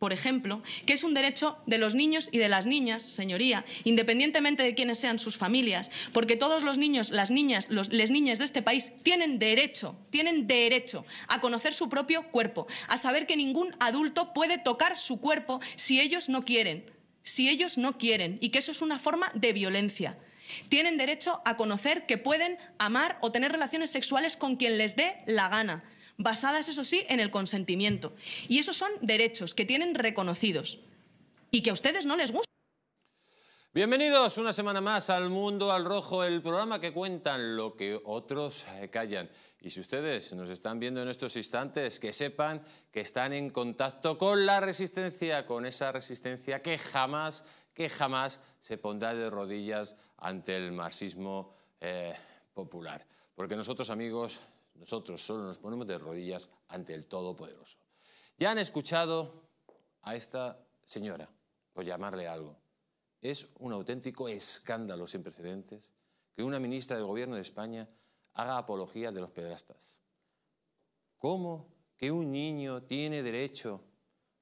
por ejemplo, que es un derecho de los niños y de las niñas, señoría, independientemente de quiénes sean sus familias, porque todos los niños, las niñas, los, las niñas de este país tienen derecho, tienen derecho a conocer su propio cuerpo, a saber que ningún adulto puede tocar su cuerpo si ellos no quieren, si ellos no quieren, y que eso es una forma de violencia. Tienen derecho a conocer que pueden amar o tener relaciones sexuales con quien les dé la gana basadas, eso sí, en el consentimiento. Y esos son derechos que tienen reconocidos y que a ustedes no les gustan. Bienvenidos una semana más al Mundo al Rojo, el programa que cuentan lo que otros eh, callan. Y si ustedes nos están viendo en estos instantes, que sepan que están en contacto con la resistencia, con esa resistencia que jamás, que jamás se pondrá de rodillas ante el marxismo eh, popular. Porque nosotros, amigos, nosotros solo nos ponemos de rodillas ante el Todopoderoso. Ya han escuchado a esta señora, por llamarle algo. Es un auténtico escándalo sin precedentes que una ministra del Gobierno de España haga apología de los pedrastas. ¿Cómo que un niño tiene derecho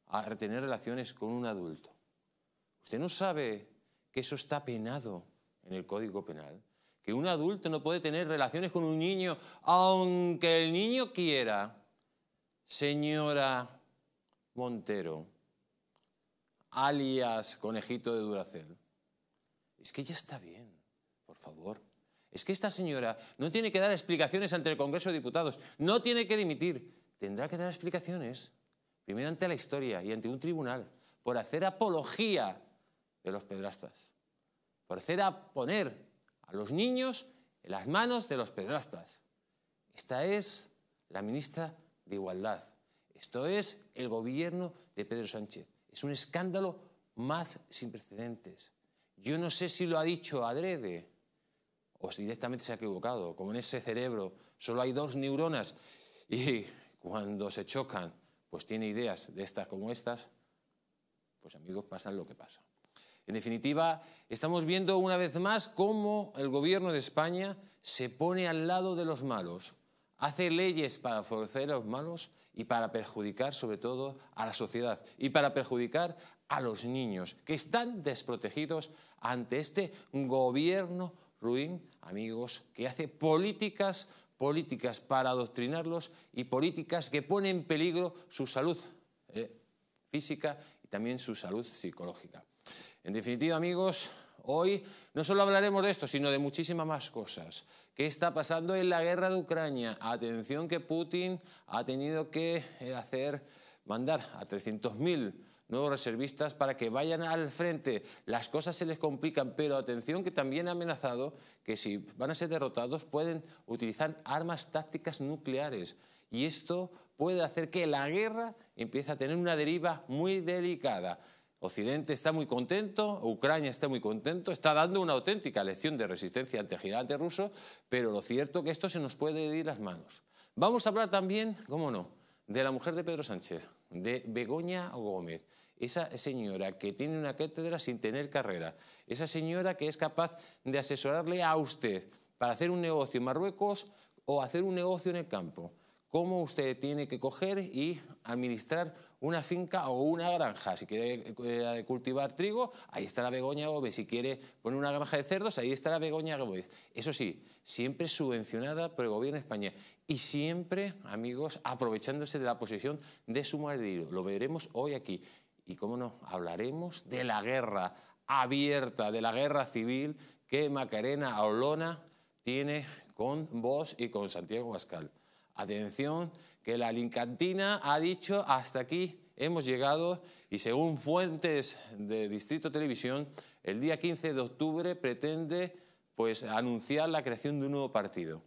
a tener relaciones con un adulto? ¿Usted no sabe que eso está penado en el Código Penal? que un adulto no puede tener relaciones con un niño, aunque el niño quiera. Señora Montero, alias conejito de Duracel, es que ya está bien, por favor. Es que esta señora no tiene que dar explicaciones ante el Congreso de Diputados, no tiene que dimitir, tendrá que dar explicaciones, primero ante la historia y ante un tribunal, por hacer apología de los pedrastas, por hacer a poner a los niños en las manos de los pedrastas. Esta es la ministra de Igualdad. Esto es el gobierno de Pedro Sánchez. Es un escándalo más sin precedentes. Yo no sé si lo ha dicho adrede o si directamente se ha equivocado. Como en ese cerebro solo hay dos neuronas y cuando se chocan, pues tiene ideas de estas como estas, pues amigos, pasan lo que pasa. En definitiva, estamos viendo una vez más cómo el gobierno de España se pone al lado de los malos, hace leyes para favorecer a los malos y para perjudicar sobre todo a la sociedad y para perjudicar a los niños que están desprotegidos ante este gobierno ruin, amigos, que hace políticas, políticas para adoctrinarlos y políticas que ponen en peligro su salud eh, física y también su salud psicológica. En definitiva, amigos, hoy no solo hablaremos de esto, sino de muchísimas más cosas. ¿Qué está pasando en la guerra de Ucrania? Atención que Putin ha tenido que eh, hacer, mandar a 300.000 nuevos reservistas para que vayan al frente. Las cosas se les complican, pero atención que también ha amenazado que si van a ser derrotados pueden utilizar armas tácticas nucleares. Y esto puede hacer que la guerra empiece a tener una deriva muy delicada. Occidente está muy contento, Ucrania está muy contento, está dando una auténtica lección de resistencia ante el gigante ruso, pero lo cierto es que esto se nos puede ir las manos. Vamos a hablar también, cómo no, de la mujer de Pedro Sánchez, de Begoña Gómez, esa señora que tiene una cátedra sin tener carrera, esa señora que es capaz de asesorarle a usted para hacer un negocio en Marruecos o hacer un negocio en el campo. Cómo usted tiene que coger y administrar una finca o una granja. Si quiere eh, cultivar trigo, ahí está la Begoña Gómez. Si quiere poner una granja de cerdos, ahí está la Begoña Gómez. Eso sí, siempre subvencionada por el gobierno de España y siempre, amigos, aprovechándose de la posición de su marido. Lo veremos hoy aquí. Y cómo no, hablaremos de la guerra abierta, de la guerra civil que Macarena Olona tiene con vos y con Santiago Pascal. Atención, que la Lincantina ha dicho hasta aquí hemos llegado y según fuentes de Distrito Televisión, el día 15 de octubre pretende pues, anunciar la creación de un nuevo partido.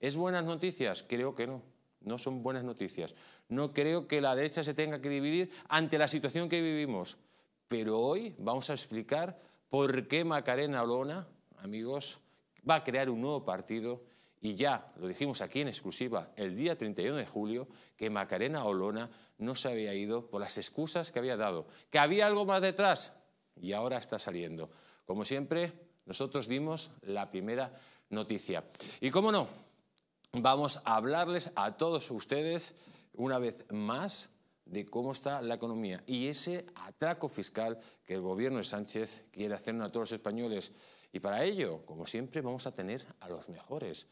¿Es buenas noticias? Creo que no. No son buenas noticias. No creo que la derecha se tenga que dividir ante la situación que vivimos. Pero hoy vamos a explicar por qué Macarena Olona, amigos, va a crear un nuevo partido y ya lo dijimos aquí en exclusiva el día 31 de julio que Macarena Olona no se había ido por las excusas que había dado, que había algo más detrás y ahora está saliendo. Como siempre, nosotros dimos la primera noticia. Y cómo no, vamos a hablarles a todos ustedes una vez más de cómo está la economía y ese atraco fiscal que el gobierno de Sánchez quiere hacer a todos los españoles. Y para ello, como siempre, vamos a tener a los mejores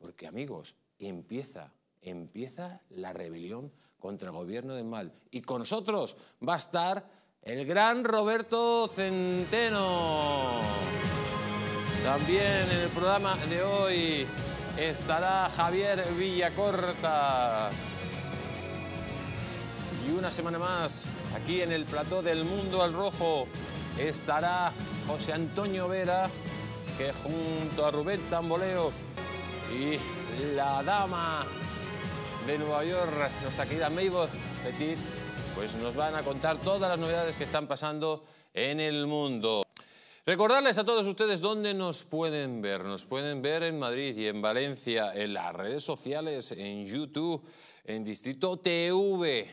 porque amigos, empieza, empieza la rebelión contra el gobierno del mal. Y con nosotros va a estar el gran Roberto Centeno. También en el programa de hoy estará Javier Villacorta. Y una semana más, aquí en el plató del Mundo al Rojo, estará José Antonio Vera, que junto a Rubén Tamboleo y la dama de Nueva York, nuestra querida Mabel Petit, pues nos van a contar todas las novedades que están pasando en el mundo. Recordarles a todos ustedes dónde nos pueden ver. Nos pueden ver en Madrid y en Valencia, en las redes sociales, en YouTube, en Distrito TV.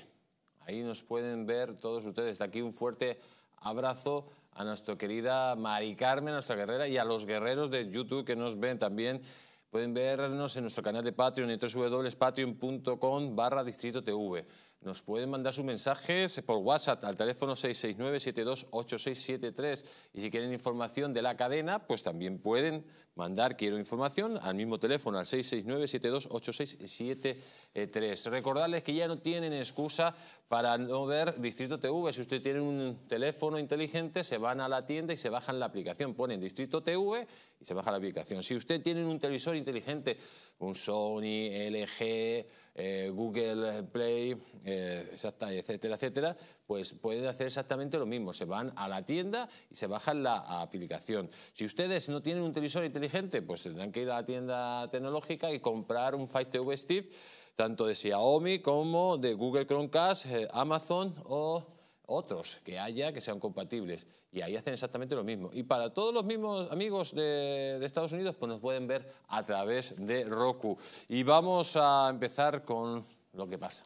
Ahí nos pueden ver todos ustedes. De aquí un fuerte abrazo a nuestra querida Mari Carmen, nuestra guerrera, y a los guerreros de YouTube que nos ven también Pueden vernos en nuestro canal de Patreon en www.patreon.com barra distrito TV. Nos pueden mandar sus mensajes por WhatsApp al teléfono 669-728673. Y si quieren información de la cadena, pues también pueden mandar Quiero Información al mismo teléfono al 669-728673. Recordarles que ya no tienen excusa para no ver Distrito TV. Si usted tiene un teléfono inteligente, se van a la tienda y se bajan la aplicación. Ponen Distrito TV y se baja la aplicación. Si usted tiene un televisor inteligente, un Sony, LG eh, Google Play, eh, etcétera, etcétera, pues pueden hacer exactamente lo mismo. Se van a la tienda y se bajan la aplicación. Si ustedes no tienen un televisor inteligente, pues tendrán que ir a la tienda tecnológica y comprar un Fire TV Stick, tanto de Xiaomi como de Google Chromecast, eh, Amazon o otros que haya que sean compatibles. Y ahí hacen exactamente lo mismo. Y para todos los mismos amigos de, Estados Unidos, pues nos pueden ver a través de Roku. Y vamos a empezar con lo que pasa.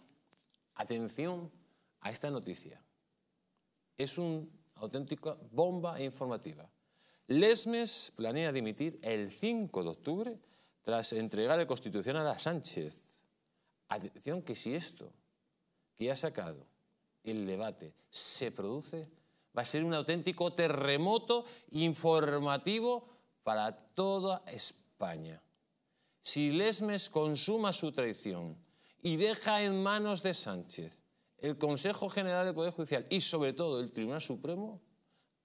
Atención a esta noticia. Es una auténtica bomba informativa. Lesmes planea dimitir el 5 de octubre tras entregar el constitucional a Sánchez. Atención que si esto que ha sacado el debate se produce, va a ser un auténtico terremoto informativo para toda España. Si Lesmes consuma su traición y deja en manos de Sánchez el Consejo General del Poder Judicial y sobre todo el Tribunal Supremo,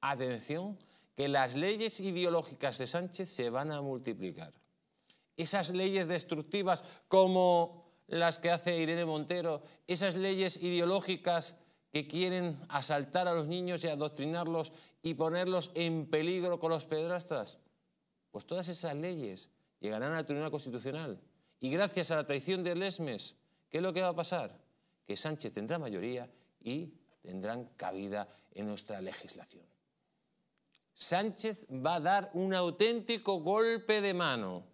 atención, que las leyes ideológicas de Sánchez se van a multiplicar. Esas leyes destructivas como las que hace Irene Montero, esas leyes ideológicas que quieren asaltar a los niños y adoctrinarlos y ponerlos en peligro con los pedrastas? Pues todas esas leyes llegarán a la Tribunal Constitucional. Y gracias a la traición de Lesmes, ¿qué es lo que va a pasar? Que Sánchez tendrá mayoría y tendrán cabida en nuestra legislación. Sánchez va a dar un auténtico golpe de mano,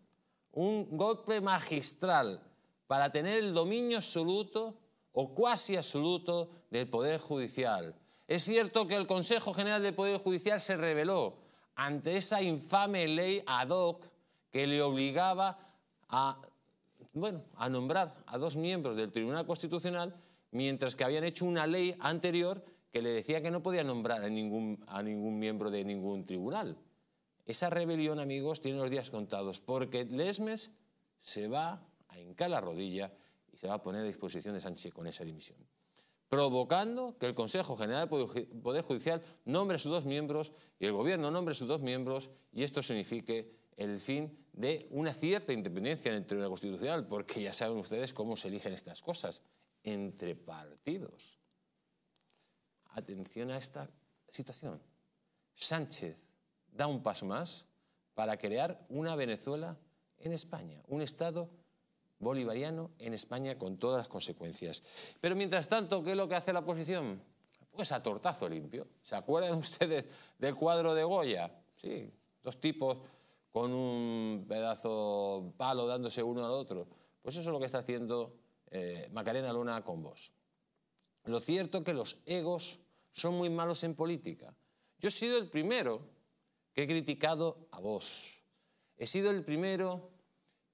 un golpe magistral para tener el dominio absoluto o cuasi absoluto del Poder Judicial. Es cierto que el Consejo General del Poder Judicial se rebeló ante esa infame ley ad hoc que le obligaba a, bueno, a nombrar a dos miembros del Tribunal Constitucional mientras que habían hecho una ley anterior que le decía que no podía nombrar a ningún, a ningún miembro de ningún tribunal. Esa rebelión, amigos, tiene los días contados, porque Lesmes se va a hincar la rodilla y se va a poner a disposición de Sánchez con esa dimisión, provocando que el Consejo General del Poder Judicial nombre a sus dos miembros y el Gobierno nombre a sus dos miembros y esto signifique el fin de una cierta independencia en el Tribunal constitucional, porque ya saben ustedes cómo se eligen estas cosas, entre partidos. Atención a esta situación. Sánchez da un paso más para crear una Venezuela en España, un Estado bolivariano en España con todas las consecuencias. Pero mientras tanto, ¿qué es lo que hace la oposición? Pues a tortazo limpio. ¿Se acuerdan ustedes del cuadro de Goya? Sí, dos tipos con un pedazo palo dándose uno al otro. Pues eso es lo que está haciendo eh, Macarena Luna con vos. Lo cierto es que los egos son muy malos en política. Yo he sido el primero que he criticado a vos. He sido el primero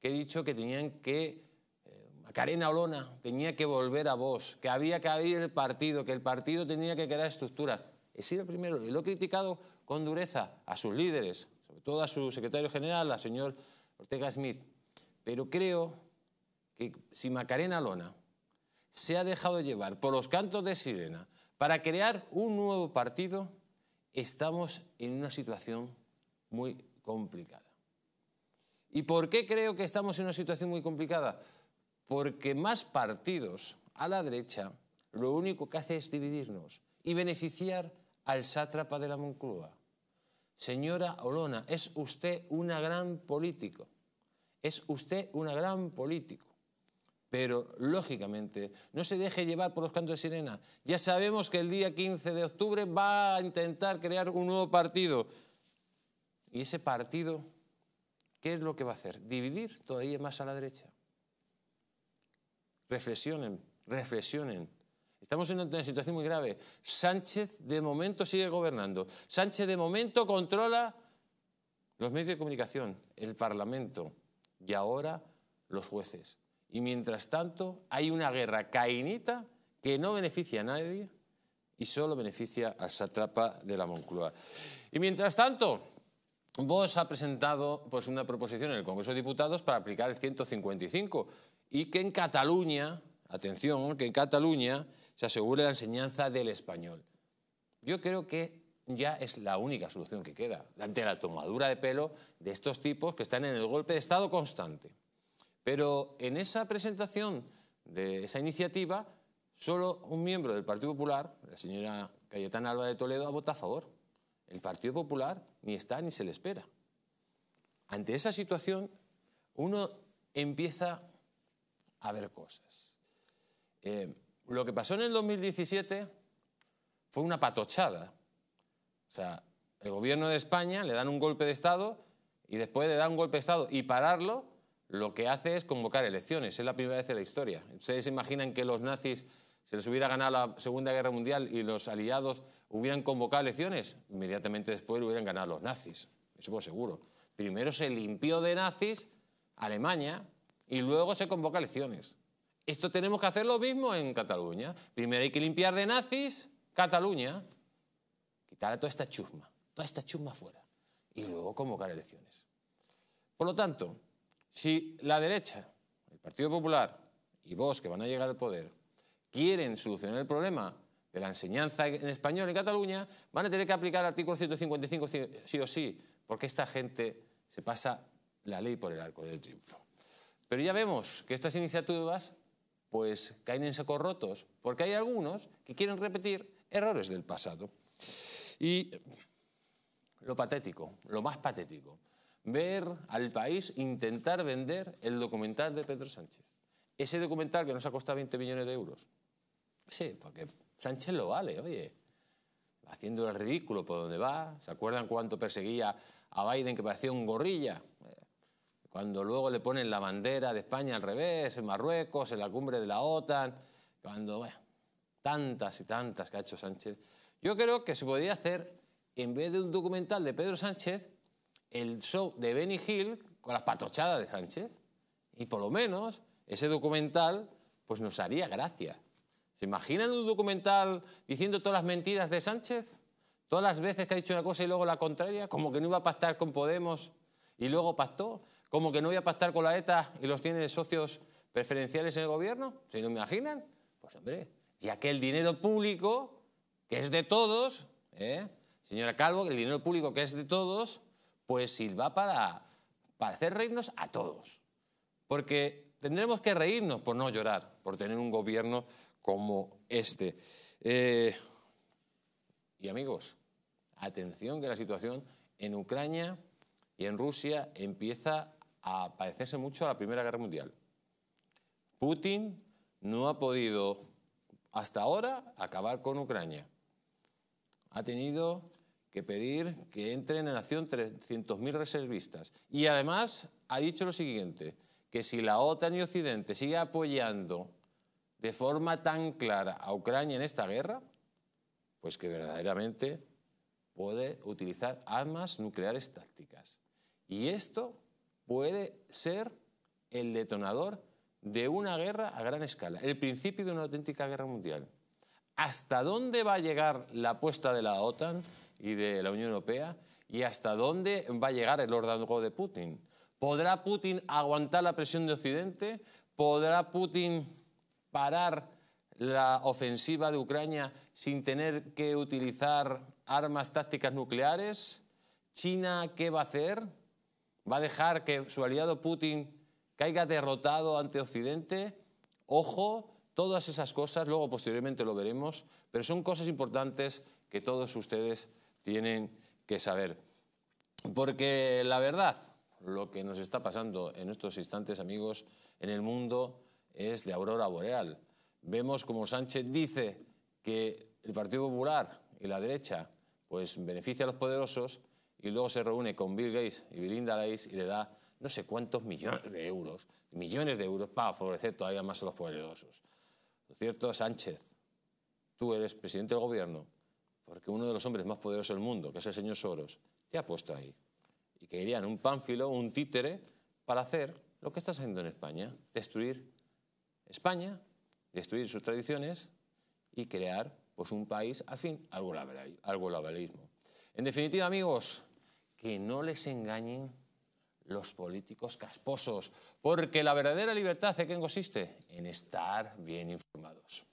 que he dicho que tenían que, eh, Macarena Olona tenía que volver a vos, que había que abrir el partido, que el partido tenía que crear estructura. He sido el primero y lo he criticado con dureza a sus líderes, sobre todo a su secretario general, al señor Ortega Smith. Pero creo que si Macarena Olona se ha dejado llevar por los cantos de sirena para crear un nuevo partido, estamos en una situación muy complicada. ¿Y por qué creo que estamos en una situación muy complicada? Porque más partidos a la derecha lo único que hace es dividirnos y beneficiar al sátrapa de la Moncloa. Señora Olona, es usted una gran político. Es usted una gran político. Pero, lógicamente, no se deje llevar por los cantos de sirena. Ya sabemos que el día 15 de octubre va a intentar crear un nuevo partido. Y ese partido ¿qué es lo que va a hacer? Dividir todavía más a la derecha. Reflexionen, reflexionen. Estamos en una situación muy grave. Sánchez de momento sigue gobernando. Sánchez de momento controla los medios de comunicación, el Parlamento y ahora los jueces. Y mientras tanto hay una guerra caínita que no beneficia a nadie y solo beneficia al Satrapa de la Moncloa. Y mientras tanto, Vos ha presentado pues, una proposición en el Congreso de Diputados para aplicar el 155 y que en Cataluña, atención, que en Cataluña se asegure la enseñanza del español. Yo creo que ya es la única solución que queda ante la tomadura de pelo de estos tipos que están en el golpe de Estado constante. Pero en esa presentación de esa iniciativa, solo un miembro del Partido Popular, la señora Cayetana Alba de Toledo, ha votado a favor. El Partido Popular ni está ni se le espera. Ante esa situación, uno empieza a ver cosas. Eh, lo que pasó en el 2017 fue una patochada. O sea, el gobierno de España le dan un golpe de Estado y después de dar un golpe de Estado y pararlo, lo que hace es convocar elecciones. Es la primera vez en la historia. ¿Ustedes imaginan que los nazis se les hubiera ganado la Segunda Guerra Mundial y los aliados hubieran convocado elecciones, inmediatamente después hubieran ganado los nazis, eso por seguro. Primero se limpió de nazis Alemania y luego se convoca elecciones. Esto tenemos que hacer lo mismo en Cataluña. Primero hay que limpiar de nazis Cataluña, quitar toda esta chusma, toda esta chusma fuera, y luego convocar elecciones. Por lo tanto, si la derecha, el Partido Popular y vos que van a llegar al poder, quieren solucionar el problema de la enseñanza en español en Cataluña, van a tener que aplicar el artículo 155 sí o sí, porque esta gente se pasa la ley por el arco del triunfo. Pero ya vemos que estas iniciativas pues caen en sacos rotos, porque hay algunos que quieren repetir errores del pasado. Y lo patético, lo más patético, ver al país intentar vender el documental de Pedro Sánchez ese documental que nos ha costado 20 millones de euros. Sí, porque Sánchez lo vale, oye. Haciendo el ridículo por donde va. ¿Se acuerdan cuánto perseguía a Biden que parecía un gorrilla? Eh, cuando luego le ponen la bandera de España al revés, en Marruecos, en la cumbre de la OTAN. Cuando, bueno, tantas y tantas que ha hecho Sánchez. Yo creo que se podría hacer, en vez de un documental de Pedro Sánchez, el show de Benny Hill con las patochadas de Sánchez. Y por lo menos ese documental pues nos haría gracia. ¿Se imaginan un documental diciendo todas las mentiras de Sánchez? Todas las veces que ha dicho una cosa y luego la contraria, como que no iba a pactar con Podemos y luego pactó, como que no iba a pactar con la ETA y los tiene de socios preferenciales en el gobierno, ¿se lo imaginan? Pues hombre, ya que el dinero público, que es de todos, ¿eh? señora Calvo, el dinero público que es de todos, pues sirva para, para hacer reinos a todos. Porque Tendremos que reírnos por no llorar, por tener un gobierno como este. Eh, y amigos, atención que la situación en Ucrania y en Rusia empieza a parecerse mucho a la Primera Guerra Mundial. Putin no ha podido hasta ahora acabar con Ucrania. Ha tenido que pedir que entren en acción 300.000 reservistas. Y además ha dicho lo siguiente, que si la OTAN y Occidente sigue apoyando de forma tan clara a Ucrania en esta guerra, pues que verdaderamente puede utilizar armas nucleares tácticas. Y esto puede ser el detonador de una guerra a gran escala, el principio de una auténtica guerra mundial. ¿Hasta dónde va a llegar la apuesta de la OTAN y de la Unión Europea? ¿Y hasta dónde va a llegar el orden de Putin? ¿Podrá Putin aguantar la presión de Occidente? ¿Podrá Putin parar la ofensiva de Ucrania sin tener que utilizar armas tácticas nucleares? ¿China qué va a hacer? ¿Va a dejar que su aliado Putin caiga derrotado ante Occidente? Ojo, todas esas cosas, luego posteriormente lo veremos, pero son cosas importantes que todos ustedes tienen que saber. Porque la verdad lo que nos está pasando en estos instantes, amigos, en el mundo es de aurora boreal. Vemos como Sánchez dice que el Partido Popular y la derecha pues beneficia a los poderosos y luego se reúne con Bill Gates y Belinda Gates y le da no sé cuántos millones de euros, millones de euros para favorecer todavía más a los poderosos. Lo cierto, Sánchez, tú eres presidente del gobierno porque uno de los hombres más poderosos del mundo, que es el señor Soros, te ha puesto ahí querían un pánfilo, un títere, para hacer lo que está haciendo en España, destruir España, destruir sus tradiciones y crear pues, un país al fin, algo globalismo. En definitiva, amigos, que no les engañen los políticos casposos, porque la verdadera libertad, ¿de qué consiste? En estar bien informados.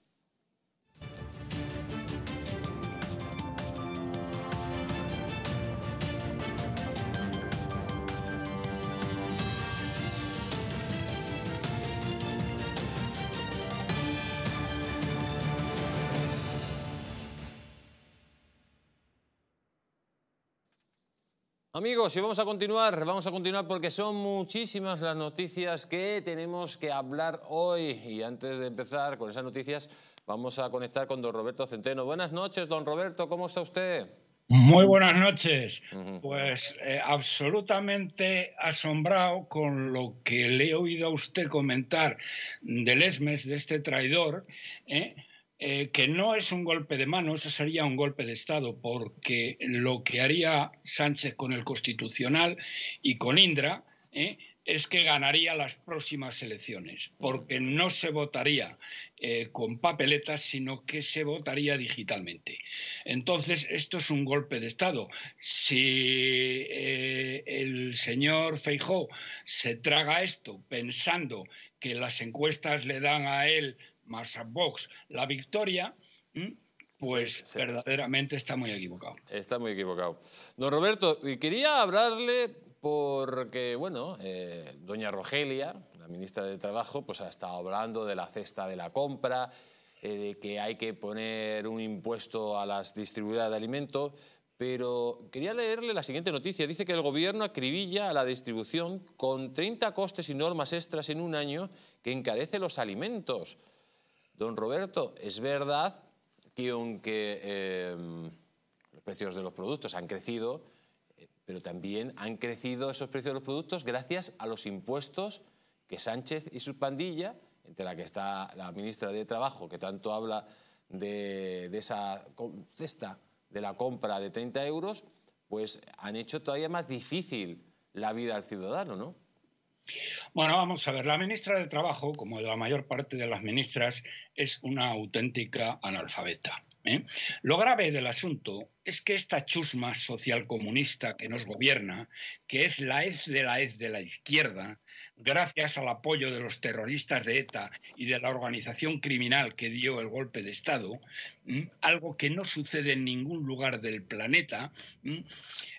Amigos, y vamos a continuar, vamos a continuar porque son muchísimas las noticias que tenemos que hablar hoy. Y antes de empezar con esas noticias, vamos a conectar con don Roberto Centeno. Buenas noches, don Roberto, ¿cómo está usted? Muy buenas noches. Pues eh, absolutamente asombrado con lo que le he oído a usted comentar del ESMES, de este traidor, ¿eh? Eh, que no es un golpe de mano, eso sería un golpe de Estado, porque lo que haría Sánchez con el Constitucional y con Indra eh, es que ganaría las próximas elecciones, porque no se votaría eh, con papeletas, sino que se votaría digitalmente. Entonces, esto es un golpe de Estado. Si el señor Feijó se traga esto pensando que las encuestas le dan a él Marsha Box la victoria, pues verdaderamente está muy equivocado. Está muy equivocado. Don Roberto, quería hablarle porque, bueno, eh, doña Rogelia, la ministra de Trabajo, pues ha estado hablando de la cesta de la compra, eh, de que hay que poner un impuesto a las distribuidoras de alimentos, pero quería leerle la siguiente noticia. Dice que el gobierno acribilla a la distribución con 30 costes y normas extras en un año que encarece los alimentos. Don Roberto, es verdad que aunque em, los precios de los productos han crecido, pero también han crecido esos precios de los productos gracias a los impuestos que Sánchez y su pandilla, entre la que está la ministra de Trabajo, que tanto habla de, de esa cesta de la compra de 30 euros, pues han hecho todavía más difícil la vida al ciudadano, ¿no? Bueno, vamos a ver, la ministra de Trabajo, como la mayor parte de las ministras, es una auténtica analfabeta. ¿eh? Lo grave del asunto es que esta chusma social comunista que nos gobierna, que es la ez de la ez de la izquierda, gracias al apoyo de los terroristas de ETA y de la organización criminal que dio el golpe de Estado, algo que no sucede en ningún lugar del planeta,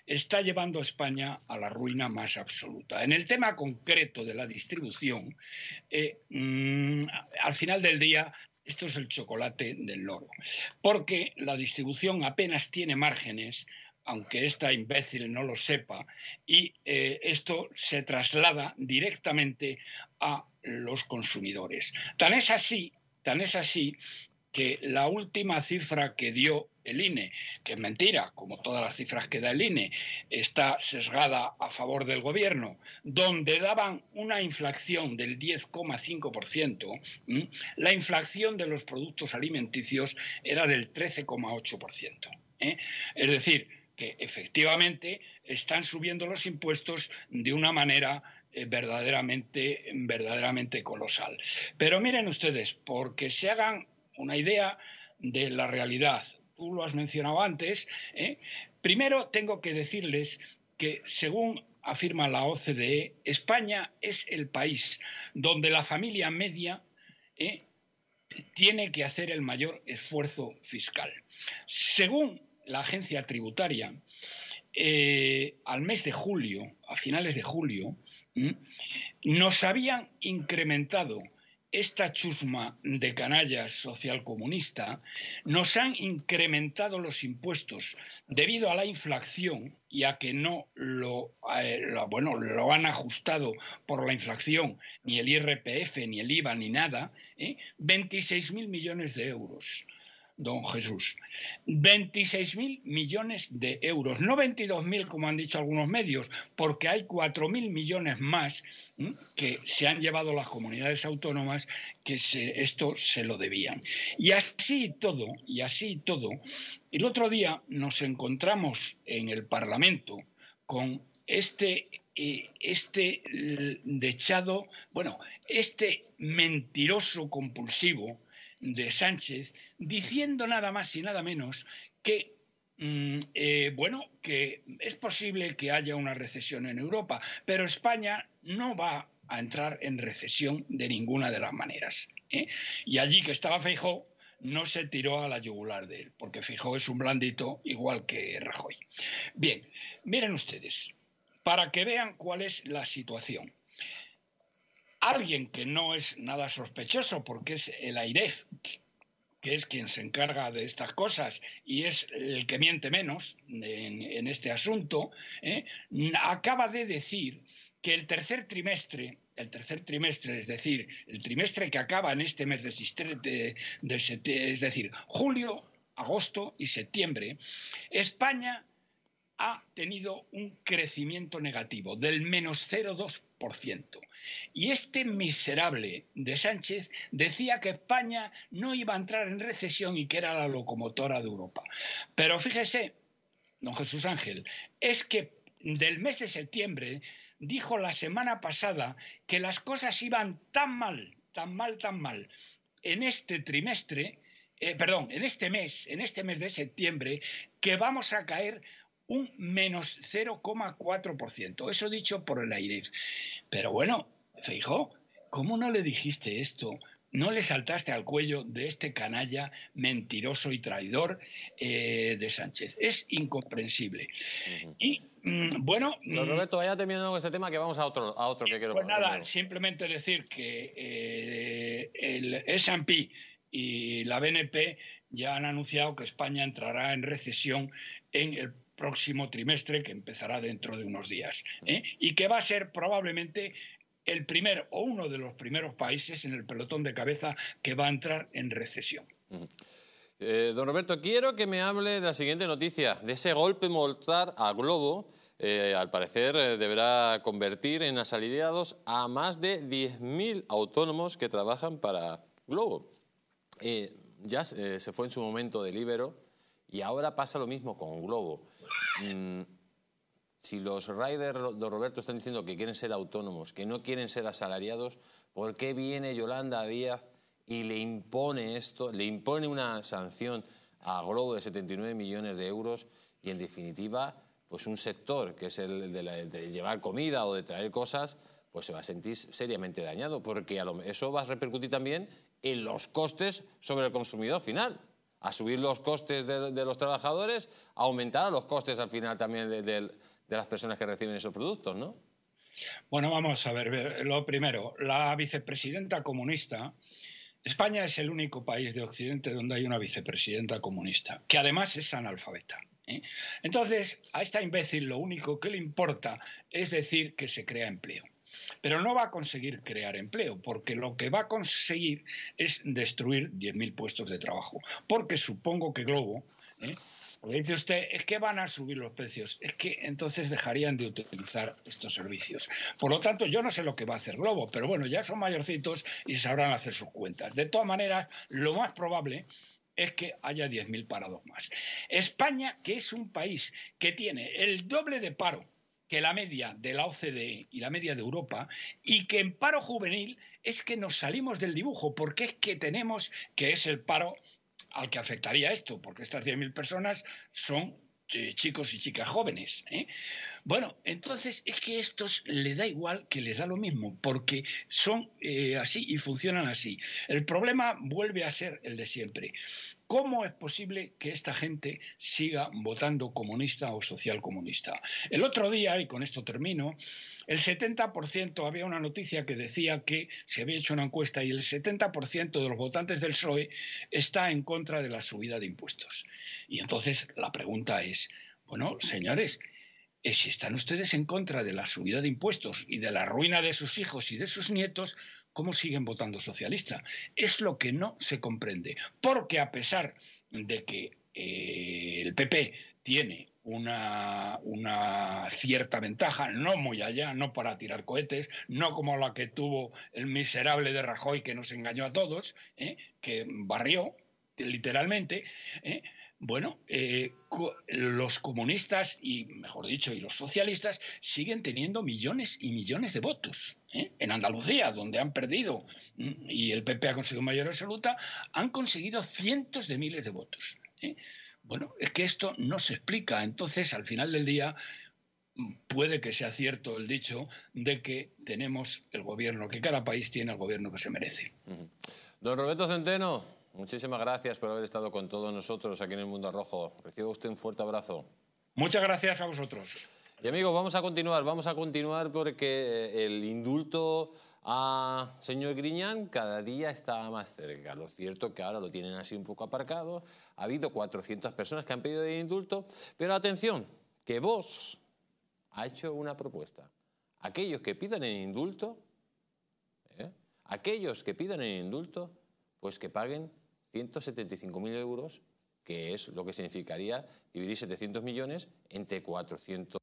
está llevando a España a la ruina más absoluta. En el tema concreto de la distribución, eh, mm, al final del día esto es el chocolate del loro. Porque la distribución apenas tiene márgenes, aunque esta imbécil no lo sepa, y eh, esto se traslada directamente a los consumidores. Tan es así, tan es así que la última cifra que dio el INE, que es mentira, como todas las cifras que da el INE, está sesgada a favor del gobierno, donde daban una inflación del 10,5%, la inflación de los productos alimenticios era del 13,8%. ¿eh? Es decir, que efectivamente están subiendo los impuestos de una manera eh, verdaderamente, verdaderamente colosal. Pero miren ustedes, porque se hagan una idea de la realidad. Tú lo has mencionado antes. ¿eh? Primero tengo que decirles que según afirma la OCDE, España es el país donde la familia media ¿eh? tiene que hacer el mayor esfuerzo fiscal. Según la agencia tributaria, eh, al mes de julio, a finales de julio, nos habían incrementado esta chusma de canallas socialcomunista nos han incrementado los impuestos debido a la inflación y a que no lo, eh, bueno, lo han ajustado por la inflación, ni el IRPF, ni el IVA, ni nada, ¿eh? 26.000 millones de euros don Jesús. 26.000 millones de euros, no mil como han dicho algunos medios, porque hay mil millones más que se han llevado las comunidades autónomas que esto se lo debían. Y así todo, y así todo, el otro día nos encontramos en el Parlamento con este eh, este eh, dechado, bueno, este mentiroso compulsivo de Sánchez, diciendo nada más y nada menos que mm, eh, bueno, que es posible que haya una recesión en Europa, pero España no va a entrar en recesión de ninguna de las maneras. ¿eh? Y allí que estaba Feijó, no se tiró a la yugular de él, porque Fijo es un blandito igual que Rajoy. Bien, miren ustedes, para que vean cuál es la situación alguien que no es nada sospechoso, porque es el AIREF, que es quien se encarga de estas cosas y es el que miente menos en, este asunto, ¿eh? acaba de decir que el tercer trimestre, el tercer trimestre, es decir, el trimestre que acaba en este mes de, es decir, julio, agosto y septiembre, España ha tenido un crecimiento negativo del menos 0,2%. Y este miserable de Sánchez decía que España no iba a entrar en recesión y que era la locomotora de Europa. Pero fíjese, don Jesús Ángel, es que del mes de septiembre dijo la semana pasada que las cosas iban tan mal, tan mal, tan mal en este trimestre, eh, perdón, en este mes, en este mes de septiembre, que vamos a caer un menos 0,4%. Eso dicho por el aire. Pero bueno, Feijó, ¿cómo no le dijiste esto? ¿No le saltaste al cuello de este canalla mentiroso y traidor eh, de Sánchez? Es incomprensible. Y mm, bueno. Mm, Roberto, vaya terminando con este tema que vamos a otro, a otro que quiero Pues nada, simplemente decir que eh, el SP y la BNP ya han anunciado que España entrará en recesión en el próximo trimestre, que empezará dentro de unos días, ¿eh? y que va a ser probablemente el primer o uno de los primeros países en el pelotón de cabeza que va a entrar en recesión. Eh, don Roberto, quiero que me hable de la siguiente noticia, de ese golpe mortal a Globo. Eh, al parecer eh, deberá convertir en asalariados a más de 10.000 autónomos que trabajan para Globo. ya se fue en su momento de Libero y ahora pasa lo mismo con Globo. Mm, si los riders, de Roberto, están diciendo que quieren ser autónomos, que no quieren ser asalariados, ¿por qué viene Yolanda Díaz y le impone esto, le impone una sanción a Globo de 79 millones de euros y, en definitiva, pues un sector que es el de, llevar comida o de traer cosas, pues se va a sentir seriamente dañado, porque eso va a repercutir también en los costes sobre el consumidor final a subir los costes de, los trabajadores, a aumentar los costes al final también del de las personas que reciben esos productos, ¿no? Bueno, vamos a ver, lo primero, la vicepresidenta comunista, España es el único país de Occidente donde hay una vicepresidenta comunista, que además es analfabeta. ¿eh? Entonces, a esta imbécil lo único que le importa es decir que se crea empleo. Pero no va a conseguir crear empleo, porque lo que va a conseguir es destruir 10.000 puestos de trabajo. Porque supongo que Globo, ¿eh? que dice usted, es que van a subir los precios, es que entonces dejarían de utilizar estos servicios. Por lo tanto, yo no sé lo que va a hacer Globo, pero bueno, ya son mayorcitos y sabrán hacer sus cuentas. De todas maneras, lo más probable es que haya 10.000 parados más. España, que es un país que tiene el doble de paro que la media de la OCDE y la media de Europa, y que en paro juvenil es que nos salimos del dibujo, porque es que tenemos, que es el paro al que afectaría esto, porque estas 10.000 personas son eh, chicos y chicas jóvenes. ¿eh? Bueno, entonces es que a estos le da igual que les da lo mismo, porque son eh, así y funcionan así. El problema vuelve a ser el de siempre. ¿Cómo es posible que esta gente siga votando comunista o social comunista? El otro día, y con esto termino, el 70% había una noticia que decía que se había hecho una encuesta y el 70% de los votantes del PSOE está en contra de la subida de impuestos. Y entonces la pregunta es, bueno, señores, eh, si están ustedes en contra de la subida de impuestos y de la ruina de sus hijos y de sus nietos, ¿cómo siguen votando socialista? Es lo que no se comprende. Porque a pesar de que eh, el PP tiene una, cierta ventaja, no muy allá, no para tirar cohetes, no como la que tuvo el miserable de Rajoy que nos engañó a todos, ¿eh? que barrió literalmente. ¿eh? bueno, eh, los comunistas y, mejor dicho, y los socialistas siguen teniendo millones y millones de votos. ¿eh? En Andalucía, donde han perdido y el PP ha conseguido mayor absoluta, han conseguido cientos de miles de votos. ¿eh? Bueno, es que esto no se explica. Entonces, al final del día, puede que sea cierto el dicho de que tenemos el gobierno, que cada país tiene el gobierno que se merece. Don Roberto Centeno. Muchísimas gracias por haber estado con todos nosotros aquí en el Mundo Rojo. Recibo usted un fuerte abrazo. Muchas gracias a vosotros. Y amigos, vamos a continuar, vamos a continuar porque eh, el indulto a señor Griñán cada día está más cerca. Lo cierto que ahora lo tienen así un poco aparcado. Ha habido 400 personas que han pedido el indulto, pero atención, que vos ha hecho una propuesta. Aquellos que pidan el indulto, ¿eh? aquellos que pidan el indulto, pues que paguen 175.000 euros, que es lo que significaría dividir 700 millones entre 400,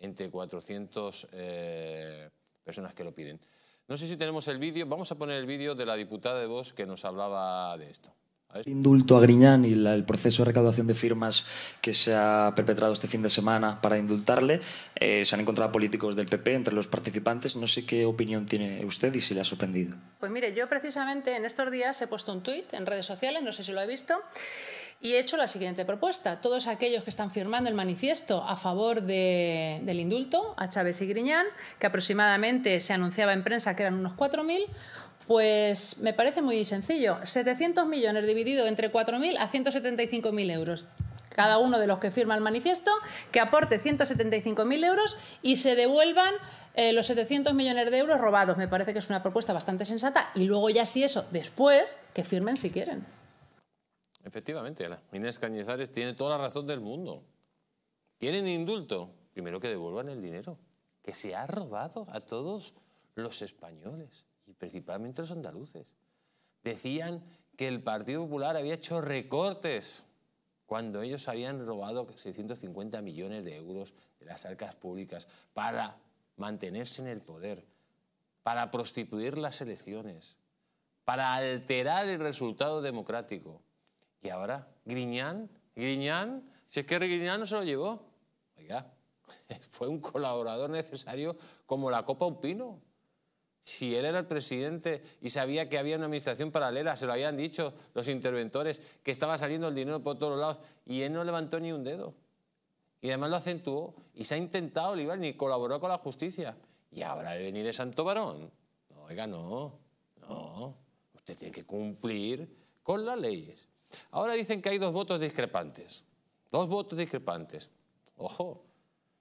entre 400 eh, personas que lo piden. No sé si tenemos el vídeo, vamos a poner el vídeo de la diputada de Vox que nos hablaba de esto. El indulto a Griñán y el proceso de recaudación de firmas que se ha perpetrado este fin de semana para indultarle, eh, se han encontrado políticos del PP entre los participantes. No sé qué opinión tiene usted y si le ha sorprendido. Pues mire, yo precisamente en estos días he puesto un tuit en redes sociales, no sé si lo he visto, y he hecho la siguiente propuesta. Todos aquellos que están firmando el manifiesto a favor del indulto a Chávez y Griñán, que aproximadamente se anunciaba en prensa que eran unos 4.000, pues me parece muy sencillo. 700 millones dividido entre 4.000 a 175.000 euros cada uno de los que firma el manifiesto, que aporte 175.000 euros y se devuelvan eh, los 700 millones de euros robados. Me parece que es una propuesta bastante sensata. Y luego ya si eso, después, que firmen si quieren. Efectivamente, Inés Cañizares tiene toda la razón del mundo. Tienen indulto. Primero que devuelvan el dinero, que se ha robado a todos los españoles principalmente los andaluces. Decían que el Partido Popular había hecho recortes cuando ellos habían robado 650 millones de euros de las arcas públicas para mantenerse en el poder, para prostituir las elecciones, para alterar el resultado democrático. Y ahora, Griñán, Griñán, si es que Griñán no se lo llevó, oiga, fue un colaborador necesario como la copa Upino, si él era el presidente y sabía que había una administración paralela, se lo habían dicho los interventores, que estaba saliendo el dinero por todos lados y él no levantó ni un dedo. Y además lo acentuó y se ha intentado olivar ni colaboró con la justicia. Y ahora de venir de santo varón. oiga, no, no. Usted tiene que cumplir con las leyes. Ahora dicen que hay dos votos discrepantes. Dos votos discrepantes. Ojo,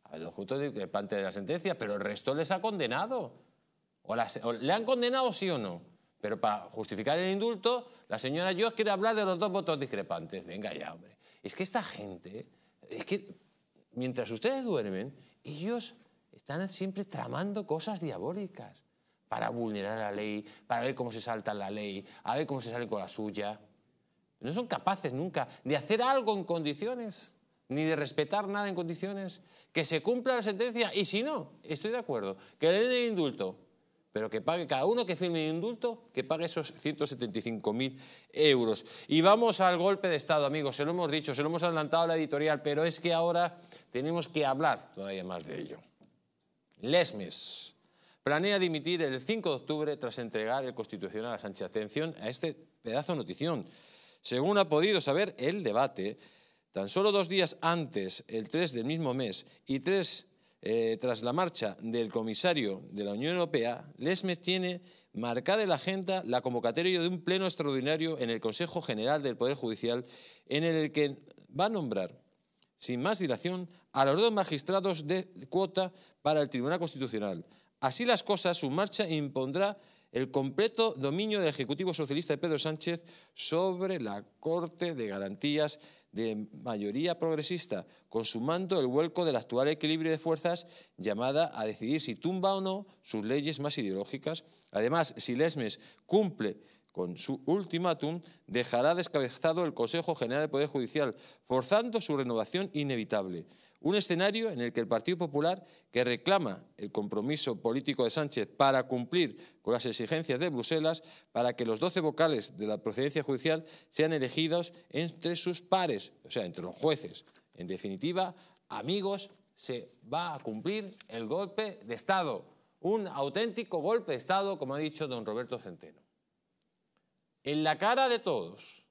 a los votos discrepantes de la sentencia, pero el resto les ha condenado le han condenado sí o no. Pero para justificar el indulto, la señora Dios quiere hablar de los dos votos discrepantes. Venga ya, hombre. Es que esta gente, es que mientras ustedes duermen, ellos están siempre tramando cosas diabólicas para vulnerar la ley, para ver cómo se salta la ley, a ver cómo se sale con la suya. No son capaces nunca de hacer algo en condiciones, ni de respetar nada en condiciones. Que se cumpla la sentencia y si no, estoy de acuerdo, que le den el indulto, pero que pague cada uno que firme un indulto, que pague esos 175.000 euros. Y vamos al golpe de Estado, amigos. Se lo hemos dicho, se lo hemos adelantado a la editorial, pero es que ahora tenemos que hablar todavía más de ello. Lesmes planea dimitir el 5 de octubre tras entregar el Constitucional a Sánchez. Atención a este pedazo de notición. Según ha podido saber el debate, tan solo dos días antes, el 3 del mismo mes, y tres eh, tras la marcha del comisario de la Unión Europea, Lesmes tiene marcada en la agenda la convocatoria de un pleno extraordinario en el Consejo General del Poder Judicial, en el que va a nombrar, sin más dilación, a los dos magistrados de cuota para el Tribunal Constitucional. Así las cosas, su marcha impondrá el completo dominio del Ejecutivo Socialista de Pedro Sánchez sobre la Corte de Garantías de mayoría progresista, consumando el vuelco del actual equilibrio de fuerzas llamada a decidir si tumba o no sus leyes más ideológicas. Además, si Lesmes cumple con su ultimátum, dejará descabezado el Consejo General del Poder Judicial, forzando su renovación inevitable. Un escenario en el que el Partido Popular, que reclama el compromiso político de Sánchez para cumplir con las exigencias de Bruselas, para que los 12 vocales de la procedencia judicial sean elegidos entre sus pares, o sea, entre los jueces. En definitiva, amigos, se va a cumplir el golpe de Estado. Un auténtico golpe de Estado, como ha dicho don Roberto Centeno en la cara de todos,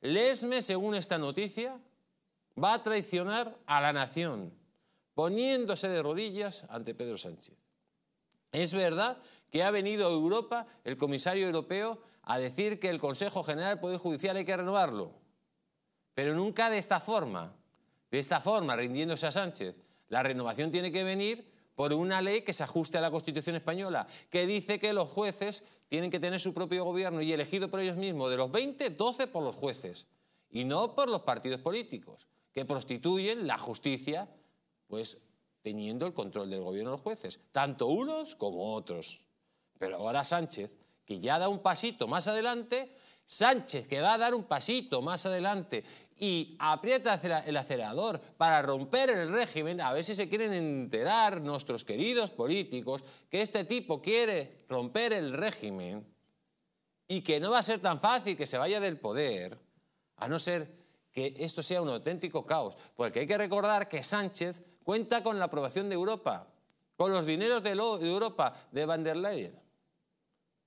Lesme, según esta noticia, va a traicionar a la nación, poniéndose de rodillas ante Pedro Sánchez. Es verdad que ha venido a Europa el comisario europeo a decir que el Consejo General del Poder Judicial hay que renovarlo, pero nunca de esta forma, de esta forma, rindiéndose a Sánchez. La renovación tiene que venir por una ley que se ajuste a la Constitución española, que dice que los jueces tienen que tener su propio gobierno y elegido por ellos mismos, de los 20, 12 por los jueces y no por los partidos políticos, que prostituyen la justicia, pues teniendo el control del gobierno de los jueces, tanto unos como otros. Pero ahora Sánchez, que ya da un pasito más adelante, Sánchez, que va a dar un pasito más adelante y aprieta el acelerador para romper el régimen, a ver si se quieren enterar nuestros queridos políticos que este tipo quiere romper el régimen y que no va a ser tan fácil que se vaya del poder, a no ser que esto sea un auténtico caos. Porque hay que recordar que Sánchez cuenta con la aprobación de Europa, con los dineros de Europa, de Van der Leyen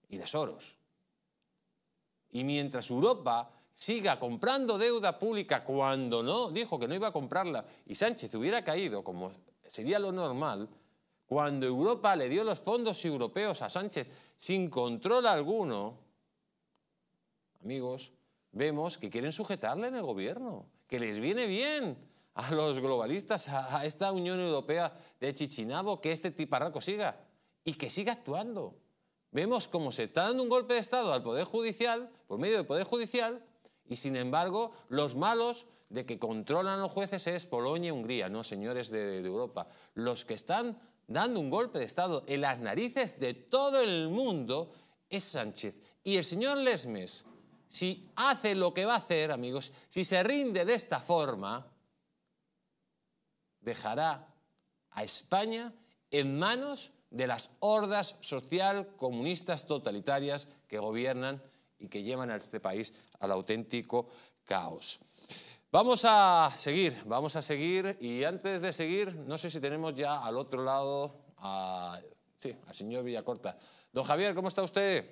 y de Soros. Y mientras Europa siga comprando deuda pública cuando no dijo que no iba a comprarla y Sánchez hubiera caído, como sería lo normal, cuando Europa le dio los fondos europeos a Sánchez sin control alguno, amigos, vemos que quieren sujetarle en el gobierno, que les viene bien a los globalistas, a, esta Unión Europea de Chichinabo, que este tiparraco siga y que siga actuando. Vemos cómo se está dando un golpe de Estado al Poder Judicial por medio del Poder Judicial y sin embargo los malos de que controlan los jueces es Polonia y Hungría, no señores de, de Europa. Los que están dando un golpe de Estado en las narices de todo el mundo es Sánchez. Y el señor Lesmes, si hace lo que va a hacer, amigos, si se rinde de esta forma, dejará a España en manos de las hordas social comunistas totalitarias que gobiernan y que llevan a este país al auténtico caos. Vamos a seguir, vamos a seguir y antes de seguir, no sé si tenemos ya al otro lado sí, al señor Villacorta. Don Javier, ¿cómo está usted?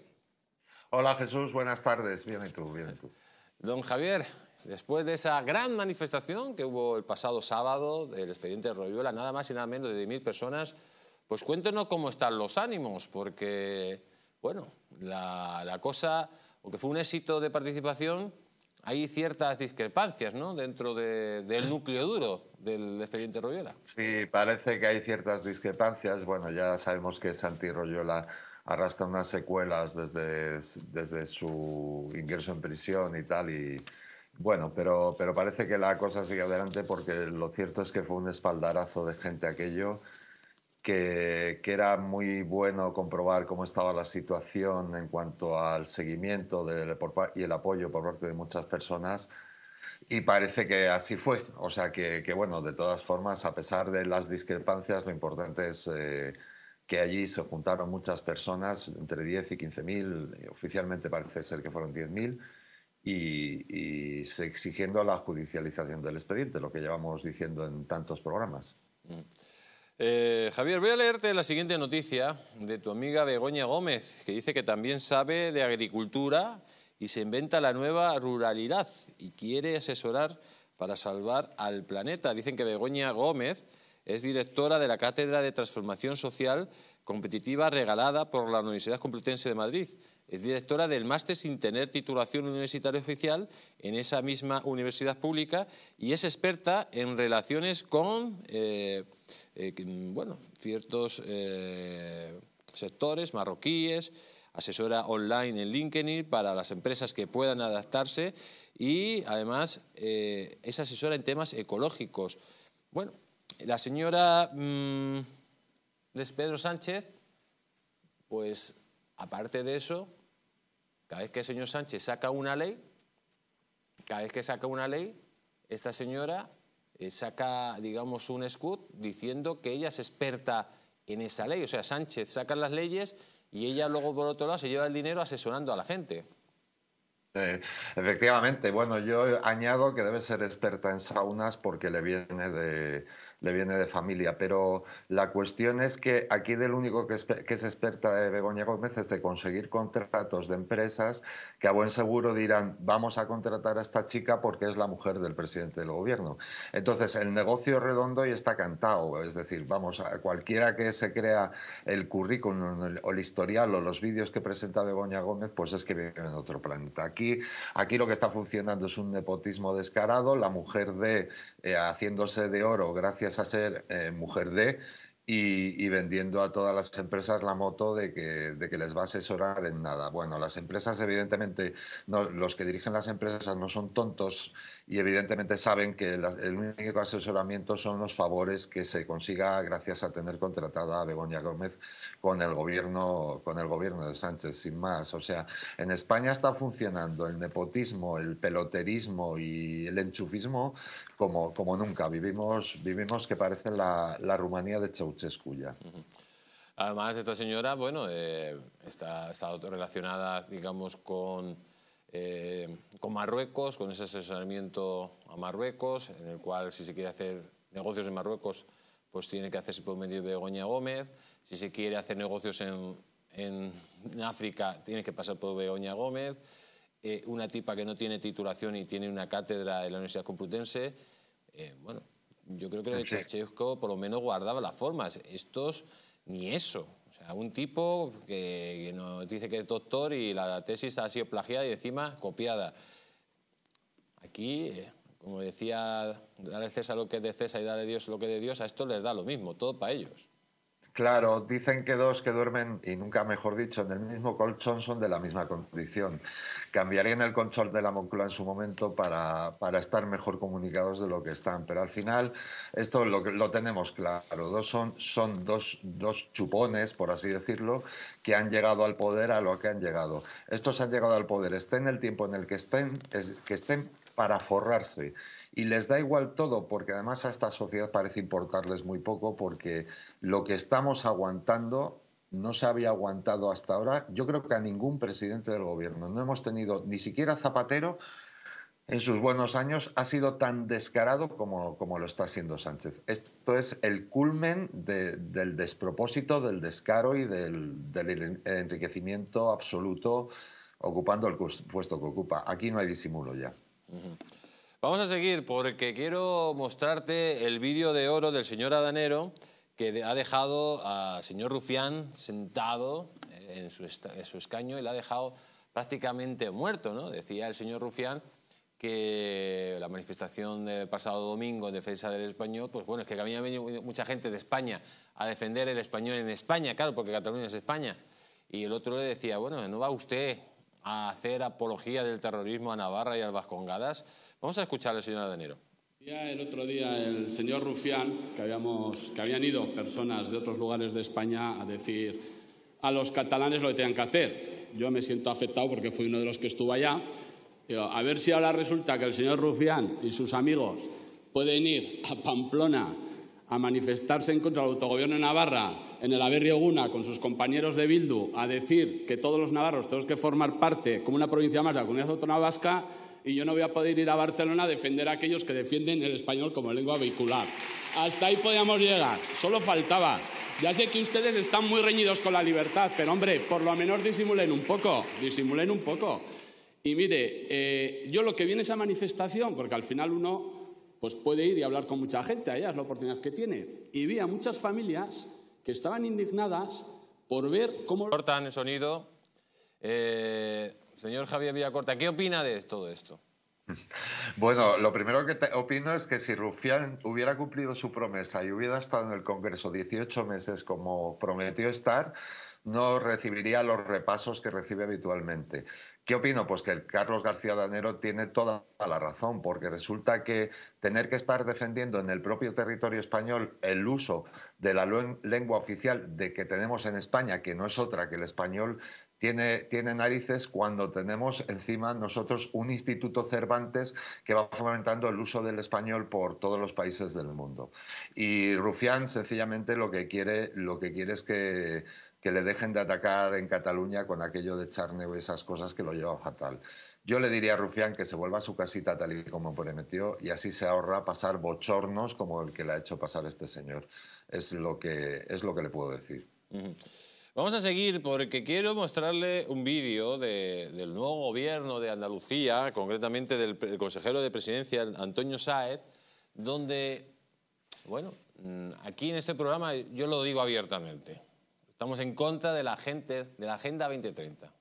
Hola Jesús, buenas tardes, bien y tú, bien tú. Don Javier, después de esa gran manifestación que hubo el pasado sábado del expediente de Royuela, nada más y nada menos de 10.000 personas, pues cuéntenos cómo están los ánimos, porque, bueno, la, la cosa aunque fue un éxito de participación, hay ciertas discrepancias ¿no? dentro del núcleo duro del expediente Royola. Sí, parece que hay ciertas discrepancias. Bueno, ya sabemos que Santi Royola arrastra unas secuelas desde, desde su ingreso en prisión y tal. Y bueno, pero, pero parece que la cosa sigue adelante porque lo cierto es que fue un espaldarazo de gente aquello que, era muy bueno comprobar cómo estaba la situación en cuanto al seguimiento y el apoyo por parte de muchas personas. Y parece que así fue. O sea que, bueno, de todas formas, a pesar de las discrepancias, lo importante es eh, que allí se juntaron muchas personas, entre 10 y 15 mil, oficialmente parece ser que fueron 10 mil, y, se exigiendo la judicialización del expediente, lo que llevamos diciendo en tantos programas. Mm. Eh, Javier, voy a leerte la siguiente noticia de tu amiga Begoña Gómez, que dice que también sabe de agricultura y se inventa la nueva ruralidad y quiere asesorar para salvar al planeta. Dicen que Begoña Gómez es directora de la Cátedra de Transformación Social competitiva regalada por la Universidad Complutense de Madrid. Es directora del máster sin tener titulación universitaria oficial en esa misma universidad pública y es experta en relaciones con eh, eh, bueno, ciertos eh, sectores marroquíes, asesora online en LinkedIn para las empresas que puedan adaptarse y además es asesora en temas ecológicos. Bueno, la señora... Mm, Pedro Sánchez, pues aparte de eso, cada vez que el señor Sánchez saca una ley, cada vez que saca una ley, esta señora eh, saca, digamos, un escud diciendo que ella es experta en esa ley. O sea, Sánchez saca las leyes y ella luego, por otro lado, se lleva el dinero asesorando a la gente. efectivamente, bueno, yo añado que debe ser experta en saunas porque le viene de, le viene de familia. Pero la cuestión es que aquí del único que es, experta de eh, Begoña Gómez es de conseguir contratos de empresas que a buen seguro dirán, vamos a contratar a esta chica porque es la mujer del presidente del gobierno. Entonces, el negocio redondo y está cantado. Es decir, vamos, a cualquiera que se crea el currículum o el historial o los vídeos que presenta Begoña Gómez, pues es que viene en otro planeta. Aquí, aquí lo que está funcionando es un nepotismo descarado. La mujer de eh, haciéndose de oro gracias a ser eh, mujer de y, vendiendo a todas las empresas la moto de que, de que, les va a asesorar en nada. Bueno, las empresas evidentemente, no, los que dirigen las empresas no son tontos y evidentemente saben que el único asesoramiento son los favores que se consiga gracias a tener contratada a Begoña Gómez con el gobierno, con el gobierno de Sánchez, sin más. O sea, en España está funcionando el nepotismo, el peloterismo y el enchufismo como, como nunca. Vivimos, vivimos que parece la, la Rumanía de Ceausescu ya. Además, esta señora, bueno, eh, está, estado relacionada, digamos, con, eh, con Marruecos, con ese asesoramiento a Marruecos, en el cual si se quiere hacer negocios en Marruecos, pues tiene que hacerse por medio de Begoña Gómez. Si se quiere hacer negocios en, en África, tiene que pasar por Begoña Gómez. Eh, una tipa que no tiene titulación y tiene una cátedra en la Universidad Complutense eh, bueno, yo creo que el de por lo menos guardaba las formas. Estos, ni eso. O sea, un tipo que, nos dice que es doctor y la tesis ha sido plagiada y encima copiada. Aquí, eh, como decía, dale César lo que es de César y de Dios lo que es de Dios, a esto les da lo mismo, todo para ellos. Claro, dicen que dos que duermen, y nunca mejor dicho, en el mismo colchón son de la misma condición cambiarían el control de la Moncloa en su momento para, para estar mejor comunicados de lo que están. Pero al final, esto lo, lo tenemos claro. Dos son, son dos, dos chupones, por así decirlo, que han llegado al poder a lo que han llegado. Estos han llegado al poder, estén el tiempo en el que estén, que estén para forrarse. Y les da igual todo, porque además a esta sociedad parece importarles muy poco, porque lo que estamos aguantando no se había aguantado hasta ahora, yo creo que a ningún presidente del gobierno. No hemos tenido ni siquiera Zapatero en sus buenos años ha sido tan descarado como, como lo está haciendo Sánchez. Esto es el culmen del despropósito, del descaro y del, enriquecimiento absoluto ocupando el puesto que ocupa. Aquí no hay disimulo ya. Vamos a seguir porque quiero mostrarte el vídeo de oro del señor Adanero que ha dejado al señor Rufián sentado eh, en su, escaño y le ha dejado prácticamente muerto, ¿no? Decía el señor Rufián que la manifestación del pasado domingo en defensa del español, pues bueno, es que había venido mucha gente de España a defender el español en España, claro, porque Cataluña es España. Y el otro le decía, bueno, ¿no va usted a hacer apología del terrorismo a Navarra y a las Vascongadas? Vamos a escuchar al señor Adenero el otro día el señor Rufián, que, habíamos, que habían ido personas de otros lugares de España a decir a los catalanes lo que tenían que hacer. Yo me siento afectado porque fui uno de los que estuvo allá. A ver si ahora resulta que el señor Rufián y sus amigos pueden ir a Pamplona a manifestarse en contra del autogobierno de Navarra en el Averrio Guna con sus compañeros de Bildu a decir que todos los navarros tenemos que formar parte como una provincia más de la comunidad autonoma vasca y yo no voy a poder ir a Barcelona a defender a aquellos que defienden el español como lengua vehicular. Hasta ahí podíamos llegar, solo faltaba. Ya sé que ustedes están muy reñidos con la libertad, pero hombre, por lo menos disimulen un poco, disimulen un poco. Y mire, eh, yo lo que viene esa manifestación, porque al final uno pues puede ir y hablar con mucha gente, allá es la oportunidad que tiene. Y vi a muchas familias que estaban indignadas por ver cómo... Cortan el sonido. Eh, Señor Javier Villacorta, ¿qué opina de todo esto? Bueno, lo primero que opino es que si Rufián hubiera cumplido su promesa y hubiera estado en el Congreso 18 meses como prometió estar, no recibiría los repasos que recibe habitualmente. ¿Qué opino? Pues que el Carlos García Danero tiene toda la razón, porque resulta que tener que estar defendiendo en el propio territorio español el uso de la lengua oficial de que tenemos en España, que no es otra que el español, tiene, narices cuando tenemos encima nosotros un instituto Cervantes que va fomentando el uso del español por todos los países del mundo. Y Rufián sencillamente lo que quiere, lo que quiere es que le dejen de atacar en Cataluña con aquello de Charneu y esas cosas que lo lleva fatal. Yo le diría a Rufián que se vuelva a su casita tal y como prometió y así se ahorra pasar bochornos como el que le ha hecho pasar este señor. Es lo que, es lo que le puedo decir. Vamos a seguir porque quiero mostrarle un vídeo del nuevo gobierno de Andalucía, concretamente del, consejero de presidencia Antonio Saez, donde, bueno, mm, aquí en este programa yo lo digo abiertamente, estamos en contra de la, gente, de la Agenda 2030.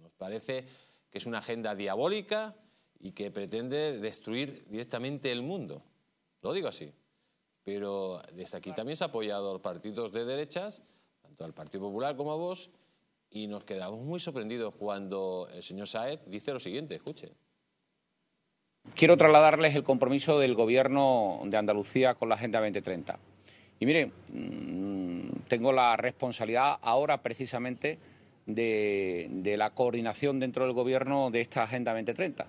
Nos parece que es una agenda diabólica y que pretende destruir directamente el mundo. Lo digo así. Pero desde aquí también se ha apoyado a los partidos de derechas al Partido Popular como a vos, y nos quedamos muy sorprendidos cuando el señor Saed dice lo siguiente, escuche. Quiero trasladarles el compromiso del Gobierno de Andalucía con la Agenda 2030. Y miren, mm, tengo la responsabilidad ahora precisamente de, de, la coordinación dentro del Gobierno de esta Agenda 2030.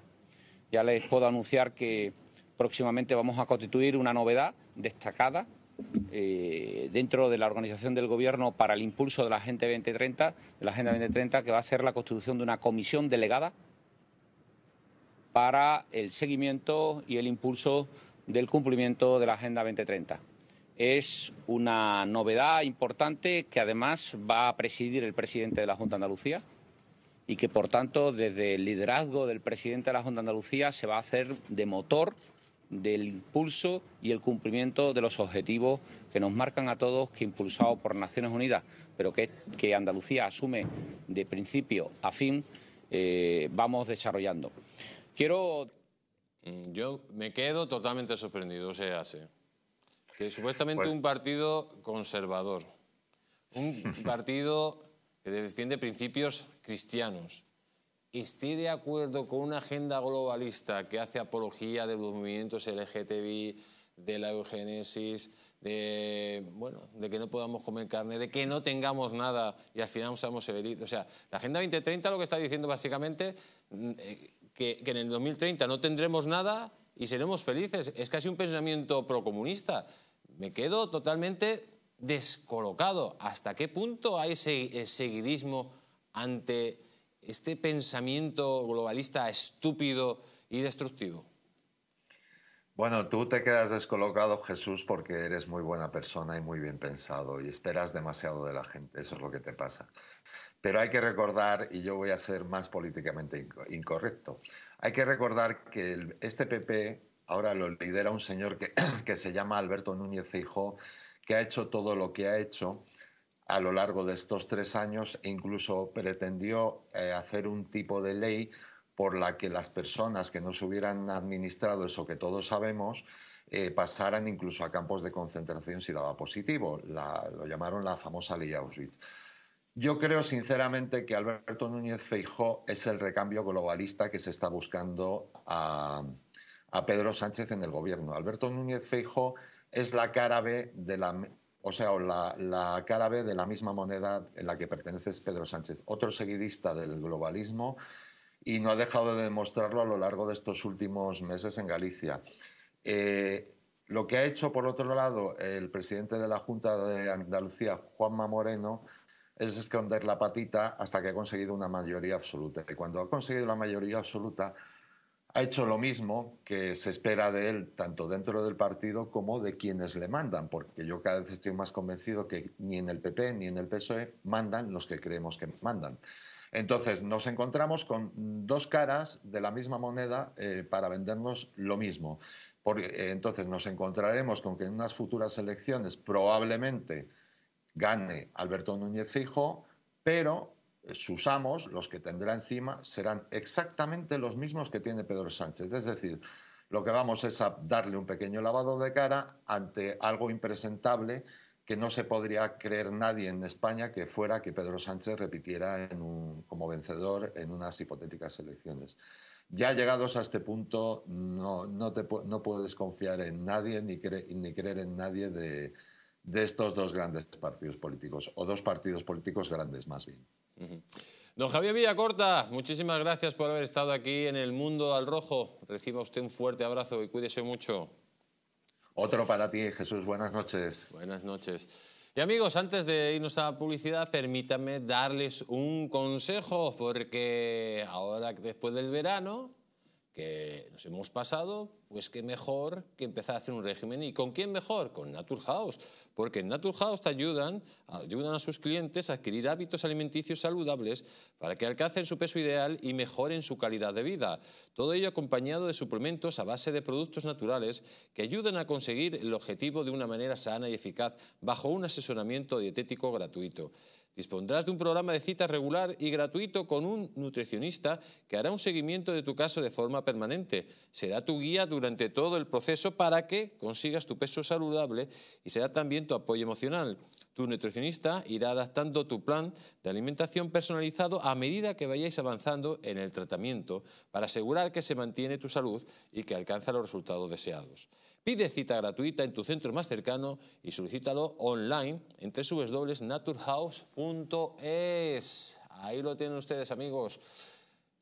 Ya les puedo anunciar que próximamente vamos a constituir una novedad destacada eh, dentro de la organización del Gobierno para el impulso de la Agenda 2030, de la Agenda 2030, que va a ser la constitución de una comisión delegada para el seguimiento y el impulso del cumplimiento de la Agenda 2030. Es una novedad importante que además va a presidir el presidente de la Junta de Andalucía y que, por tanto, desde el liderazgo del presidente de la Junta de Andalucía se va a hacer de motor del impulso y el cumplimiento de los objetivos que nos marcan a todos, que impulsados por Naciones Unidas, pero que, Andalucía asume de principio a fin, eh, vamos desarrollando. Quiero... Mm, yo me quedo totalmente sorprendido, o sea, que supuestamente un partido conservador, un partido que defiende principios cristianos, esté de acuerdo con una agenda globalista que hace apología de los movimientos LGTBI, de la eugenesis, de, bueno, de que no podamos comer carne, de que no tengamos nada y al final usamos el O sea, la Agenda 2030 lo que está diciendo básicamente mm, eh, que, que en el 2030 no tendremos nada y seremos felices. Es casi un pensamiento procomunista. Me quedo totalmente descolocado. ¿Hasta qué punto hay ese eh, seguidismo ante este pensamiento globalista estúpido y destructivo? Bueno, tú te quedas descolocado, Jesús, porque eres muy buena persona y muy bien pensado y esperas demasiado de la gente. Eso es lo que te pasa. Pero hay que recordar, y yo voy a ser más políticamente incorrecto, hay que recordar que este PP ahora lo lidera un señor que, se llama Alberto Núñez Feijóo, que ha hecho todo lo que ha hecho a lo largo de estos tres años e incluso pretendió eh, hacer un tipo de ley por la que las personas que no se hubieran administrado eso que todos sabemos eh, pasaran incluso a campos de concentración si daba positivo. lo llamaron la famosa ley Auschwitz. Yo creo sinceramente que Alberto Núñez Feijó es el recambio globalista que se está buscando a, Pedro Sánchez en el gobierno. Alberto Núñez Feijó es la cara B de la o sea, la, la, cara B de la misma moneda en la que pertenece es Pedro Sánchez, otro seguidista del globalismo y no ha dejado de demostrarlo a lo largo de estos últimos meses en Galicia. Eh, lo que ha hecho, por otro lado, el presidente de la Junta de Andalucía, Juanma Moreno, es esconder la patita hasta que ha conseguido una mayoría absoluta. Y cuando ha conseguido la mayoría absoluta, ha hecho lo mismo que se espera de él, tanto dentro del partido como de quienes le mandan, porque yo cada vez estoy más convencido que ni en el PP ni en el PSOE mandan los que creemos que mandan. Entonces nos encontramos con dos caras de la misma moneda eh, para vendernos lo mismo. Porque, eh, entonces nos encontraremos con que en unas futuras elecciones probablemente gane Alberto Núñez Fijo, pero eh, sus amos, los que tendrá encima, serán exactamente los mismos que tiene Pedro Sánchez. Es decir, lo que vamos es a darle un pequeño lavado de cara ante algo impresentable que no se podría creer nadie en España que fuera que Pedro Sánchez repitiera como vencedor en unas hipotéticas elecciones. Ya llegados a este punto, no, no, te, puedes confiar en nadie ni, creer en nadie de estos dos grandes partidos políticos, o dos partidos políticos grandes más bien. Don Javier Villacorta, muchísimas gracias por haber estado aquí en el Mundo al Rojo. Reciba usted un fuerte abrazo y cuídese mucho. Otro para ti, Jesús. Buenas noches. Buenas noches. Y amigos, antes de irnos a publicidad, permítanme darles un consejo, porque ahora, después del verano, que nos hemos pasado, pues qué mejor que empezar a hacer un régimen. ¿Y con quién mejor? Con Naturhaus, porque en Naturhaus te ayudan, ayudan a sus clientes a adquirir hábitos alimenticios saludables para que alcancen su peso ideal y mejoren su calidad de vida. Todo ello acompañado de suplementos a base de productos naturales que ayudan a conseguir el objetivo de una manera sana y eficaz bajo un asesoramiento dietético gratuito. Dispondrás de un programa de citas regular y gratuito con un nutricionista que hará un seguimiento de tu caso de forma permanente. Será tu guía durante todo el proceso para que consigas tu peso saludable y será también tu apoyo emocional. Tu nutricionista irá adaptando tu plan de alimentación personalizado a medida que vayáis avanzando en el tratamiento para asegurar que se mantiene tu salud y que alcanza los resultados deseados. Pide cita gratuita en tu centro más cercano y solicítalo online en www.naturhouse.es. Ahí lo tienen ustedes, amigos.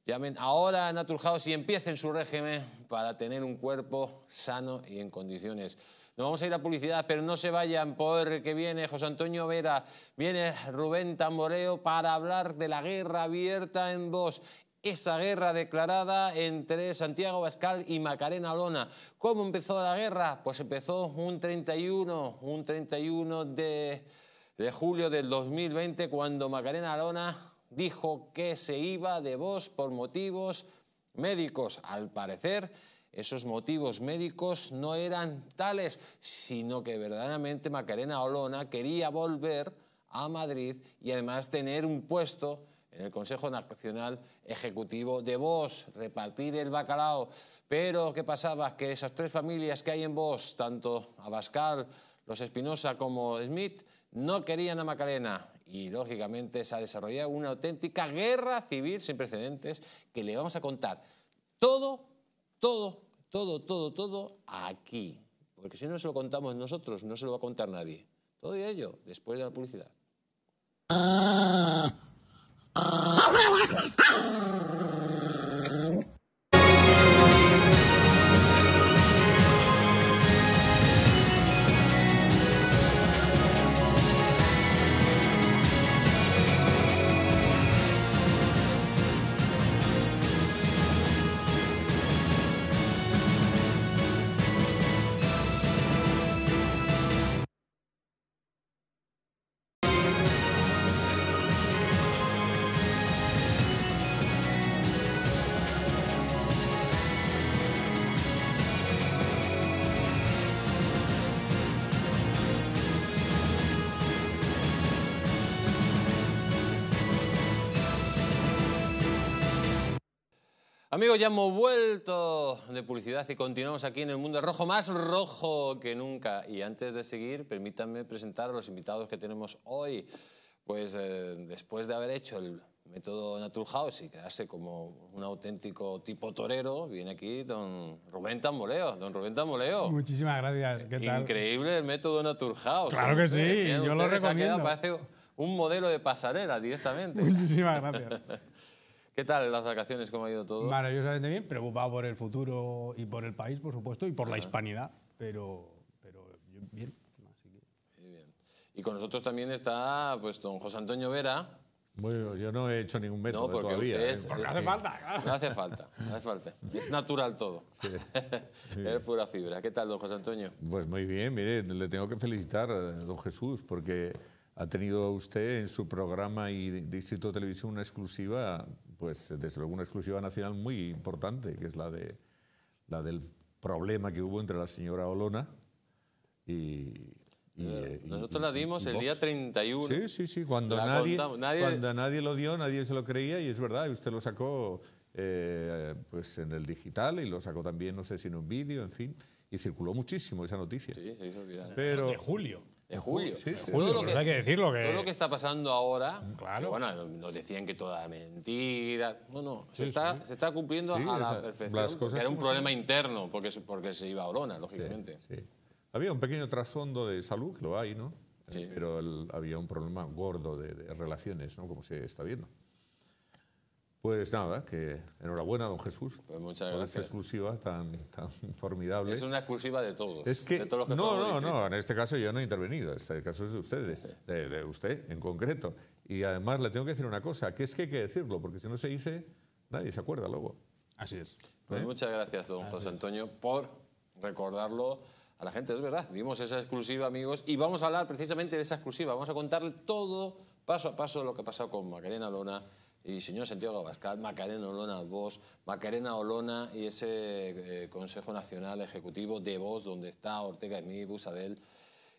Llamen ahora a Naturhouse y empiecen su régimen para tener un cuerpo sano y en condiciones. Nos vamos a ir a publicidad, pero no se vayan porque viene José Antonio Vera, viene Rubén Tamboreo para hablar de la guerra abierta en voz esa guerra declarada entre Santiago Bascal y Macarena Olona. ¿Cómo empezó la guerra? Pues empezó un 31, un 31 de, julio del 2020 cuando Macarena Olona dijo que se iba de voz por motivos médicos. Al parecer, esos motivos médicos no eran tales, sino que verdaderamente Macarena Olona quería volver a Madrid y además tener un puesto en el Consejo Nacional Ejecutivo de vos repartir el bacalao. Pero, ¿qué pasaba? Que esas tres familias que hay en vos tanto Abascal, los Espinosa como Smith, no querían a Macarena y lógicamente se ha desarrollado una auténtica guerra civil sin precedentes que le vamos a contar todo, todo, todo, todo, todo aquí. Porque si no se lo contamos nosotros, no se lo va a contar nadie. Todo ello después de la publicidad. Ah. Oh, my God. Amigos, ya hemos vuelto de publicidad y continuamos aquí en el mundo rojo, más rojo que nunca. Y antes de seguir, permítanme presentar a los invitados que tenemos hoy. Pues eh, después de haber hecho el método Naturhaus y quedarse como un auténtico tipo torero, viene aquí don Rubén Tamboleo. Don Rubén Tamboleo. Muchísimas gracias. ¿Qué tal? Increíble el método Naturhaus. Claro que sí, yo lo recomiendo. parece un modelo de pasarela directamente. Muchísimas gracias. ¿Qué tal las vacaciones? ¿Cómo ha ido todo? Maravillosamente bien, preocupado por el futuro y por el país, por supuesto, y por la hispanidad, pero, pero bien. Muy bien. Y con nosotros también está pues, don José Antonio Vera. Bueno, yo no he hecho ningún método porque todavía. ¿eh? porque no hace falta. No hace falta, no hace falta. Es natural todo. Sí. es pura fibra. ¿Qué tal, don José Antonio? Pues muy bien, mire, le tengo que felicitar a eh, don Jesús porque ha tenido usted en su programa y de Instituto Televisión una exclusiva pues desde luego una exclusiva nacional muy importante, que es la, de, la del problema que hubo entre la señora Olona y... Eh, eh, nosotros la dimos el día 31. Sí, sí, sí, cuando nadie, nadie, lo dio, nadie se lo creía y es verdad, usted lo sacó eh, pues en el digital y lo sacó también, no sé si en un vídeo, en fin, y circuló muchísimo esa noticia. Sí, se hizo Pero, de julio en julio. Sí, que, hay que decirlo. Todo lo que está pasando ahora, mm, claro. bueno, nos decían que toda mentira. No, no, se, está, se está cumpliendo a la perfección. era un problema interno porque, porque se iba a Olona, lógicamente. Había un pequeño trasfondo de salud, lo hay, ¿no? Pero había un problema gordo de relaciones, ¿no? Como se está viendo. Pues nada, que enhorabuena, don Jesús. Pues muchas gracias. Por esta exclusiva tan, tan formidable. Es una exclusiva de todos. Es que, no, no, no, en este caso yo no he intervenido, este caso es de ustedes, de, usted en concreto. Y además le tengo que decir una cosa, que es que hay que decirlo, porque si no se dice, nadie se acuerda luego. Así es. Pues ¿Eh? muchas gracias, don José Antonio, por recordarlo a la gente, es verdad. Vimos esa exclusiva, amigos, y vamos a hablar precisamente de esa exclusiva. Vamos a contarle todo, paso a paso, lo que ha pasado con Magdalena Lona y señor Santiago Abascal, Macarena Olona vos, Macarena Olona y ese eh, Consejo Nacional Ejecutivo de Voz, donde está Ortega Emí, Busadel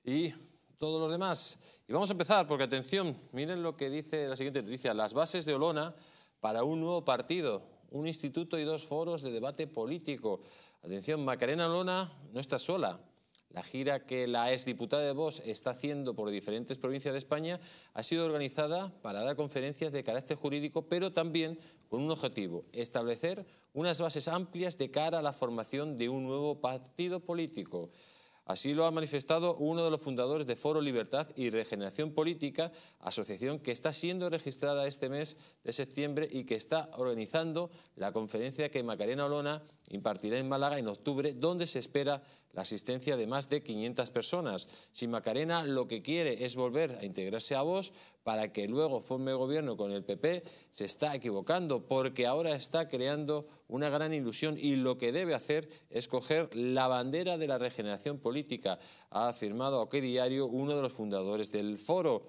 y todos los demás. Y vamos a empezar, porque atención, miren lo que dice la siguiente noticia, las bases de Olona para un nuevo partido, un instituto y dos foros de debate político. Atención, Macarena Olona no está sola, la gira que la exdiputada de Vox está haciendo por diferentes provincias de España ha sido organizada para dar conferencias de carácter jurídico, pero también con un objetivo, establecer unas bases amplias de cara a la formación de un nuevo partido político. Así lo ha manifestado uno de los fundadores de Foro Libertad y Regeneración Política, asociación que está siendo registrada este mes de septiembre y que está organizando la conferencia que Macarena Olona impartirá en Málaga en octubre, donde se espera la asistencia de más de 500 personas. Si Macarena lo que quiere es volver a integrarse a vos, para que luego forme gobierno con el PP, se está equivocando porque ahora está creando una gran ilusión y lo que debe hacer es coger la bandera de la regeneración política, ha afirmado a qué diario uno de los fundadores del foro.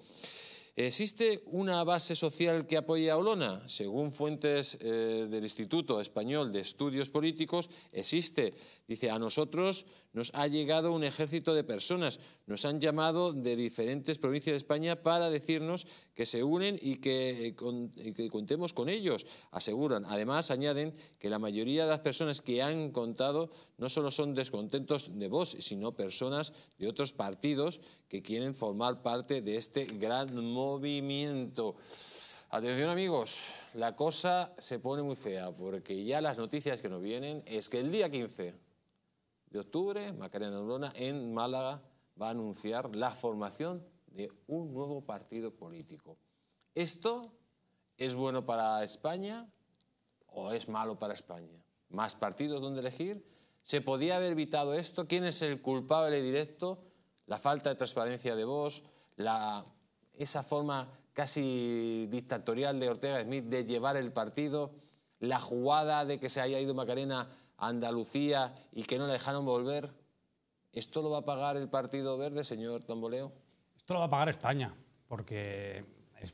¿Existe una base social que apoya a Olona? Según fuentes eh, del Instituto Español de Estudios Políticos, existe. Dice, a nosotros nos ha llegado un ejército de personas, nos han llamado de diferentes provincias de España para decirnos que se unen eh, y que, contemos con ellos, aseguran. Además, añaden que la mayoría de las personas que han contado no solo son descontentos de vos, sino personas de otros partidos que quieren formar parte de este gran movimiento. Atención amigos, la cosa se pone muy fea porque ya las noticias que nos vienen es que el día 15 de octubre, Macarena Lona en Málaga va a anunciar la formación de un nuevo partido político. ¿Esto es bueno para España o es malo para España? ¿Más partidos donde elegir? ¿Se podía haber evitado esto? ¿Quién es el culpable directo? La falta de transparencia de voz, esa forma casi dictatorial de Ortega Smith de llevar el partido, la jugada de que se haya ido Macarena Andalucía y que no la dejaron volver. ¿Esto lo va a pagar el Partido Verde, señor Tomboleo? Esto lo va a pagar España, porque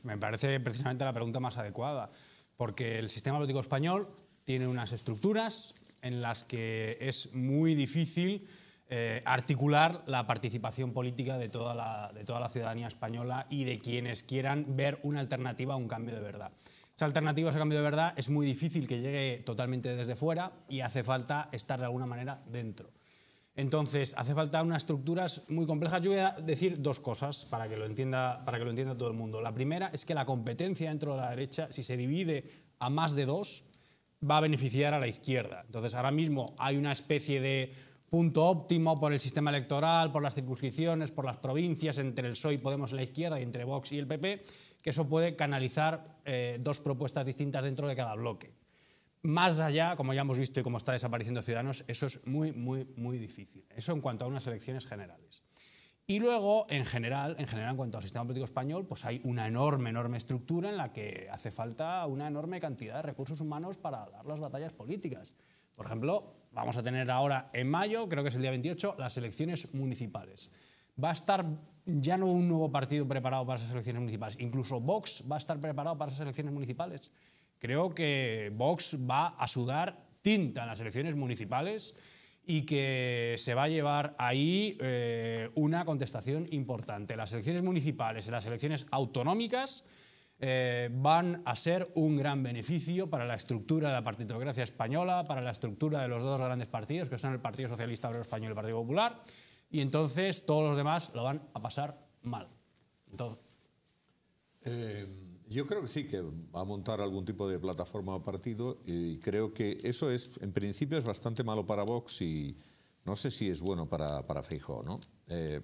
me parece precisamente la pregunta más adecuada. Porque el sistema político español tiene unas estructuras en las que es muy difícil eh, articular la participación política de toda la, de toda la ciudadanía española y de quienes quieran ver una alternativa a un cambio de verdad. Esa alternativa, ese cambio de verdad, es muy difícil que llegue totalmente desde fuera y hace falta estar de alguna manera dentro. Entonces, hace falta unas estructuras muy complejas. Yo voy a decir dos cosas para que, lo entienda, para que lo entienda todo el mundo. La primera es que la competencia dentro de la derecha, si se divide a más de dos, va a beneficiar a la izquierda. Entonces, ahora mismo hay una especie de punto óptimo por el sistema electoral, por las circunscripciones, por las provincias, entre el PSOE y Podemos en la izquierda y entre Vox y el PP que eso puede canalizar eh, dos propuestas distintas dentro de cada bloque. Más allá, como ya hemos visto y como está desapareciendo Ciudadanos, eso es muy, muy, muy difícil. Eso en cuanto a unas elecciones generales. Y luego, en general, en general, en cuanto al sistema político español, pues hay una enorme, enorme estructura en la que hace falta una enorme cantidad de recursos humanos para dar las batallas políticas. Por ejemplo, vamos a tener ahora en mayo, creo que es el día 28, las elecciones municipales. Va a estar ya no un nuevo partido preparado para esas elecciones municipales. Incluso Vox va a estar preparado para esas elecciones municipales. Creo que Vox va a sudar tinta en las elecciones municipales y que se va a llevar ahí eh, una contestación importante. Las elecciones municipales y las elecciones autonómicas eh, van a ser un gran beneficio para la estructura de la partitocracia española, para la estructura de los dos grandes partidos, que son el Partido Socialista Obrero Español y el Partido Popular y entonces todos los demás lo van a pasar mal. Entonces, eh, yo creo que sí, que va a montar algún tipo de plataforma o partido y creo que eso es, en principio es bastante malo para Vox y no sé si es bueno para, para Feijóo, ¿no? Eh,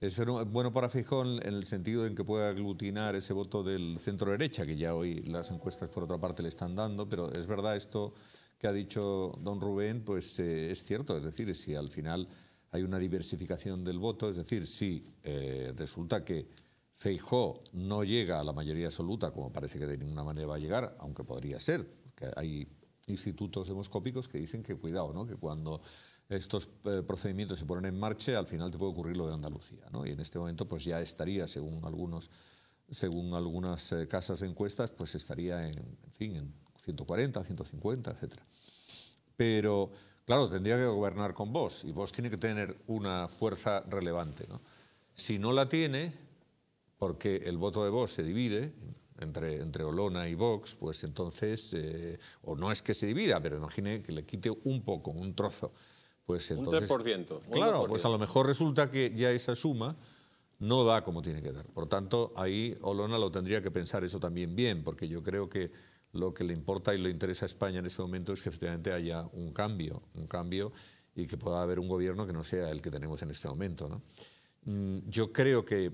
es bueno para Fijón en el sentido en que puede aglutinar ese voto del centro derecha, que ya hoy las encuestas por otra parte le están dando, pero es verdad esto que ha dicho don Rubén, pues eh, es cierto, es decir, si al final hay una diversificación del voto, es decir, si eh, resulta que Feijó no llega a la mayoría absoluta, como parece que de ninguna manera va a llegar, aunque podría ser, porque hay institutos demoscópicos que dicen que cuidado, que cuando estos eh, procedimientos se ponen en marcha, al final te puede ocurrir lo de Andalucía. Y en este momento pues ya estaría, según algunos según algunas eh, casas de encuestas, pues estaría en, fin, en 140, 150, etc. Pero Claro, tendría que gobernar con vos y vos tiene que tener una fuerza relevante. ¿no? Si no la tiene, porque el voto de vos se divide entre, entre Olona y Vox, pues entonces, eh, o no es que se divida, pero imagine que le quite un poco, un trozo. Pues entonces, un 3%. claro, pues a lo mejor resulta que ya esa suma no da como tiene que dar. Por tanto, ahí Olona lo tendría que pensar eso también bien, porque yo creo que lo que le importa y le interesa a España en este momento es que efectivamente haya un cambio, un cambio y que pueda haber un gobierno que no sea el que tenemos en este momento. Mm, yo creo que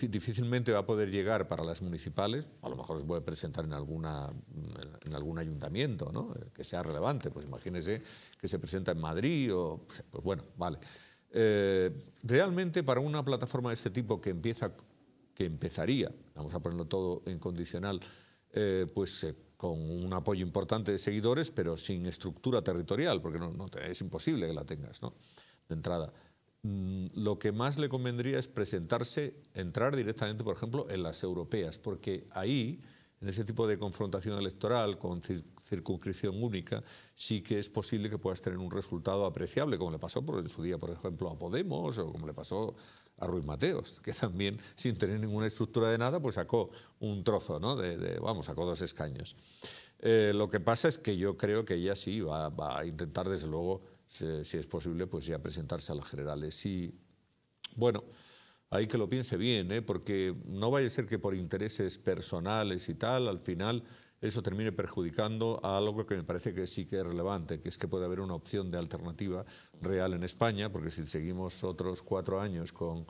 difícilmente va a poder llegar para las municipales, a lo mejor se puede presentar en, alguna, en algún ayuntamiento ¿no? Eh, que sea relevante, pues imagínese que se presenta en Madrid o... Pues, pues bueno, vale. Eh, realmente para una plataforma de este tipo que empieza que empezaría, vamos a ponerlo todo en condicional, eh, pues con un apoyo importante de seguidores, pero sin estructura territorial, porque no, es imposible que la tengas, De entrada. Mm, lo que más le convendría es presentarse, entrar directamente, por ejemplo, en las europeas, porque ahí, en ese tipo de confrontación electoral con circunscripción única, sí que es posible que puedas tener un resultado apreciable, como le pasó en su día, por ejemplo, a Podemos, o como le pasó a Ruiz Mateos, que también, sin tener ninguna estructura de nada, pues sacó un trozo, ¿no? De, vamos, sacó dos escaños. Eh, lo que pasa es que yo creo que ella sí va, a intentar, desde luego, si, es posible, pues ya presentarse a las generales. Y, bueno, hay que lo piense bien, ¿eh? porque no vaya a ser que por intereses personales y tal, al final eso termine perjudicando a algo que me parece que sí que es relevante, que es que puede haber una opción de alternativa real en España, porque si seguimos otros cuatro años con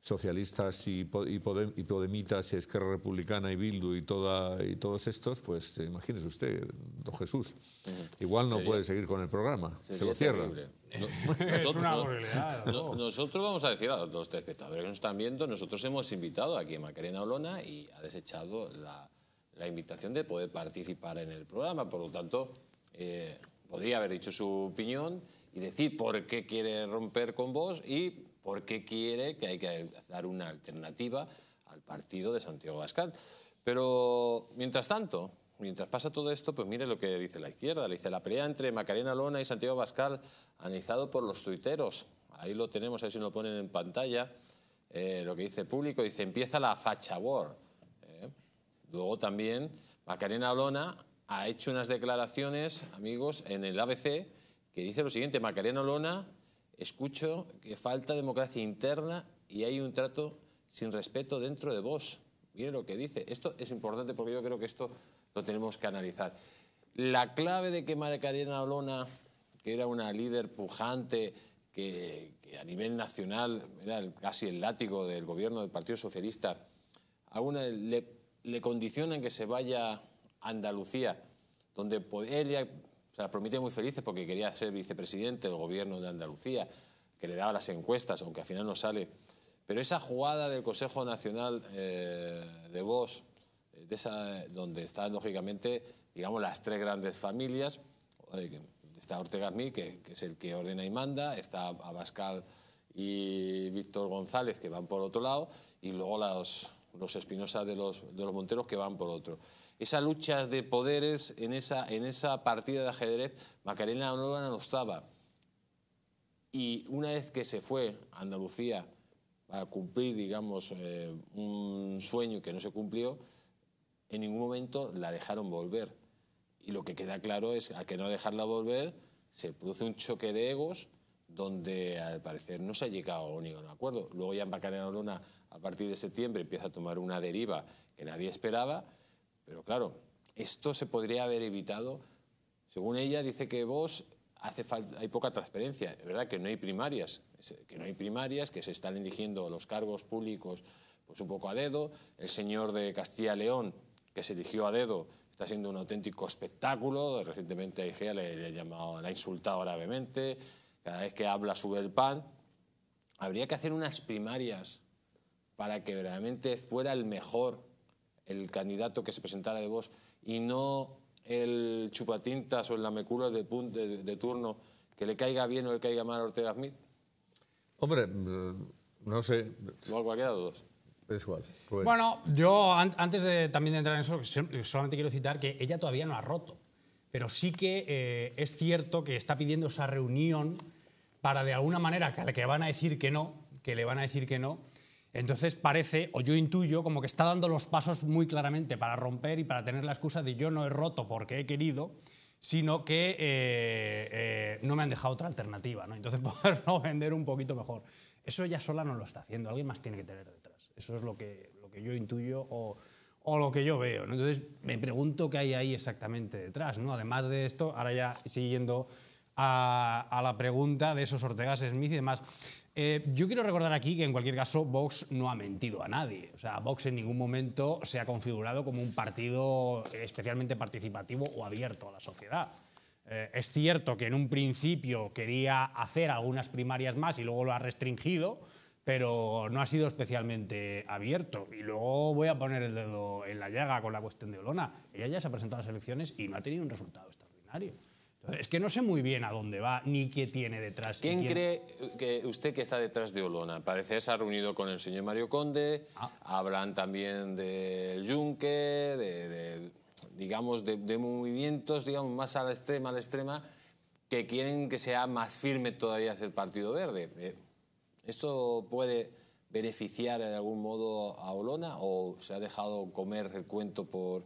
socialistas y, y podemitas y Esquerra Republicana y Bildu y, toda, y todos estos, pues eh, imagínese usted, don Jesús, mm. igual no puede seguir con el programa, se lo cierra. nosotros, nosotros vamos a decir a los telespectadores que nos están viendo, nosotros hemos invitado aquí a Macarena Olona y ha desechado la la invitación de poder participar en el programa. Por lo tanto, eh, podría haber dicho su opinión y decir por qué quiere romper con vos y por qué quiere que hay que dar una alternativa al partido de Santiago bascal Pero mientras tanto, mientras pasa todo esto, pues mire lo que dice la izquierda. Le dice la pelea entre Macarena Lona y Santiago Bascal, analizado por los tuiteros. Ahí lo tenemos, a ver si lo ponen en pantalla. Eh, lo que dice público, dice, empieza la facha war. Luego también Macarena Olona ha hecho unas declaraciones, amigos, en el ABC, que dice lo siguiente, Macarena Olona, escucho que falta democracia interna y hay un trato sin respeto dentro de vos. mire lo que dice. Esto es importante porque yo creo que esto lo tenemos que analizar. La clave de que Macarena Olona, que era una líder pujante, que, a nivel nacional era casi el látigo del gobierno del Partido Socialista, alguna le le condicionan que se vaya a Andalucía, donde él ya se las prometía muy felices porque quería ser vicepresidente del gobierno de Andalucía, que le daba las encuestas, aunque al final no sale. Pero esa jugada del Consejo Nacional eh, de Vos, eh, de esa, eh, donde están lógicamente, digamos, las tres grandes familias, está Ortega Smith, que, es el que ordena y manda, está Abascal y Víctor González, que van por otro lado, y luego las los Espinosa de los, Monteros que van por otro. Esa lucha de poderes en esa, en esa partida de ajedrez, Macarena Olona no estaba. Y una vez que se fue a Andalucía para cumplir, digamos, eh, un sueño que no se cumplió, en ningún momento la dejaron volver. Y lo que queda claro es que al que no dejarla volver, se produce un choque de egos donde al parecer no se ha llegado a ningún acuerdo. Luego ya Macarena Olona a partir de septiembre empieza a tomar una deriva que nadie esperaba, pero claro, esto se podría haber evitado. Según ella, dice que vos hace hay poca transparencia. Es verdad que no hay primarias, que no hay primarias, que se están eligiendo los cargos públicos pues un poco a dedo. El señor de Castilla León, que se eligió a dedo, está siendo un auténtico espectáculo. Recientemente a Igea le, ha llamado, ha insultado gravemente. Cada vez que habla sube el pan. Habría que hacer unas primarias para que verdaderamente fuera el mejor, el candidato que se presentara de vos, y no el chupatintas o el lameculo de, turno, que le caiga bien o le caiga mal a Ortega Smith? Hombre, mm, no sé. Igual cualquiera de dos. igual. Pues. Bueno, yo antes de, también de entrar en eso, solamente quiero citar que ella todavía no ha roto, pero sí que eh, es cierto que está pidiendo esa reunión para de alguna manera que le van a decir que no, que le van a decir que no, entonces parece, o yo intuyo, como que está dando los pasos muy claramente para romper y para tener la excusa de yo no he roto porque he querido, sino que eh, eh, no me han dejado otra alternativa, ¿no? Entonces poderlo vender un poquito mejor. Eso ya sola no lo está haciendo, alguien más tiene que tener detrás. Eso es lo que, lo que yo intuyo o, lo que yo veo. Entonces me pregunto qué hay ahí exactamente detrás, ¿no? Además de esto, ahora ya siguiendo a, la pregunta de esos Ortegas Smith y demás eh, yo quiero recordar aquí que en cualquier caso Vox no ha mentido a nadie. O sea, Vox en ningún momento se ha configurado como un partido especialmente participativo o abierto a la sociedad. Eh, es cierto que en un principio quería hacer algunas primarias más y luego lo ha restringido, pero no ha sido especialmente abierto. Y luego voy a poner el dedo en la llaga con la cuestión de Olona. Ella ya se ha presentado a las elecciones y no ha tenido un resultado extraordinario. Es que no sé muy bien a dónde va ni qué tiene detrás. ¿Quién, cree que usted que está detrás de Olona? Parece que se ha reunido con el señor Mario Conde, ah. hablan también del Junque, de, digamos, de, movimientos digamos, más a la extrema, a la extrema, que quieren que sea más firme todavía hacia el Partido Verde. Eh, ¿Esto puede beneficiar de algún modo a Olona o se ha dejado comer el cuento por,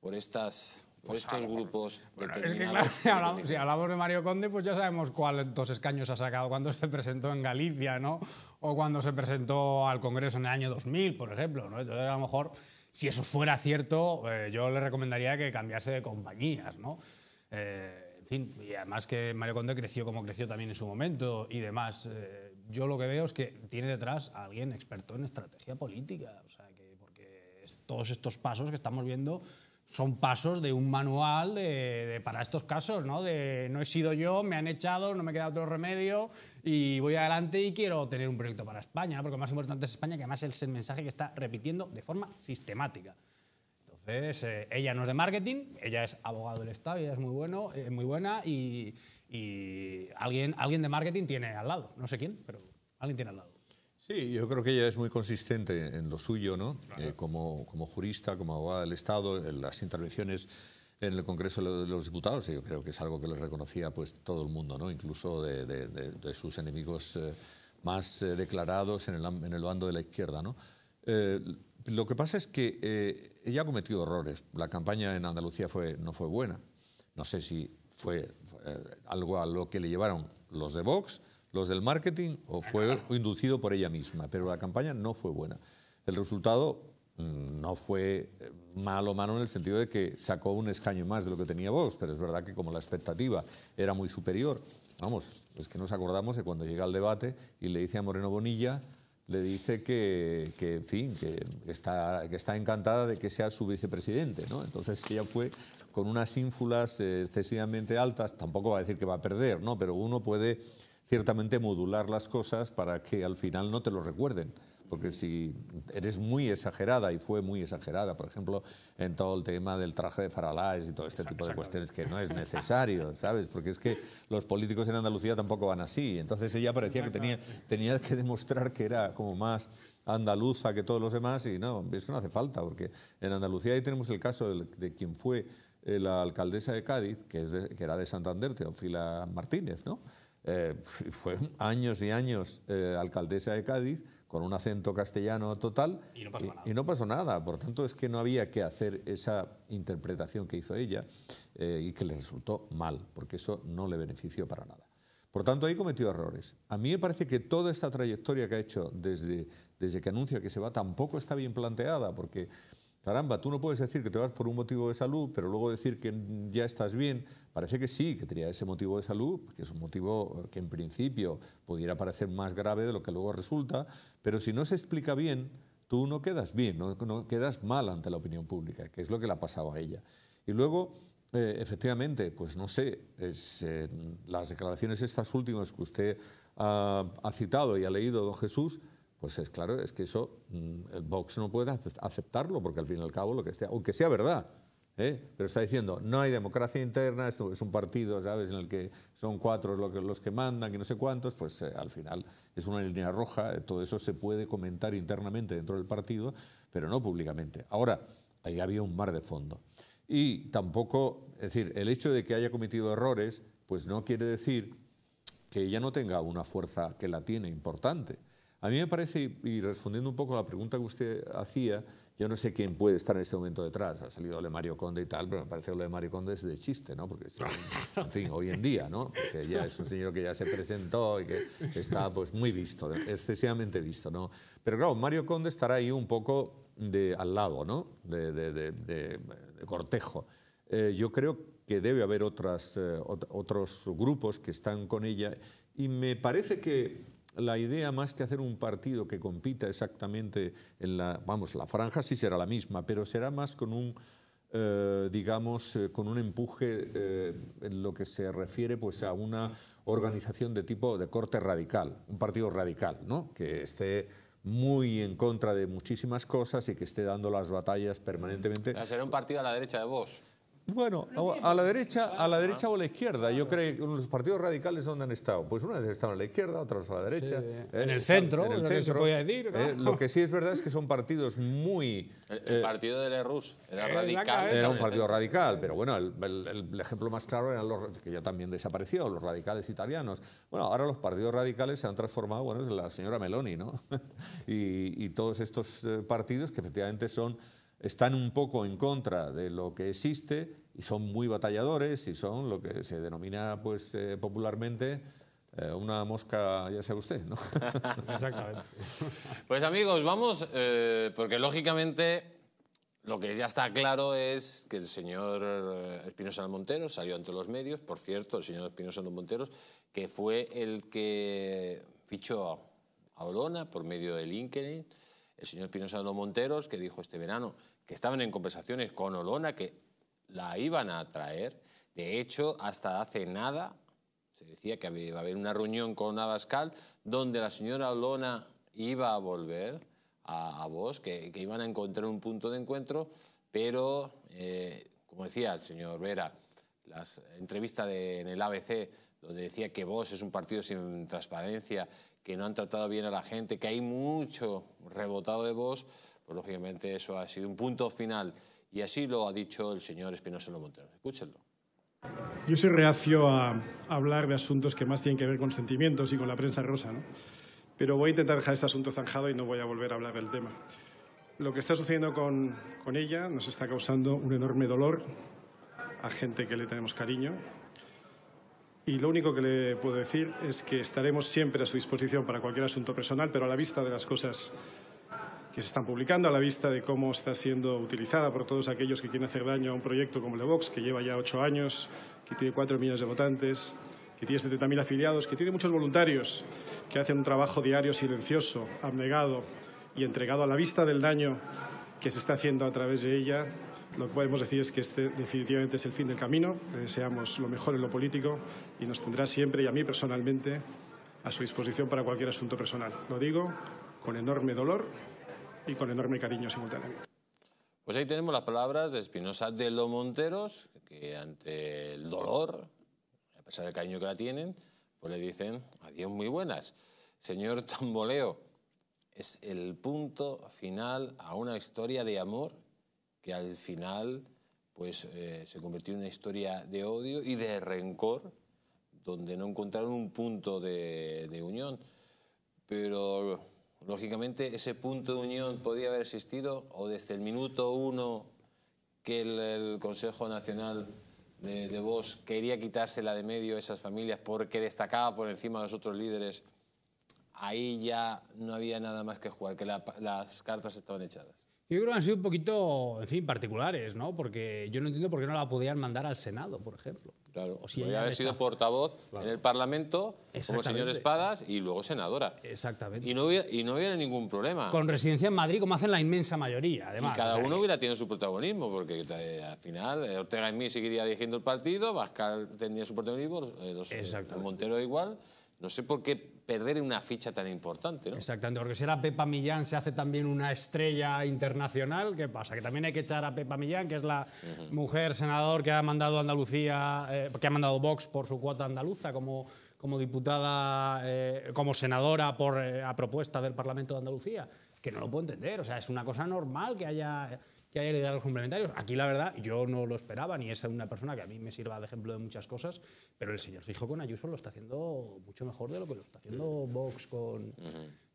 por estas pues pues estos grupos si hablamos, de Mario Conde, pues ya sabemos cuántos escaños ha sacado cuando se presentó en Galicia, ¿no? O cuando se presentó al Congreso en el año 2000, por ejemplo, ¿no? Entonces, a lo mejor, si eso fuera cierto, eh, yo le recomendaría que cambiase de compañías, ¿no? Eh, en fin, y además que Mario Conde creció como creció también en su momento y demás. Eh, yo lo que veo es que tiene detrás a alguien experto en estrategia política, o sea, que porque todos estos pasos que estamos viendo son pasos de un manual de, para estos casos, ¿no? De no he sido yo, me han echado, no me queda otro remedio y voy adelante y quiero tener un proyecto para España, porque lo más importante es España, que además es el mensaje que está repitiendo de forma sistemática. Entonces, eh, ella no es de marketing, ella es abogado del Estado, ella es muy, bueno, eh, muy buena y, y alguien, alguien de marketing tiene al lado, no sé quién, pero alguien tiene al lado. Sí, yo creo que ella es muy consistente en lo suyo, ¿no? Eh, como, jurista, como abogada del Estado, en las intervenciones en el Congreso de los Diputados, yo creo que es algo que le reconocía pues, todo el mundo, ¿no? incluso de, sus enemigos eh, más eh, declarados en el, en el, bando de la izquierda. ¿no? lo que pasa es que ella ha cometido errores. La campaña en Andalucía fue, no fue buena. No sé si fue algo a lo que le llevaron los de Vox los del marketing o fue inducido por ella misma, pero la campaña no fue buena. El resultado mm, no fue eh, malo malo en el sentido de que sacó un escaño más de lo que tenía Vox, pero es verdad que como la expectativa era muy superior, vamos, es que nos acordamos de cuando llega al debate y le dice a Moreno Bonilla, le dice que, que en fin, que está, que está encantada de que sea su vicepresidente, ¿no? Entonces ella fue con unas ínfulas eh, excesivamente altas, tampoco va a decir que va a perder, ¿no? Pero uno puede ciertamente modular las cosas para que al final no te lo recuerden. Porque si eres muy exagerada, y fue muy exagerada, por ejemplo, en todo el tema del traje de faralaes y todo este tipo de cuestiones que no es necesario, ¿sabes? Porque es que los políticos en Andalucía tampoco van así. Entonces ella parecía que tenía, tenía que demostrar que era como más andaluza que todos los demás y no, es que no hace falta, porque en Andalucía ahí tenemos el caso de, quien fue eh, la alcaldesa de Cádiz, que, es que era de Santander, Teofila Martínez, ¿no? Eh, fue años y años eh, alcaldesa de Cádiz, con un acento castellano total, y no, pasó nada. Por tanto, es que no había que hacer esa interpretación que hizo ella eh, y que le resultó mal, porque eso no le benefició para nada. Por tanto, ahí cometió errores. A mí me parece que toda esta trayectoria que ha hecho desde, desde que anuncia que se va tampoco está bien planteada, porque Caramba, tú no puedes decir que te vas por un motivo de salud, pero luego decir que ya estás bien. Parece que sí, que tenía ese motivo de salud, que es un motivo que en principio pudiera parecer más grave de lo que luego resulta, pero si no se explica bien, tú no quedas bien, no, quedas mal ante la opinión pública, que es lo que le ha pasado a ella. Y luego, eh, efectivamente, pues no sé, es, eh, las declaraciones estas últimas que usted ha citado y ha leído, don Jesús, pues es claro, es que eso mm, el Vox no puede aceptarlo, porque al fin y al cabo, lo que aunque sea verdad, ¿eh? pero está diciendo, no hay democracia interna, esto es un partido, ¿sabes?, en el que son cuatro los que, los que mandan y no sé cuántos, pues eh, al final es una línea roja, eh, todo eso se puede comentar internamente dentro del partido, pero no públicamente. Ahora, ahí había un mar de fondo. Y tampoco, es decir, el hecho de que haya cometido errores, pues no quiere decir que ella no tenga una fuerza que la tiene importante. A mí me parece, y respondiendo un poco a la pregunta que usted hacía, yo no sé quién puede estar en este momento detrás. Ha salido lo de Mario Conde y tal, pero me parece que lo de Mario Conde es de chiste, ¿no? Porque, en fin, hoy en día, ¿no? Porque ya es un señor que ya se presentó y que está pues muy visto, excesivamente visto, ¿no? Pero claro, Mario Conde estará ahí un poco al lado, ¿no? De, cortejo. Eh, yo creo que debe haber eh, otros grupos que están con ella y me parece que la idea más que hacer un partido que compita exactamente en la, vamos, la franja sí será la misma, pero será más con un, eh, digamos, eh, con un empuje eh, en lo que se refiere pues a una organización de tipo de corte radical, un partido radical, ¿no? Que esté muy en contra de muchísimas cosas y que esté dando las batallas permanentemente. Será un partido a la derecha de vos. Bueno, a la derecha, a la derecha ah. o a la izquierda. Yo creo que los partidos radicales dónde han estado. Pues vez estado a la izquierda, otras a la derecha. Eh, en el centro, en Lo, que eh, lo que sí es verdad es que son partidos muy. el, eh, partido de era radical. Era un partido radical, pero bueno, el, ejemplo más claro eran los que ya también desapareció, los radicales italianos. Bueno, ahora los partidos radicales se han transformado, bueno, es la señora Meloni, ¿no? y todos estos partidos que efectivamente son están un poco en contra de lo que existe y son muy batalladores y son lo que se denomina pues, eh, popularmente eh, una mosca, ya sea usted, ¿no? Exactamente. Pues amigos, vamos, eh, porque lógicamente lo que ya está claro es que el señor Espinosa Montero salió ante los medios, por cierto, el señor Espinosa Monteros, que fue el que fichó a Olona por medio de LinkedIn, el señor Pino de Monteros, que dijo este verano que estaban en conversaciones con Olona, que la iban a traer. De hecho, hasta hace nada se decía que iba a haber una reunión con Abascal donde la señora Olona iba a volver a, vos, que, iban a encontrar un punto de encuentro, pero, eh, como decía el señor Vera, la entrevista en el ABC donde decía que vos es un partido sin transparencia, que no han tratado bien a la gente, que hay mucho rebotado de voz, pues lógicamente eso ha sido un punto final. Y así lo ha dicho el señor Espinosa Monteros. Escúchenlo. Yo soy reacio a hablar de asuntos que más tienen que ver con sentimientos y con la prensa rosa, ¿no? pero voy a intentar dejar este asunto zanjado y no voy a volver a hablar del tema. Lo que está sucediendo con, con ella nos está causando un enorme dolor a gente que le tenemos cariño, y lo único que le puedo decir es que estaremos siempre a su disposición para cualquier asunto personal, pero a la vista de las cosas que se están publicando, a la vista de cómo está siendo utilizada por todos aquellos que quieren hacer daño a un proyecto como el Vox, que lleva ya ocho años, que tiene cuatro millones de votantes, que tiene 70.000 afiliados, que tiene muchos voluntarios, que hacen un trabajo diario silencioso, abnegado y entregado a la vista del daño que se está haciendo a través de ella, lo que podemos decir es que este definitivamente es el fin del camino. Le deseamos lo mejor en lo político y nos tendrá siempre, y a mí personalmente, a su disposición para cualquier asunto personal. Lo digo con enorme dolor y con enorme cariño simultáneamente. Pues ahí tenemos las palabras de Espinosa de los Monteros, que ante el dolor, a pesar del cariño que la tienen, pues le dicen adiós muy buenas. Señor Tamboleo, es el punto final a una historia de amor que al final pues, eh, se convirtió en una historia de odio y de rencor, donde no encontraron un punto de, unión. Pero, lógicamente, ese punto de unión podía haber existido o desde el minuto uno que el, Consejo Nacional de, Vos quería quitársela de medio a esas familias porque destacaba por encima de los otros líderes ahí ya no había nada más que jugar, que las cartas estaban echadas. Yo creo que han sido un poquito, en fin, particulares, ¿no? Porque yo no entiendo por qué no la podían mandar al Senado, por ejemplo. Claro, podría haber sido portavoz en el Parlamento como señor Espadas y luego senadora. Exactamente. Y no, hubiera, y no ningún problema. Con residencia en Madrid, como hacen la inmensa mayoría, además. Y cada uno hubiera tenido su protagonismo, porque eh, al final eh, Ortega y mí seguiría dirigiendo el partido, Bascar tendría su protagonismo, el los, eh, Montero igual. No sé por qué perder una ficha tan importante, ¿no? Exactamente, porque si era Pepa Millán se hace también una estrella internacional, ¿qué pasa? Que también hay que echar a Pepa Millán, que es la mujer senador que ha mandado Andalucía, eh, que ha mandado Vox por su cuota andaluza como, como diputada, eh, como senadora eh, a propuesta del Parlamento de Andalucía. Que no lo puedo entender, o sea, es una cosa normal que haya que haya los complementarios. Aquí, la verdad, yo no lo esperaba, ni es una persona que a mí me sirva de ejemplo de muchas cosas, pero el señor Fijo con Ayuso lo está haciendo mucho mejor de lo que lo está haciendo Vox con,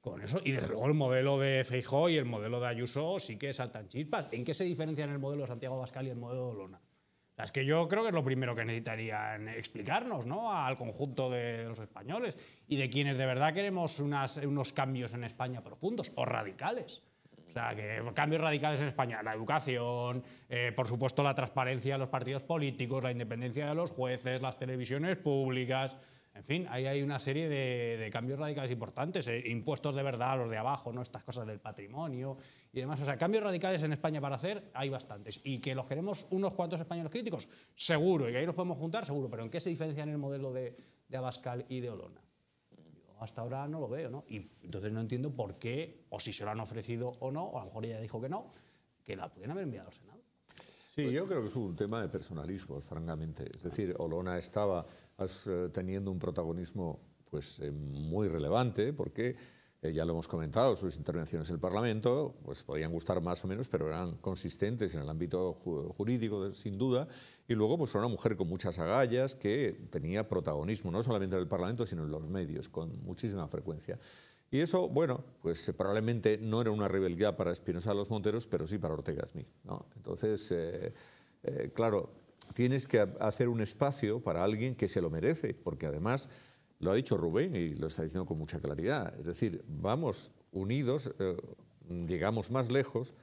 con eso. Y desde luego el modelo de Feijó y el modelo de Ayuso sí que saltan chispas. ¿En qué se diferencian el modelo de Santiago Bascal y el modelo de Lona? Es que yo creo que es lo primero que necesitarían explicarnos ¿no? al conjunto de los españoles y de quienes de verdad queremos unas, unos cambios en España profundos o radicales. O sea, que cambios radicales en España, la educación, eh, por supuesto la transparencia de los partidos políticos, la independencia de los jueces, las televisiones públicas, en fin, ahí hay una serie de, cambios radicales importantes, eh, impuestos de verdad, los de abajo, no estas cosas del patrimonio y demás. O sea, cambios radicales en España para hacer hay bastantes. Y que los queremos unos cuantos españoles críticos, seguro, y que ahí nos podemos juntar, seguro. Pero ¿en qué se diferencian el modelo de, de Abascal y de Olona? hasta ahora no lo veo, ¿no? Y entonces no entiendo por qué, o si se lo han ofrecido o no, o a lo mejor ella dijo que no, que la pudieran haber enviado al Senado. Sí, yo creo que es un tema de personalismo, francamente. Es decir, Olona estaba eh, teniendo un protagonismo pues, eh, muy relevante porque eh, ya lo hemos comentado, sus intervenciones en el Parlamento, pues podían gustar más o menos, pero eran consistentes en el ámbito jurídico, sin duda, y luego pues fue una mujer con muchas agallas que tenía protagonismo, no solamente en el Parlamento, sino en los medios, con muchísima frecuencia. Y eso, bueno, pues eh, probablemente no era una rebeldía para Espinosa de los Monteros, pero sí para Ortega Smith. Entonces, eh, claro, tienes que hacer un espacio para alguien que se lo merece, porque además lo ha dicho Rubén y lo está diciendo con mucha claridad. Es decir, vamos unidos, eh, llegamos más lejos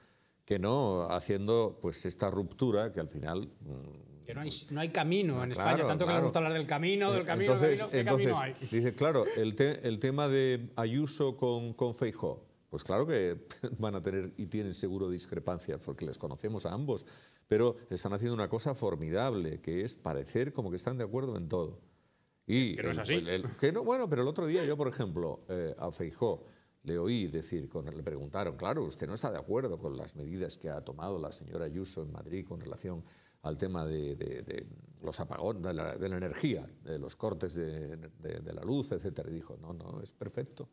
que no haciendo pues esta ruptura que al final... Mm, que no hay, camino en ah, España, tanto que les gusta hablar del camino, del eh, camino, del camino, hay? Dice, claro, el, tema de Ayuso con, con pues claro que van a tener y tienen seguro discrepancias, porque les conocemos a ambos, pero están haciendo una cosa formidable, que es parecer como que están de acuerdo en todo no es así. bueno, pero el otro día yo, por ejemplo, eh, a Feijó le oí decir, le preguntaron, claro, usted no está de acuerdo con las medidas que ha tomado la señora Ayuso en Madrid con relación al tema de, los apagones, de la, energía, de los cortes de, la luz, etc. Y dijo, no, no, es perfecto.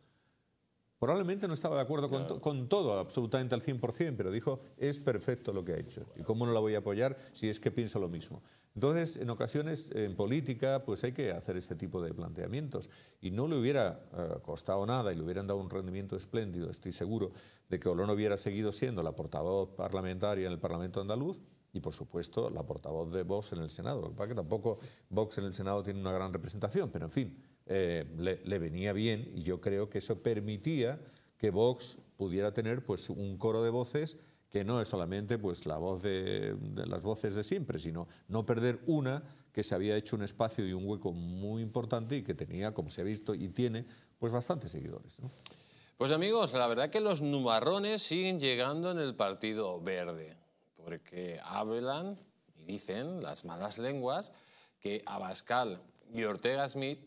Probablemente no estaba de acuerdo con, con, todo, absolutamente al 100%, pero dijo, es perfecto lo que ha hecho. ¿Y cómo no la voy a apoyar si es que pienso lo mismo? Entonces, en ocasiones en política pues hay que hacer este tipo de planteamientos y no le hubiera eh, costado nada y le hubieran dado un rendimiento espléndido, estoy seguro, de que Olón hubiera seguido siendo la portavoz parlamentaria en el Parlamento andaluz y, por supuesto, la portavoz de Vox en el Senado. Lo que que tampoco Vox en el Senado tiene una gran representación, pero en fin, eh, le, venía bien y yo creo que eso permitía que Vox pudiera tener pues, un coro de voces que no es solamente pues, la voz de, las voces de siempre, sino no perder una que se había hecho un espacio y un hueco muy importante y que tenía, como se ha visto y tiene, pues bastantes seguidores. Pues amigos, la verdad que los numarrones siguen llegando en el Partido Verde, porque hablan y dicen las malas lenguas que Abascal y Ortega Smith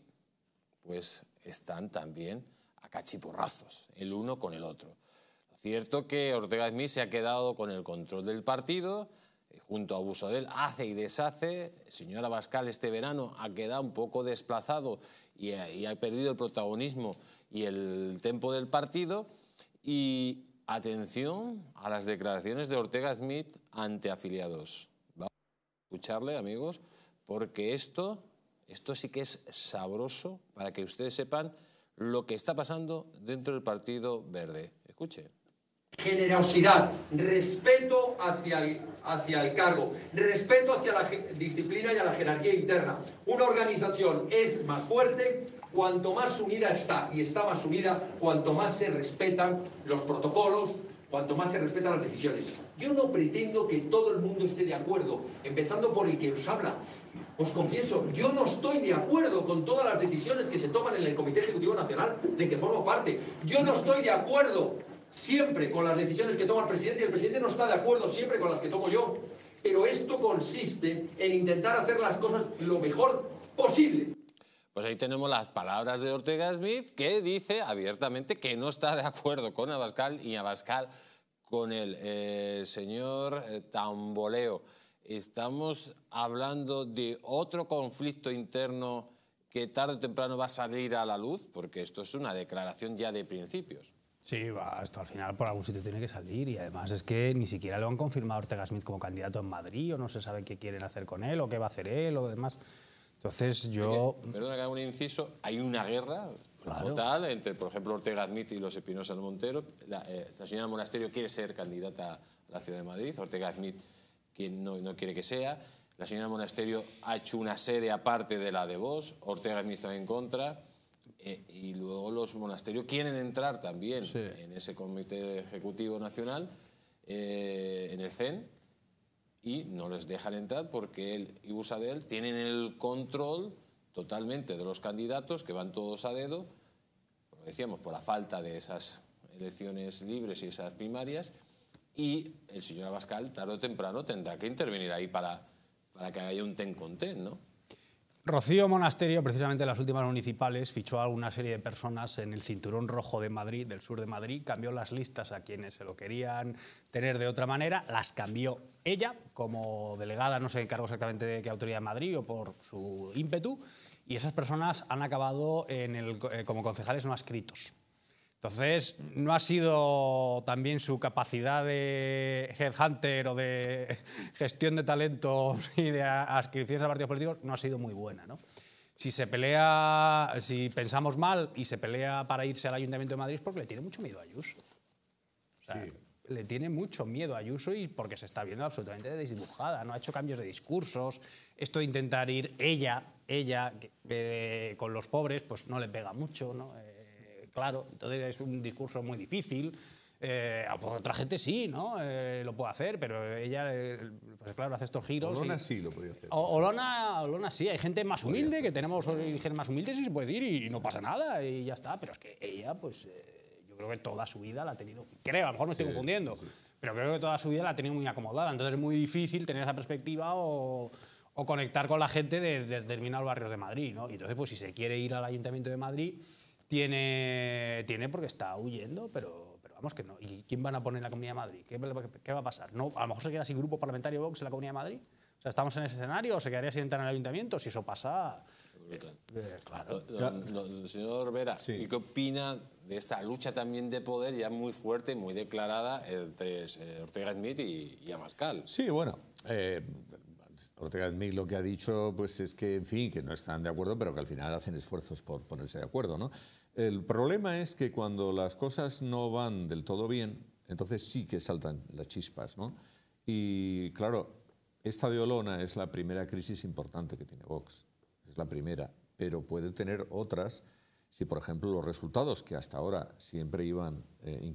pues están también a cachiporrazos, el uno con el otro. Cierto que Ortega Smith se ha quedado con el control del partido, eh, junto a Abuso de hace y deshace. Señora Bascal este verano ha quedado un poco desplazado y ha, eh, ha perdido el protagonismo y el tempo del partido. Y atención a las declaraciones de Ortega Smith ante afiliados. Vamos a escucharle, amigos, porque esto, esto sí que es sabroso para que ustedes sepan lo que está pasando dentro del Partido Verde. Escuche generosidad, respeto hacia el, hacia el cargo, respeto hacia la disciplina y a la jerarquía interna. Una organización es más fuerte cuanto más unida está, y está más unida cuanto más se respetan los protocolos, cuanto más se respetan las decisiones. Yo no pretendo que todo el mundo esté de acuerdo, empezando por el que os habla. Os confieso, yo no estoy de acuerdo con todas las decisiones que se toman en el Comité Ejecutivo Nacional de que formo parte. Yo no estoy de acuerdo siempre con las decisiones que toma el presidente y el presidente no está de acuerdo siempre con las que tomo yo. Pero esto consiste en intentar hacer las cosas lo mejor posible. Pues ahí tenemos las palabras de Ortega Smith que dice abiertamente que no está de acuerdo con Abascal y Abascal con el eh, señor eh, Tamboleo. Estamos hablando de otro conflicto interno que tarde o temprano va a salir a la luz, porque esto es una declaración ya de principios. Sí, va, esto al final por algún sitio tiene que salir y además es que ni siquiera lo han confirmado Ortega Smith como candidato en Madrid o no se sabe qué quieren hacer con él o qué va a hacer él o demás. Entonces yo... perdona que haga un inciso, hay una guerra total entre, por ejemplo, Ortega Smith y los Espinosa del Montero. Eh, la, señora Monasterio quiere ser candidata a la Ciudad de Madrid, Ortega Smith quien no, no quiere que sea. La señora Monasterio ha hecho una sede aparte de la de vos Ortega Smith está en contra. Eh, y luego los monasterios quieren entrar también en ese Comité Ejecutivo Nacional, eh, en el CEN, y no les dejan entrar porque él y Busadel tienen el control totalmente de los candidatos que van todos a dedo, como decíamos, por la falta de esas elecciones libres y esas primarias, y el señor Abascal tarde o temprano tendrá que intervenir ahí para, para que haya un ten con ten, ¿no? Rocío Monasterio, precisamente en las últimas municipales, fichó a una serie de personas en el cinturón rojo de Madrid, del sur de Madrid, cambió las listas a quienes se lo querían tener de otra manera, las cambió ella como delegada, no sé en cargo exactamente de qué autoridad de Madrid o por su ímpetu, y esas personas han acabado eh, como concejales no adscritos. Entonces, no ha sido también su capacidad de headhunter o de gestión de talentos y de adscripciones a partidos políticos, no ha sido muy buena. ¿no? Si se pelea, si pensamos mal y se pelea para irse al Ayuntamiento de Madrid es porque le tiene mucho miedo a Ayuso. Le tiene mucho miedo a Ayuso y porque se está viendo absolutamente desdibujada, no ha hecho cambios de discursos. Esto de intentar ir ella, ella, con los pobres, pues no le pega mucho, ¿no? Eh, claro, entonces es un discurso muy difícil. Eh, otra gente sí, ¿no? Eh, lo puede hacer, pero ella, eh, pues claro, hace estos giros. Olona sí lo podía hacer. Olona, Olona, sí, hay gente más humilde, que tenemos gente más humilde, y se puede ir y no pasa nada y ya está, pero es que ella, pues yo creo que toda su vida la ha tenido, creo, a lo mejor me estoy confundiendo, pero creo que toda su vida la ha tenido muy acomodada, entonces es muy difícil tener esa perspectiva o, conectar con la gente de, de determinados barrios de Madrid, ¿no? Y entonces, pues si se quiere ir al Ayuntamiento de Madrid tiene, tiene porque está huyendo, pero, pero vamos que no. ¿Y quién van a poner en la Comunidad de Madrid? ¿Qué, ¿Qué, va a pasar? ¿No? ¿A lo mejor se queda sin grupo parlamentario Vox en la Comunidad de Madrid? O sea, ¿estamos en ese escenario o se quedaría sin entrar en el ayuntamiento? Si eso pasa... Eh, claro. señor Vera, ¿y qué opina de esta lucha también de poder ya muy fuerte, muy declarada entre eh, Ortega Smith y, Amascal? Sí, bueno, eh, Ortega Smith lo que ha dicho pues es que, en fin, que no están de acuerdo, pero que al final hacen esfuerzos por ponerse de acuerdo, ¿no? el problema es que cuando las cosas no van del todo bien, entonces sí que saltan las chispas, ¿no? Y claro, esta de Olona es la primera crisis importante que tiene Vox, es la primera, pero puede tener otras si, por ejemplo, los resultados que hasta ahora siempre iban eh,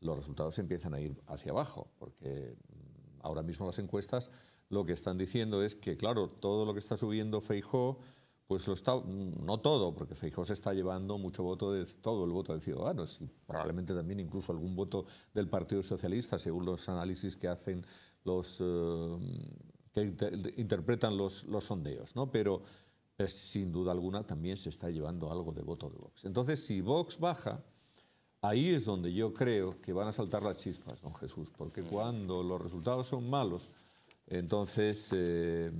los resultados empiezan a ir hacia abajo, porque mm, ahora mismo las encuestas lo que están diciendo es que, claro, todo lo que está subiendo Feijóo pues no todo, porque Feijóo se está llevando mucho voto de todo el voto de Ciudadanos y probablemente también incluso algún voto del Partido Socialista, según los análisis que hacen los eh, que interpretan los, los, sondeos, ¿no? Pero eh, sin duda alguna también se está llevando algo de voto de Vox. Entonces, si Vox baja, ahí es donde yo creo que van a saltar las chispas, don Jesús, porque mm. cuando los resultados son malos, entonces, eh,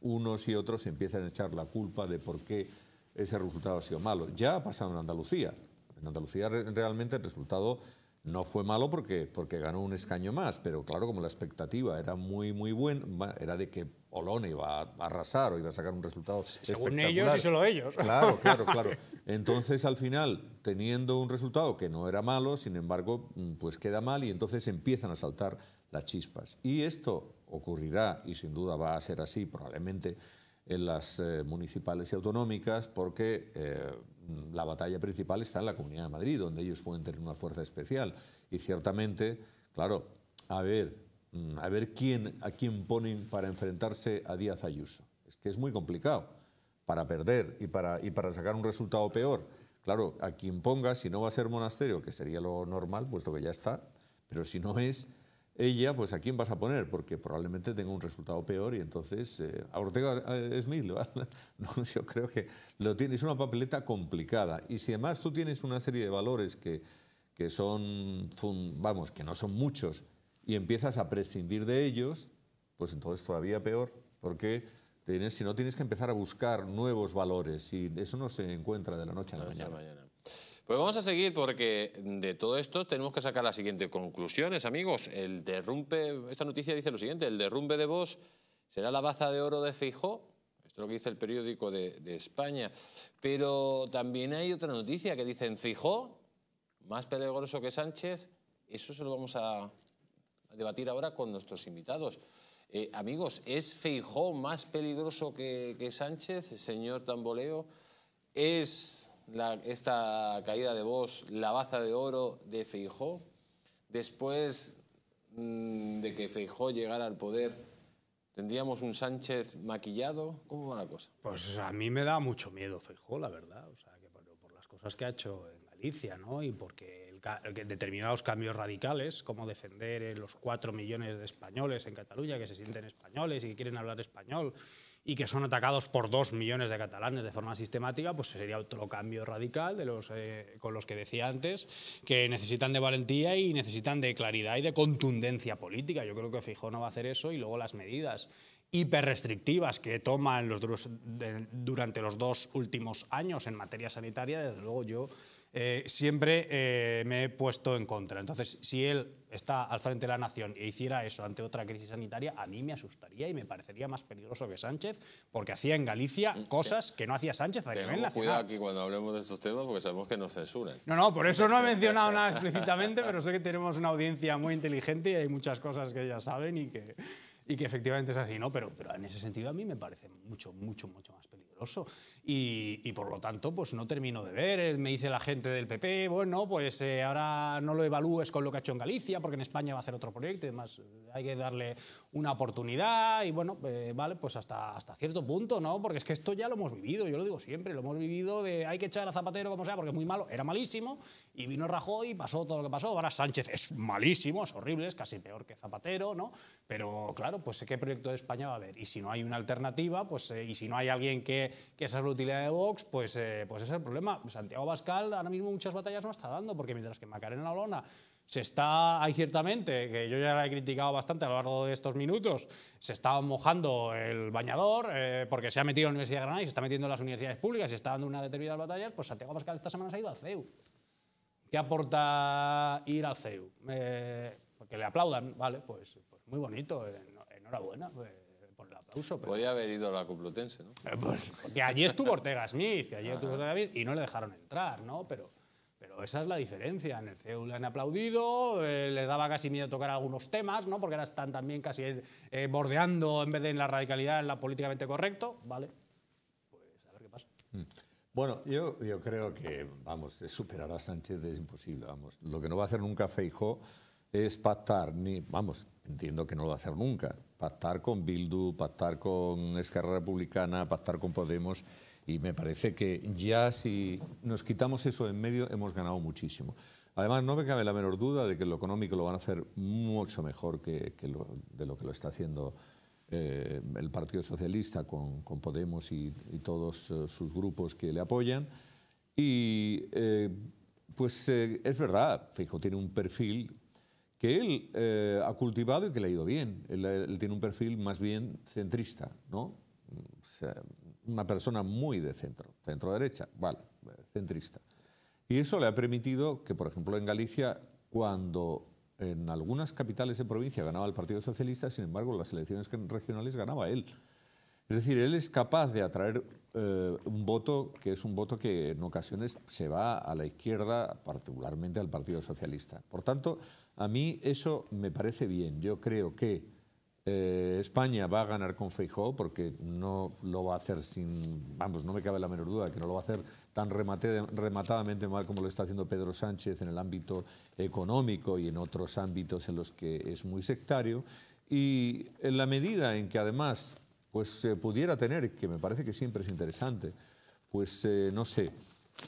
unos y otros empiezan a echar la culpa de por qué ese resultado ha sido malo. Ya ha pasado en Andalucía. En Andalucía realmente el resultado no fue malo porque, porque ganó un escaño más, pero claro, como la expectativa era muy, muy buena, era de que Olón iba a arrasar o iba a sacar un resultado Según ellos y solo ellos. Claro, claro, claro. Entonces, al final, teniendo un resultado que no era malo, sin embargo, mm, pues queda mal y entonces empiezan a saltar las chispas. Y esto ocurrirá y sin duda va a ser así probablemente en las eh, municipales y autonómicas porque eh, la batalla principal está en la Comunidad de Madrid, donde ellos pueden tener una fuerza especial. Y ciertamente, claro, a ver, mm, a ver quién, a quién ponen para enfrentarse a Díaz Ayuso. Es que es muy complicado para perder y para, y para sacar un resultado peor. Claro, a quien ponga, si no va a ser monasterio, que sería lo normal, puesto que ya está, pero si no es, ella, pues ¿a quién vas a poner? Porque probablemente tenga un resultado peor y entonces eh, a Ortega eh, Smith, mil, yo creo que lo tiene, es una papeleta complicada. Y si además tú tienes una serie de valores que, que son, vamos, que no son muchos y empiezas a prescindir de ellos, pues entonces todavía peor, porque tienes, si no tienes que empezar a buscar nuevos valores y eso no se encuentra de la noche a la, mañana. Pues vamos a seguir porque de todo esto tenemos que sacar las siguientes conclusiones, amigos. El derrumbe, esta noticia dice lo siguiente, el derrumbe de vos será la baza de oro de Fijo, Esto es lo que dice el periódico de, España. Pero también hay otra noticia que dicen fijó más peligroso que Sánchez. Eso se lo vamos a, debatir ahora con nuestros invitados. Eh, amigos, ¿es Feijó más peligroso que, Sánchez, señor Tamboleo? ¿Es esta caída de voz, la baza de oro de Feijó, después mm, de que Feijó llegara al poder, ¿tendríamos un Sánchez maquillado? ¿Cómo va la cosa? Pues a mí me da mucho miedo Feijó, la verdad, o sea, que por, las cosas que ha hecho en Galicia, ¿no? Y porque determinados cambios radicales, como defender eh, los cuatro millones de españoles en Cataluña que se sienten españoles y que quieren hablar español, y que son atacados por dos millones de catalanes de forma sistemática, pues sería otro cambio radical de los, eh, con los que decía antes, que necesitan de valentía y necesitan de claridad y de contundencia política. Yo creo que Fijó no va a hacer eso y luego las medidas hiperrestrictivas que toman durante los dos últimos años en materia sanitaria, desde luego yo eh, siempre eh, me he puesto en contra. Entonces, si él está al frente de la nación e hiciera eso ante otra crisis sanitaria, a mí me asustaría y me parecería más peligroso que Sánchez, porque hacía en Galicia cosas que no hacía Sánchez Tenemos cuidado aquí cuando hablemos de estos temas porque sabemos que nos censuran. No, no, por eso no he mencionado nada explícitamente, pero sé que tenemos una audiencia muy inteligente y hay muchas cosas que ya saben y que, y que efectivamente es así, ¿no? Pero, pero en ese sentido a mí me parece mucho, mucho, mucho más peligroso. Y, por lo tanto, pues no termino de ver. Eh, me dice la gente del PP, bueno, pues eh, ahora no lo evalúes con lo que ha hecho en Galicia, porque en España va a hacer otro proyecto además eh, Hay que darle una oportunidad y bueno, vale, pues hasta, hasta cierto punto, ¿no? Porque es que esto ya lo hemos vivido, yo lo digo siempre, lo hemos vivido de hay que echar a Zapatero como sea, porque es muy malo, era malísimo, y vino Rajoy y pasó todo lo que pasó. Ahora Sánchez es malísimo, es horrible, es casi peor que Zapatero, ¿no? Pero claro, pues qué proyecto de España va a haber. Y si no hay una alternativa, pues y si no hay alguien que, que se utilidad de Vox, pues, eh, pues es el problema. Santiago Bascal ahora mismo muchas batallas no está dando, porque mientras que Macarena Olona se está, ...hay ciertamente, que yo ya la he criticado bastante a lo largo de estos minutos, se está mojando el bañador eh, porque se ha metido en la Universidad de Granada y se está metiendo en las universidades públicas y está dando una determinada batalla... pues Santiago Bascal esta semana se ha ido al CEU. ¿Qué aporta ir al CEU? Eh, que le aplaudan, vale, pues, pues muy bonito, enhorabuena. Pues, Podría haber ido a la Complutense, ¿no? Eh, pues, que allí estuvo Ortega Smith, que allí ah. estuvo Ortega Smith y no le dejaron entrar, ¿no? Pero, pero esa es la diferencia. En el CEU le han aplaudido, eh, les daba casi miedo tocar algunos temas, ¿no? Porque ahora están también casi eh, bordeando, en vez de en la radicalidad, en la políticamente correcto, ¿vale? Pues a ver qué pasa. Mm. Bueno, yo, yo creo que, vamos, superar a Sánchez es imposible, vamos. Lo que no va a hacer nunca Feijó es pactar, ni, vamos, entiendo que no lo va a hacer nunca, pactar con Bildu, pactar con Esquerra Republicana, pactar con Podemos. Y me parece que ya si nos quitamos eso en medio hemos ganado muchísimo. Además, no me cabe la menor duda de que lo económico lo van a hacer mucho mejor que, lo, de lo que lo está haciendo eh, el Partido Socialista con, Podemos y, todos eh, sus grupos que le apoyan. Y eh, pues es verdad, Fijo tiene un perfil que él eh, ha cultivado y que le ha ido bien. Él, tiene un perfil más bien centrista, ¿no? O sea, una persona muy de centro, centro-derecha, vale, centrista. Y eso le ha permitido que, por ejemplo, en Galicia, cuando en algunas capitales de provincia ganaba el Partido Socialista, sin embargo, en las elecciones regionales ganaba él. Es decir, él es capaz de atraer eh, un voto que es un voto que en ocasiones se va a la izquierda, particularmente al Partido Socialista. Por tanto, a mí eso me parece bien. Yo creo que eh, España va a ganar con Feijóo porque no lo va a hacer sin... Vamos, no me cabe la menor duda que no lo va a hacer tan rematadamente mal como lo está haciendo Pedro Sánchez en el ámbito económico y en otros ámbitos en los que es muy sectario. Y en la medida en que además pues se pudiera tener, que me parece que siempre es interesante, pues eh, no sé,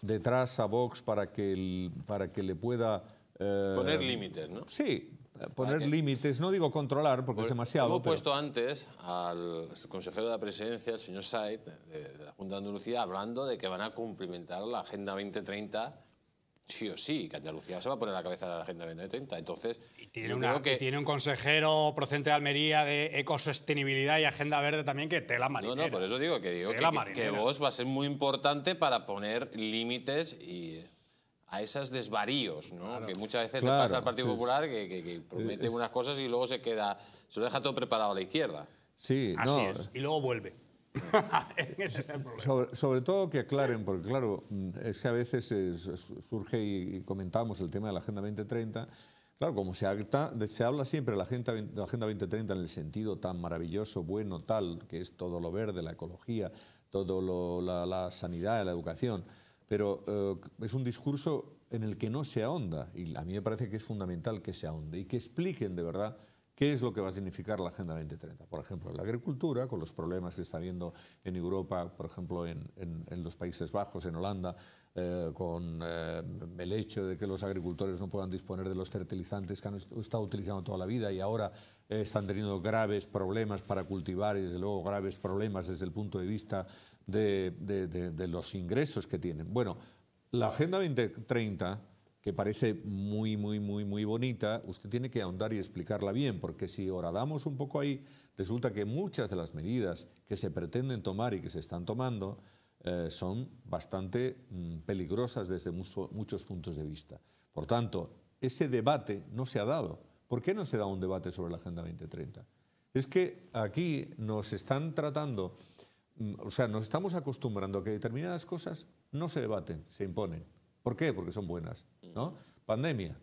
detrás a Vox para que, para que le pueda eh, poner límites, ¿no? Sí, eh, poner ah, límites, no digo controlar porque es demasiado. Hemos puesto antes al consejero de la presidencia, el señor Said, de la Junta de Andalucía, hablando de que van a cumplimentar la Agenda 2030 sí o sí, que Andalucía se va a poner a la cabeza de la Agenda 2030. Entonces, y tiene, que... tiene un consejero procedente de Almería de ecosostenibilidad y Agenda Verde también que tela marinera. No, no, por eso digo que digo que, que, vos va a ser muy importante para poner límites y a esos desvaríos, ¿no? que muchas veces le pasa al Partido Popular que, promete eh, unas cosas y luego se queda, se lo deja todo preparado a la izquierda. Sí, así es. Y luego vuelve. Ese Sobre, todo que aclaren, porque claro, es que a veces surge y comentamos el tema de la Agenda 2030. Claro, como se, habla siempre de la, Agenda, Agenda 2030 en el sentido tan maravilloso, bueno, tal, que es todo lo verde, la ecología, toda la, la sanidad, la educación pero eh, es un discurso en el que no se ahonda y a mí me parece que es fundamental que se ahonde y que expliquen de verdad qué es lo que va a significar la Agenda 2030. Por ejemplo, la agricultura, con los problemas que está habiendo en Europa, por ejemplo, en, los Países Bajos, en Holanda, eh, con eh, el hecho de que los agricultores no puedan disponer de los fertilizantes que han estado utilizando toda la vida y ahora están teniendo graves problemas para cultivar y desde luego graves problemas desde el punto de vista de, los ingresos que tienen. Bueno, la Agenda 2030 que parece muy, muy, muy, muy bonita, usted tiene que ahondar y explicarla bien, porque si horadamos un poco ahí, resulta que muchas de las medidas que se pretenden tomar y que se están tomando eh, son bastante mm, peligrosas desde muchos puntos de vista. Por tanto, ese debate no se ha dado. ¿Por qué no se da un debate sobre la Agenda 2030? Es que aquí nos están tratando o sea, nos estamos acostumbrando a que determinadas cosas no se debaten, se imponen. ¿Por qué? Porque son buenas. ¿no? Pandemia.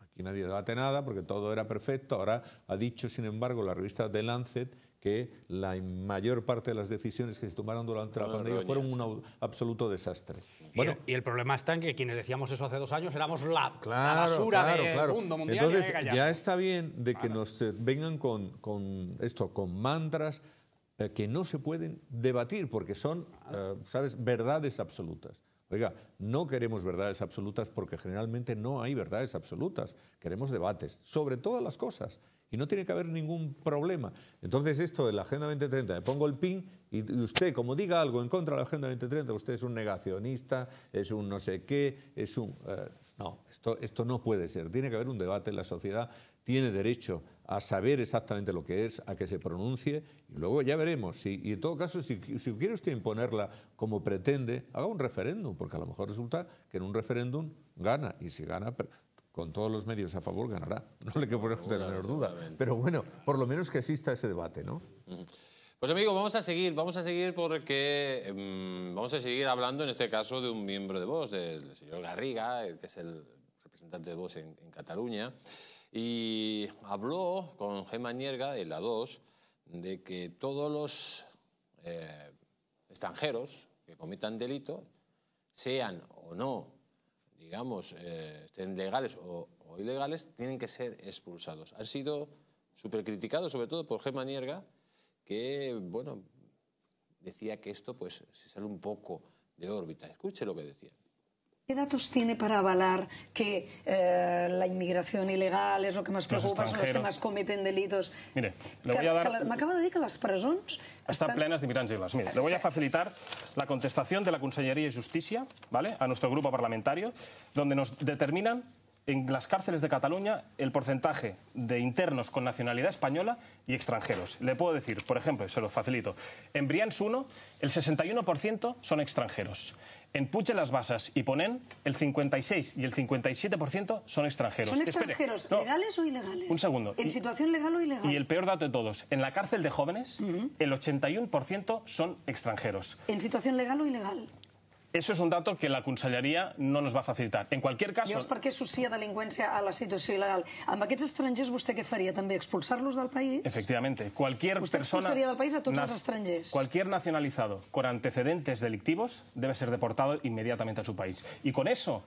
Aquí nadie debate nada porque todo era perfecto. Ahora ha dicho, sin embargo, la revista The Lancet que la mayor parte de las decisiones que se tomaron durante la pandemia fueron un absoluto desastre. Bueno, y, el, problema está en que quienes decíamos eso hace dos años éramos la, basura del mundo mundial. Entonces, ya está bien de que nos eh, vengan con, con esto, con mantras eh, que no se pueden debatir porque son, eh, ¿sabes?, verdades absolutas. Oiga, no queremos verdades absolutas porque generalmente no hay verdades absolutas. Queremos debates sobre todas las cosas y no tiene que haber ningún problema. Entonces esto de la Agenda 2030, me pongo el pin y usted como diga algo en contra de la Agenda 2030, usted es un negacionista, es un no sé qué, es un... Eh, no, esto, esto no puede ser. Tiene que haber un debate en la sociedad tiene derecho a saber exactamente lo que es, a que se pronuncie, y luego ya veremos. y en todo caso, si, quiere usted imponerla como pretende, haga un referéndum, porque a lo mejor resulta que en un referéndum gana, y si gana, con todos los medios a favor, ganará. No le que usted la menor duda. Pero bueno, por lo menos que exista ese debate, ¿no? Pues amigo, vamos a seguir, vamos a seguir porque mm, vamos a seguir hablando en este caso de un miembro de Vox, del señor Garriga, eh, que es el representante de Vox en, en Cataluña. Y habló con Gemma Nierga, en la 2, de que todos los eh, extranjeros que cometan delito, sean o no, digamos, eh, estén legales o, ilegales, tienen que ser expulsados. Han sido supercriticados, sobre todo por Gemma Nierga, que, bueno, decía que esto, pues, se sale un poco de órbita. Escuche lo que decía. ¿Qué datos tiene para avalar que eh, la inmigración ilegal es lo que más preocupa, son los que más cometen delitos? Mire, le voy a dar... Me de decir que las presons... Están, plenas de migrantes Mire, le voy a facilitar la contestación de la Consellería de Justicia, ¿vale?, a nuestro grupo parlamentario, donde nos determinan en las cárceles de Cataluña el porcentaje de internos con nacionalidad española y extranjeros. Le puedo decir, por ejemplo, se lo facilito, en Brians 1 el 61% son extranjeros puche las basas y ponen, el 56 y el 57% son extranjeros. ¿Son extranjeros legales o ilegales? Un segundo. ¿En situación legal o ilegal? Y el peor dato de todos, en la cárcel de jóvenes, el 81% son extranjeros. ¿En situación legal o ilegal? Eso es un dato que la conselleria no nos va a facilitar. En cualquier caso... Llavors, es porque associa delincuencia a la situación ilegal? Amb aquests estrangers vostè què faria també? expulsar del país? Efectivamente. Cualquier persona... del país a tots els estrangers. Cualquier nacionalizado con antecedentes delictivos debe ser deportado inmediatamente a su país. Y con eso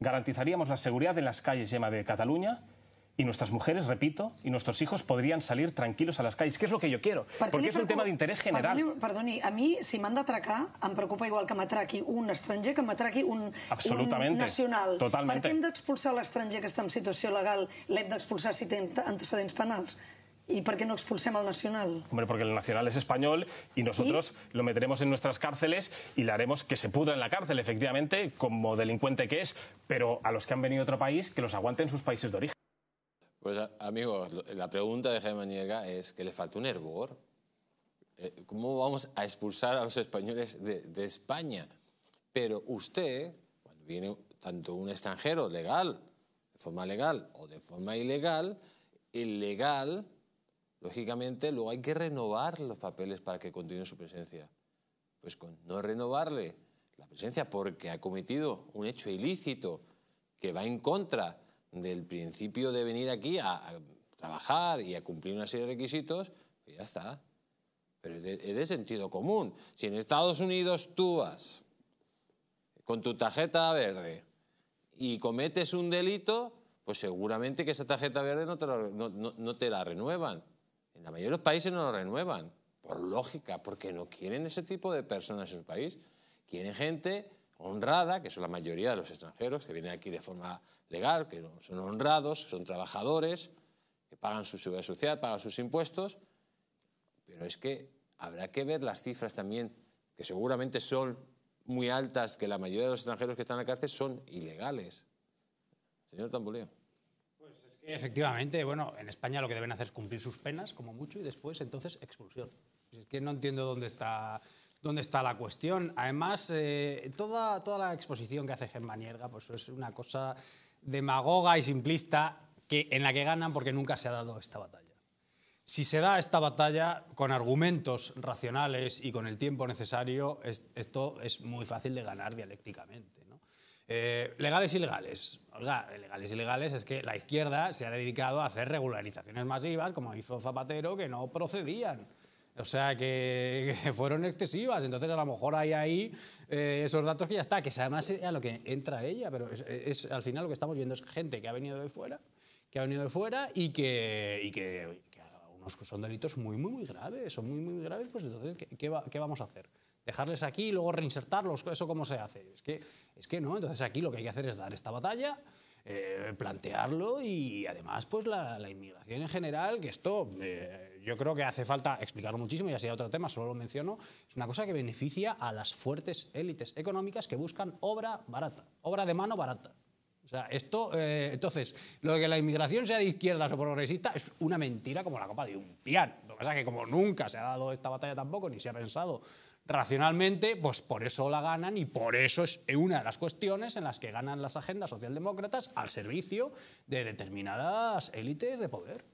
garantizaríamos la seguridad en las calles Yema de Cataluña y nuestras mujeres, repito, y nuestros hijos podrían salir tranquilos a las calles, que es lo que yo quiero, Porque es un tema de interés general. Perdón, y a mí si manda traca, me em preocupa igual que m'atraqui un extranjero, que m'atraqui un, un nacional. Totalmente. qué què expulsar al extranjero que está en situación legal? de expulsar si té antecedents penals? ¿Y por qué no expulsemos al nacional? Hombre, porque el nacional es español y nosotros lo meteremos en nuestras cárceles y le haremos que se pudra en la cárcel, efectivamente, como delincuente que es, pero a los que han venido a otro país, que los aguanten sus países de origen. Pues amigo, la pregunta de Jaime Nierga es que le falta un hervor. Eh, ¿Cómo vamos a expulsar a los españoles de, España? Pero usted, cuando viene tanto un extranjero legal, de forma legal o de forma ilegal, ilegal, lógicamente luego hay que renovar los papeles para que continúe su presencia. Pues con no renovarle la presencia porque ha cometido un hecho ilícito que va en contra del principio de venir aquí a, trabajar y a cumplir una serie de requisitos, pues ya está. Pero es de, sentido común. Si en Estados Unidos tú vas con tu tarjeta verde y cometes un delito, pues seguramente que esa tarjeta verde no te, la, renuevan. En la mayoría de los países no la renuevan, por lógica, porque no quieren ese tipo de personas en su país. Quieren gente honrada, que son la mayoría de los extranjeros que vienen aquí de forma legal, que son honrados, son trabajadores, que pagan su seguridad social, pagan sus impuestos, pero es que habrá que ver las cifras también, que seguramente son muy altas, que la mayoría de los extranjeros que están en la cárcel son ilegales. Señor Tambuleo. Pues es que efectivamente, bueno, en España lo que deben hacer es cumplir sus penas, como mucho, y después entonces expulsión. Es que no entiendo dónde está dónde está la cuestión. Además, eh, toda, la exposición que hace Gemma Nierga pues, es una cosa demagoga y simplista que, en la que ganan porque nunca se ha dado esta batalla. Si se da esta batalla con argumentos racionales y con el tiempo necesario, esto es muy fácil de ganar dialécticamente. ¿no? Eh, legales y legales. Oiga, legales y legales es que la izquierda se ha dedicado a hacer regularizaciones masivas, como hizo Zapatero, que no procedían. O sea, que, fueron excesivas. Entonces, a lo mejor hay ahí eh, esos datos que ya está, que además es a lo que entra ella, pero es, al final lo que estamos viendo es gente que ha venido de fuera, que ha venido de fuera y que, que, unos son delitos muy, muy, graves, son muy, muy graves, pues entonces, ¿qué, vamos a hacer? dejarles aquí y luego reinsertarlos, ¿eso cómo se hace? Es que, es que no, entonces aquí lo que hay que hacer es dar esta batalla, eh, plantearlo y además pues la, inmigración en general, que esto eh, yo creo que hace falta explicarlo muchísimo, ya sería otro tema, solo lo menciono. Es una cosa que beneficia a las fuertes élites económicas que buscan obra barata, obra de mano barata. O sea, esto, eh, entonces, lo de que la inmigración sea de izquierdas o progresista es una mentira como la copa de un piano. Lo que pasa es que como nunca se ha dado esta batalla tampoco, ni se ha pensado racionalmente, pues por eso la ganan y por eso es una de las cuestiones en las que ganan las agendas socialdemócratas al servicio de determinadas élites de poder.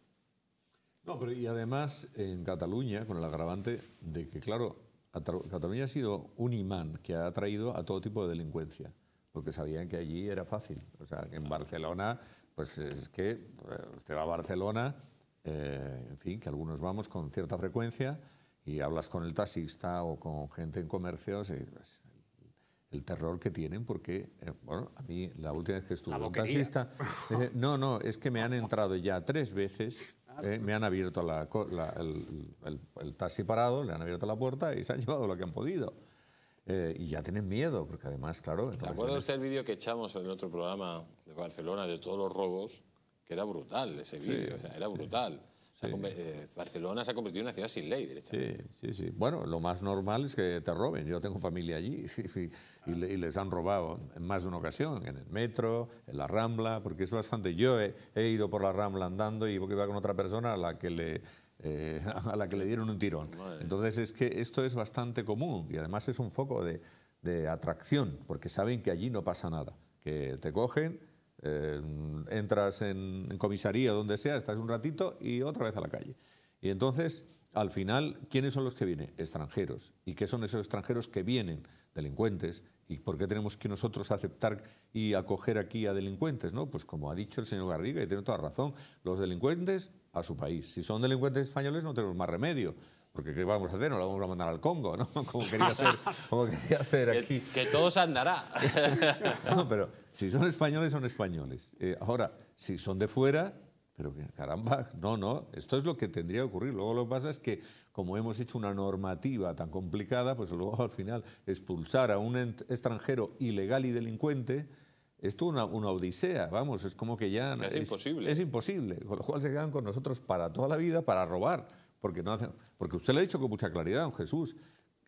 No, pero y además en Cataluña, con el agravante de que, claro, Cataluña ha sido un imán que ha atraído a todo tipo de delincuencia, porque sabían que allí era fácil. O sea, en Barcelona, pues es que eh, usted va a Barcelona, eh, en fin, que algunos vamos con cierta frecuencia y hablas con el taxista o con gente en comercios pues, el terror que tienen porque, eh, bueno, a mí la última vez que estuve un taxista, no, no, es que me han entrado ya tres veces eh, me han abierto el, taxi parado, le han abierto la puerta y se han llevado lo que han podido. Eh, y ya tienen miedo, porque además, claro... ¿Te acuerdas usted el vídeo que echamos en otro programa de Barcelona de todos los robos? Que era brutal ese vídeo, o sea, era brutal. Eh, Barcelona se ha convertido en una ciudad sin ley, derechamente. Sí, sí, sí. Bueno, lo más normal es que te roben. Yo tengo familia allí y, les han robado en más de una ocasión, en el metro, en la Rambla, porque es bastante... Yo he, ido por la Rambla andando y iba con otra persona a la que le... Eh, a la que le dieron un tirón. Entonces es que esto es bastante común y además es un foco de, de atracción, porque saben que allí no pasa nada, que te cogen, eh, entras en, en comisaría, donde sea, estás un ratito y otra vez a la calle. Y entonces, al final, ¿quiénes son los que vienen? Extranjeros. ¿Y qué son esos extranjeros que vienen? Delincuentes. ¿Y por qué tenemos que nosotros aceptar y acoger aquí a delincuentes? ¿no? Pues como ha dicho el señor Garriga, y tiene toda razón, los delincuentes a su país. Si son delincuentes españoles no tenemos más remedio. Porque ¿qué vamos a hacer? Nos la vamos a mandar al Congo, ¿no? Como quería hacer, aquí. Que, todo se andará. no, pero si son españoles, son españoles. Eh, ahora, si son de fuera, pero caramba, no, no, esto es lo que tendría que ocurrir. Luego lo que pasa es que como hemos hecho una normativa tan complicada, pues luego al final expulsar a un extranjero ilegal y delincuente, esto es una, una, odisea, vamos, es como que ya... Es, es, imposible. Es imposible, con lo cual se quedan con nosotros para toda la vida para robar porque, no porque usted lo ha dicho con mucha claridad, don Jesús,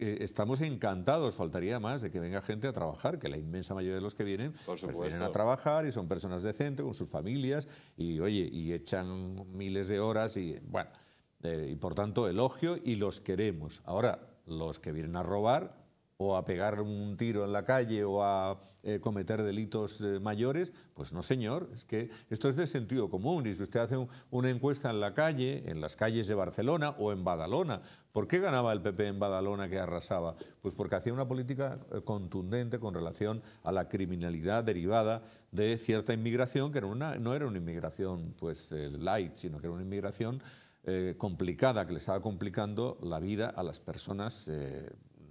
eh, estamos encantados, faltaría más, de que venga gente a trabajar, que la inmensa mayoría de los que vienen pues, vienen a trabajar y son personas decentes con sus familias y, oye, y echan miles de horas y, bueno, eh, y por tanto elogio y los queremos. Ahora, los que vienen a robar, o a pegar un tiro en la calle o a eh, cometer delitos eh, mayores, pues no señor, es que esto es de sentido común y si usted hace una encuesta en la calle, en las calles de Barcelona o en Badalona, ¿por qué ganaba el PP en Badalona que arrasaba? Pues porque hacía una política eh, contundente con relación a la criminalidad derivada de cierta inmigración que era no era una inmigración pues light, sino que era una inmigración complicada, que le estaba complicando la vida a las personas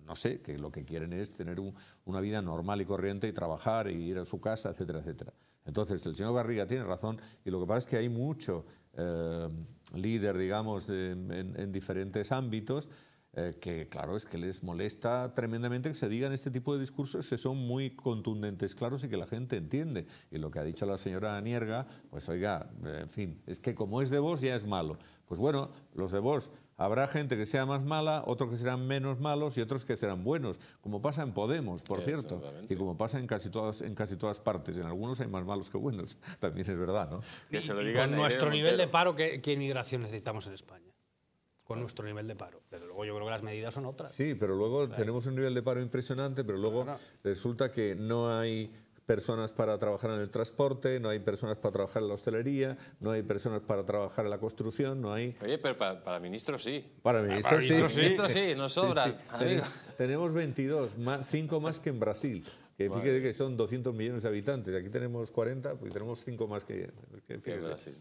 no sé, que lo que quieren es tener una vida normal y corriente y trabajar y ir a su casa, etcétera, etcétera. Entonces, el señor Barriga tiene razón y lo que pasa es que hay mucho eh, líder, digamos, en, diferentes ámbitos eh, que, claro, es que les molesta tremendamente que se digan este tipo de discursos que son muy contundentes, claros y que la gente entiende. Y lo que ha dicho la señora Nierga, pues oiga, en fin, es que como es de vos ya es malo. Pues bueno, los de vos Habrá gente que sea más mala, otros que serán menos malos y otros que serán buenos, como pasa en Podemos, por cierto, y como pasa en casi todas en casi todas partes. En algunos hay más malos que buenos, también es verdad, ¿no? con nuestro nivel de paro, ¿qué, inmigración necesitamos en España? con nuestro nivel de paro. Desde luego yo creo que las medidas son otras. Sí, pero luego tenemos un nivel de paro impresionante, pero luego resulta que no hay personas para trabajar en el transporte, no hay personas para trabajar en la hostelería, no hay personas para trabajar en la construcción, no hay... Oye, pero para, ministros sí. Para ah, ministros, para ministros sí. nos sobran. Tenemos 22, 5 más que en Brasil. Que fíjate que son 200 millones de habitantes. Aquí tenemos 40, pues tenemos 5 más que, en Brasil.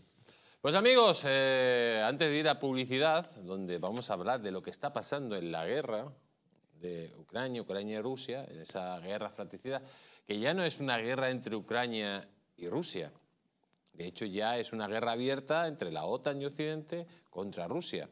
Pues amigos, eh, antes de ir a publicidad, donde vamos a hablar de lo que está pasando en la guerra de Ucrania, Ucrania y Rusia, en esa guerra fratricida, que ya no es una guerra entre Ucrania y Rusia. De hecho, ya es una guerra abierta entre la OTAN y Occidente contra Rusia.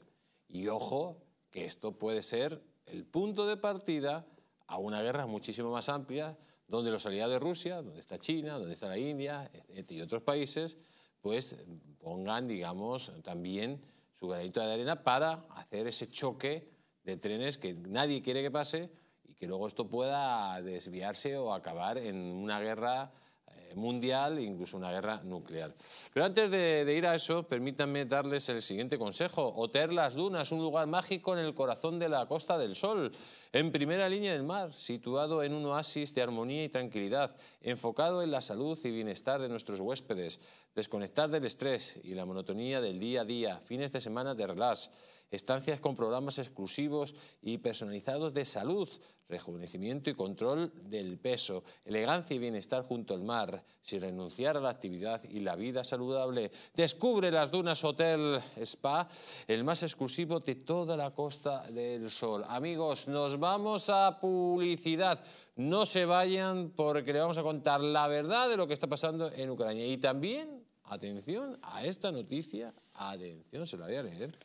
Y ojo, que esto puede ser el punto de partida a una guerra muchísimo más amplia, donde los aliados de Rusia, donde está China, donde está la India y otros países, pues pongan, digamos, también su granito de arena para hacer ese choque de trenes que nadie quiere que pase, que luego esto pueda desviarse o acabar en una guerra eh, mundial e incluso una guerra nuclear. Pero antes de, ir a eso, permítanme darles el siguiente consejo. Hotel Las Dunas, un lugar mágico en el corazón de la Costa del Sol, en primera línea del mar, situado en un oasis de armonía y tranquilidad, enfocado en la salud y bienestar de nuestros huéspedes, desconectar del estrés y la monotonía del día a día, fines de semana de relax estancias con programas exclusivos y personalizados de salud, rejuvenecimiento y control del peso, elegancia y bienestar junto al mar, sin renunciar a la actividad y la vida saludable. Descubre las Dunas Hotel Spa, el más exclusivo de toda la Costa del Sol. Amigos, nos vamos a publicidad. No se vayan porque le vamos a contar la verdad de lo que está pasando en Ucrania. Y también, atención a esta noticia Atención, se lo voy a leer.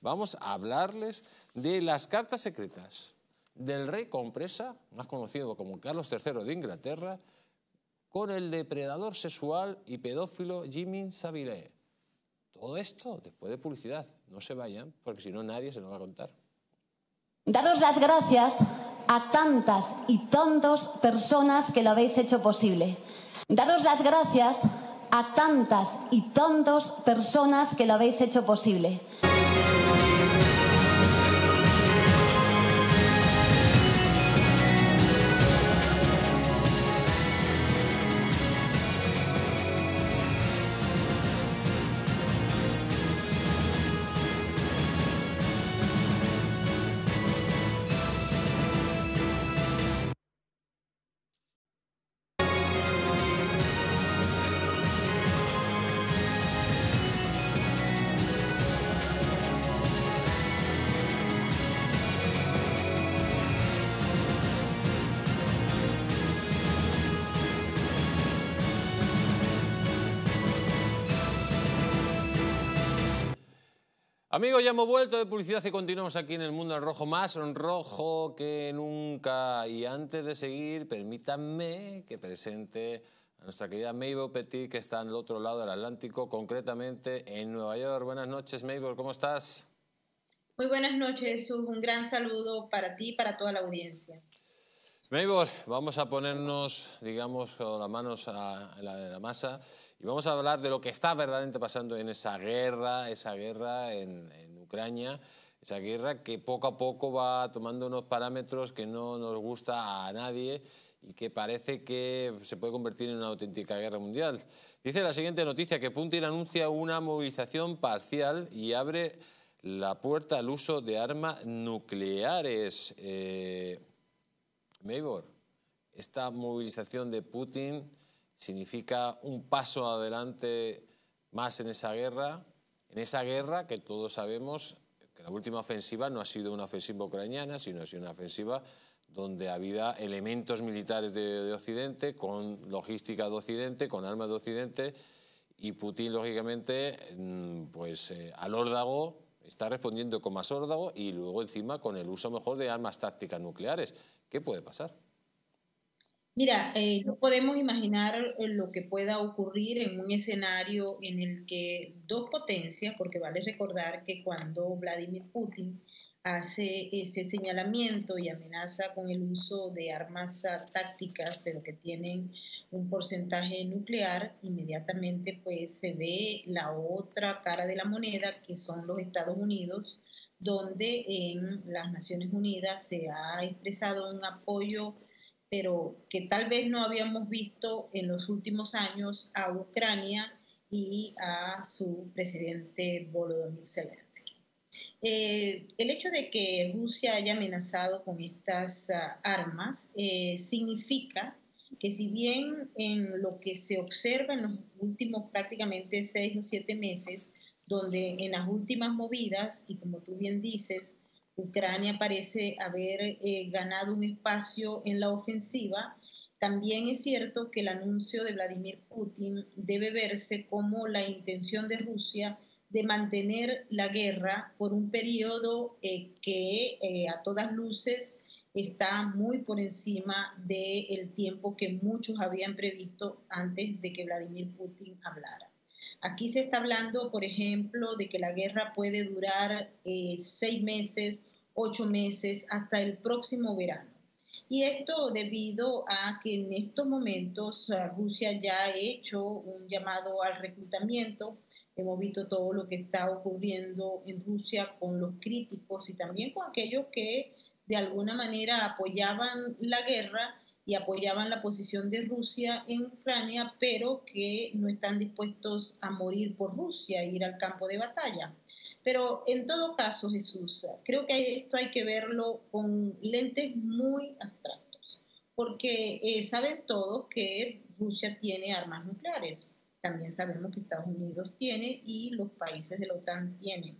Vamos a hablarles de las cartas secretas del rey Compresa, más conocido como Carlos III de Inglaterra, con el depredador sexual y pedófilo Jimmy Savile. Todo esto después de publicidad. No se vayan, porque si no nadie se lo va a contar. Daros las gracias a tantas y tantas personas que lo habéis hecho posible. Daros las gracias a tantas y tantas personas que lo habéis hecho posible. Amigos, ya hemos vuelto de publicidad y continuamos aquí en el mundo en rojo más, en rojo que nunca. Y antes de seguir, permítanme que presente a nuestra querida Mabel Petit, que está en el otro lado del Atlántico, concretamente en Nueva York. Buenas noches, Mabel, ¿cómo estás? Muy buenas noches, Jesús. Un gran saludo para ti y para toda la audiencia. Maybor, vamos a ponernos, digamos, las manos a la, masa y vamos a hablar de lo que está verdaderamente pasando en esa guerra, esa guerra en, en Ucrania, esa guerra que poco a poco va tomando unos parámetros que no nos gusta a nadie y que parece que se puede convertir en una auténtica guerra mundial. Dice la siguiente noticia que Putin anuncia una movilización parcial y abre la puerta al uso de armas nucleares. Eh, Meibor, esta movilización de Putin significa un paso adelante más en esa guerra, en esa guerra que todos sabemos que la última ofensiva no ha sido una ofensiva ucraniana, sino ha sido una ofensiva donde había elementos militares de, Occidente, con logística de Occidente, con armas de Occidente, y Putin, lógicamente, mm, pues eh, al órdago, está respondiendo con más órdago y luego encima con el uso mejor de armas tácticas nucleares. ¿Qué puede pasar? Mira, eh, no podemos imaginar eh, lo que pueda ocurrir en un escenario en el que dos potencias, porque vale recordar que cuando Vladimir Putin hace ese señalamiento y amenaza con el uso de armas tácticas, pero que tienen un porcentaje nuclear, inmediatamente pues se ve la otra cara de la moneda, que son los Estados Unidos, donde en las Naciones Unidas se ha expresado un apoyo, pero que tal vez no habíamos visto en los últimos años a Ucrania y a su presidente Volodymyr Zelensky. Eh, el hecho de que Rusia haya amenazado con estas ah, armas eh, significa que si bien en lo que se observa en los últimos prácticamente seis o siete meses, donde en las últimas movidas, y como tú bien dices, Ucrania parece haber eh, ganado un espacio en la ofensiva, también es cierto que el anuncio de Vladimir Putin debe verse como la intención de Rusia de mantener la guerra por un periodo eh, que eh, a todas luces está muy por encima del tiempo que muchos habían previsto antes de que Vladimir Putin hablara. Aquí se está hablando, por ejemplo, de que la guerra puede durar eh, seis meses, ocho meses, hasta el próximo verano. Y esto debido a que en estos momentos eh, Rusia ya ha hecho un llamado al reclutamiento. Hemos visto todo lo que está ocurriendo en Rusia con los críticos y también con aquellos que de alguna manera apoyaban la guerra y apoyaban la posición de Rusia en Ucrania, pero que no están dispuestos a morir por Rusia, ir al campo de batalla. Pero en todo caso, Jesús, creo que esto hay que verlo con lentes muy abstractos, porque eh, saben todos que Rusia tiene armas nucleares, también sabemos que Estados Unidos tiene y los países de la OTAN tienen.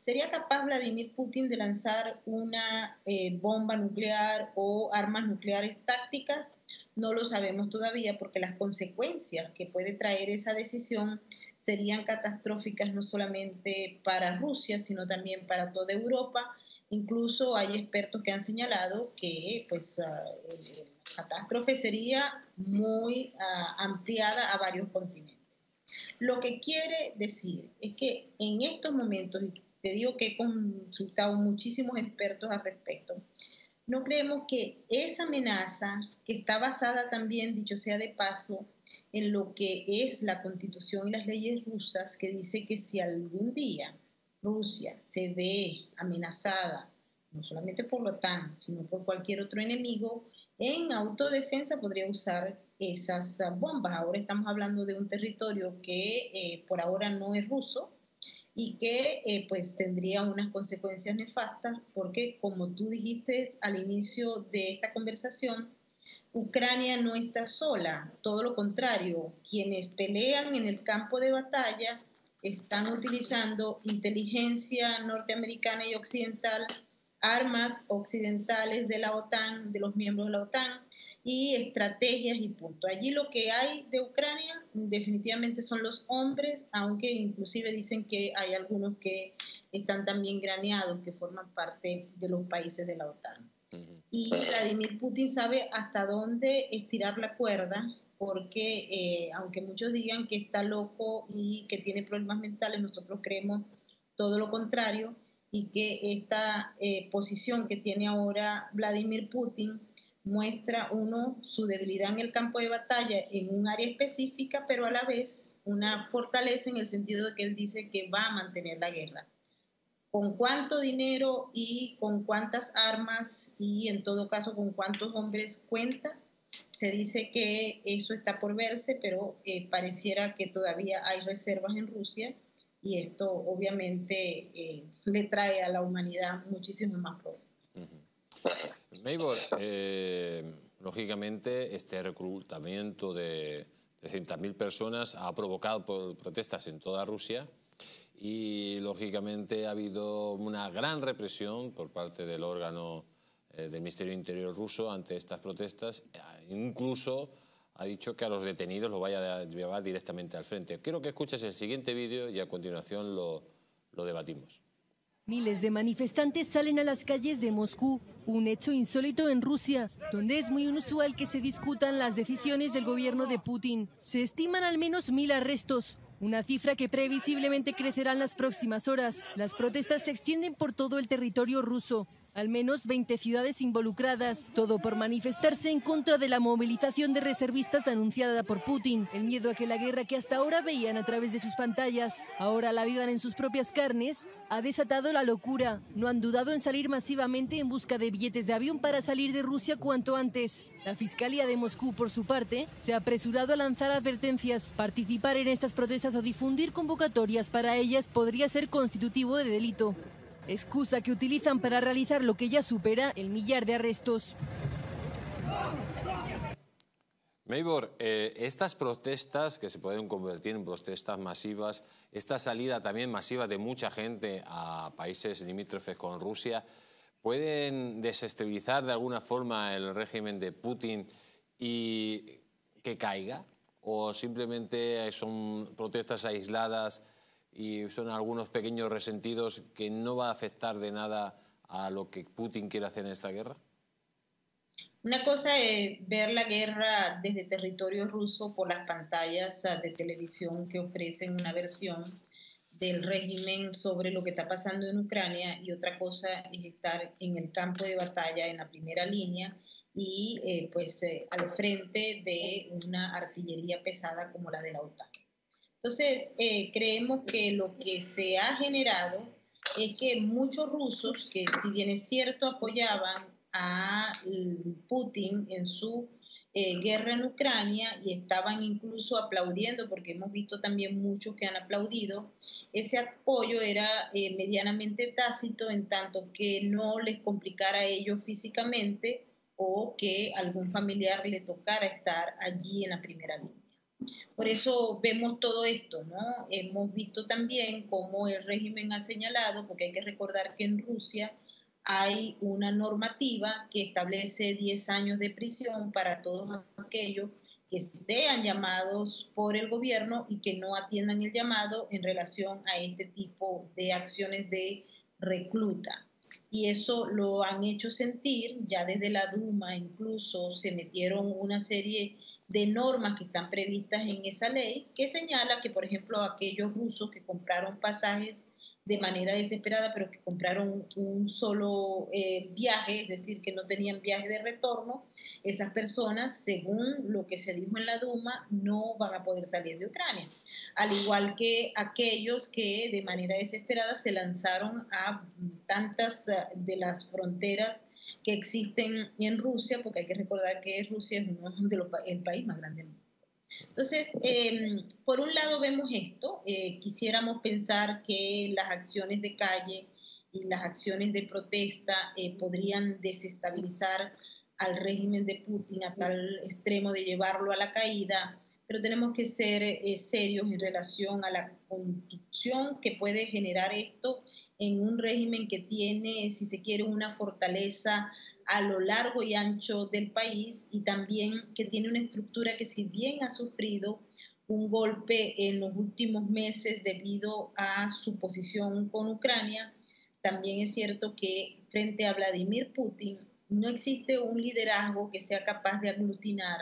¿Sería capaz Vladimir Putin de lanzar una eh, bomba nuclear o armas nucleares tácticas? No lo sabemos todavía porque las consecuencias que puede traer esa decisión serían catastróficas no solamente para Rusia, sino también para toda Europa. Incluso hay expertos que han señalado que pues, ah, eh, la catástrofe sería muy ah, ampliada a varios continentes. Lo que quiere decir es que en estos momentos, te digo que he consultado muchísimos expertos al respecto. No creemos que esa amenaza, que está basada también, dicho sea de paso, en lo que es la constitución y las leyes rusas, que dice que si algún día Rusia se ve amenazada, no solamente por lo OTAN, sino por cualquier otro enemigo, en autodefensa podría usar esas bombas. Ahora estamos hablando de un territorio que eh, por ahora no es ruso, y que eh, pues tendría unas consecuencias nefastas porque como tú dijiste al inicio de esta conversación, Ucrania no está sola, todo lo contrario, quienes pelean en el campo de batalla están utilizando inteligencia norteamericana y occidental armas occidentales de la OTAN, de los miembros de la OTAN, y estrategias y punto. Allí lo que hay de Ucrania definitivamente son los hombres, aunque inclusive dicen que hay algunos que están también graneados, que forman parte de los países de la OTAN. Y Vladimir Putin sabe hasta dónde estirar la cuerda, porque eh, aunque muchos digan que está loco y que tiene problemas mentales, nosotros creemos todo lo contrario y que esta eh, posición que tiene ahora Vladimir Putin muestra uno su debilidad en el campo de batalla en un área específica, pero a la vez una fortaleza en el sentido de que él dice que va a mantener la guerra. Con cuánto dinero y con cuántas armas y en todo caso con cuántos hombres cuenta, se dice que eso está por verse, pero eh, pareciera que todavía hay reservas en Rusia y esto obviamente eh, le trae a la humanidad muchísimos más problemas. Maybor, eh, lógicamente este reclutamiento de 300.000 personas ha provocado protestas en toda Rusia y lógicamente ha habido una gran represión por parte del órgano eh, del Ministerio Interior ruso ante estas protestas, incluso ha dicho que a los detenidos los vaya a llevar directamente al frente. Quiero que escuches el siguiente vídeo y a continuación lo, lo debatimos. Miles de manifestantes salen a las calles de Moscú, un hecho insólito en Rusia, donde es muy inusual que se discutan las decisiones del gobierno de Putin. Se estiman al menos mil arrestos, una cifra que previsiblemente crecerá en las próximas horas. Las protestas se extienden por todo el territorio ruso. Al menos 20 ciudades involucradas, todo por manifestarse en contra de la movilización de reservistas anunciada por Putin. El miedo a que la guerra que hasta ahora veían a través de sus pantallas, ahora la vivan en sus propias carnes, ha desatado la locura. No han dudado en salir masivamente en busca de billetes de avión para salir de Rusia cuanto antes. La Fiscalía de Moscú, por su parte, se ha apresurado a lanzar advertencias. Participar en estas protestas o difundir convocatorias para ellas podría ser constitutivo de delito excusa que utilizan para realizar lo que ya supera el millar de arrestos. Meibor, eh, estas protestas que se pueden convertir en protestas masivas, esta salida también masiva de mucha gente a países limítrofes con Rusia, ¿pueden desestabilizar de alguna forma el régimen de Putin y que caiga? ¿O simplemente son protestas aisladas? y son algunos pequeños resentidos que no va a afectar de nada a lo que Putin quiere hacer en esta guerra? Una cosa es ver la guerra desde territorio ruso por las pantallas de televisión que ofrecen una versión del régimen sobre lo que está pasando en Ucrania y otra cosa es estar en el campo de batalla, en la primera línea y eh, pues eh, al frente de una artillería pesada como la de la OTAN. Entonces, eh, creemos que lo que se ha generado es que muchos rusos, que si bien es cierto apoyaban a Putin en su eh, guerra en Ucrania y estaban incluso aplaudiendo, porque hemos visto también muchos que han aplaudido, ese apoyo era eh, medianamente tácito en tanto que no les complicara a ellos físicamente o que algún familiar le tocara estar allí en la primera línea. Por eso vemos todo esto, ¿no? Hemos visto también cómo el régimen ha señalado, porque hay que recordar que en Rusia hay una normativa que establece 10 años de prisión para todos aquellos que sean llamados por el gobierno y que no atiendan el llamado en relación a este tipo de acciones de recluta y eso lo han hecho sentir ya desde la Duma, incluso se metieron una serie de normas que están previstas en esa ley que señala que, por ejemplo, aquellos rusos que compraron pasajes de manera desesperada, pero que compraron un solo eh, viaje, es decir, que no tenían viaje de retorno, esas personas, según lo que se dijo en la Duma, no van a poder salir de Ucrania al igual que aquellos que de manera desesperada se lanzaron a tantas eh, de las fronteras que existen en Rusia, porque hay que recordar que Rusia es el país más grande del mundo. Entonces, em, por un lado vemos esto, eh, quisiéramos pensar que las acciones de calle y las acciones de protesta eh, podrían desestabilizar al régimen de Putin a tal extremo de llevarlo a la caída, pero tenemos que ser eh, serios en relación a la construcción que puede generar esto en un régimen que tiene, si se quiere, una fortaleza a lo largo y ancho del país y también que tiene una estructura que si bien ha sufrido un golpe en los últimos meses debido a su posición con Ucrania, también es cierto que frente a Vladimir Putin no existe un liderazgo que sea capaz de aglutinar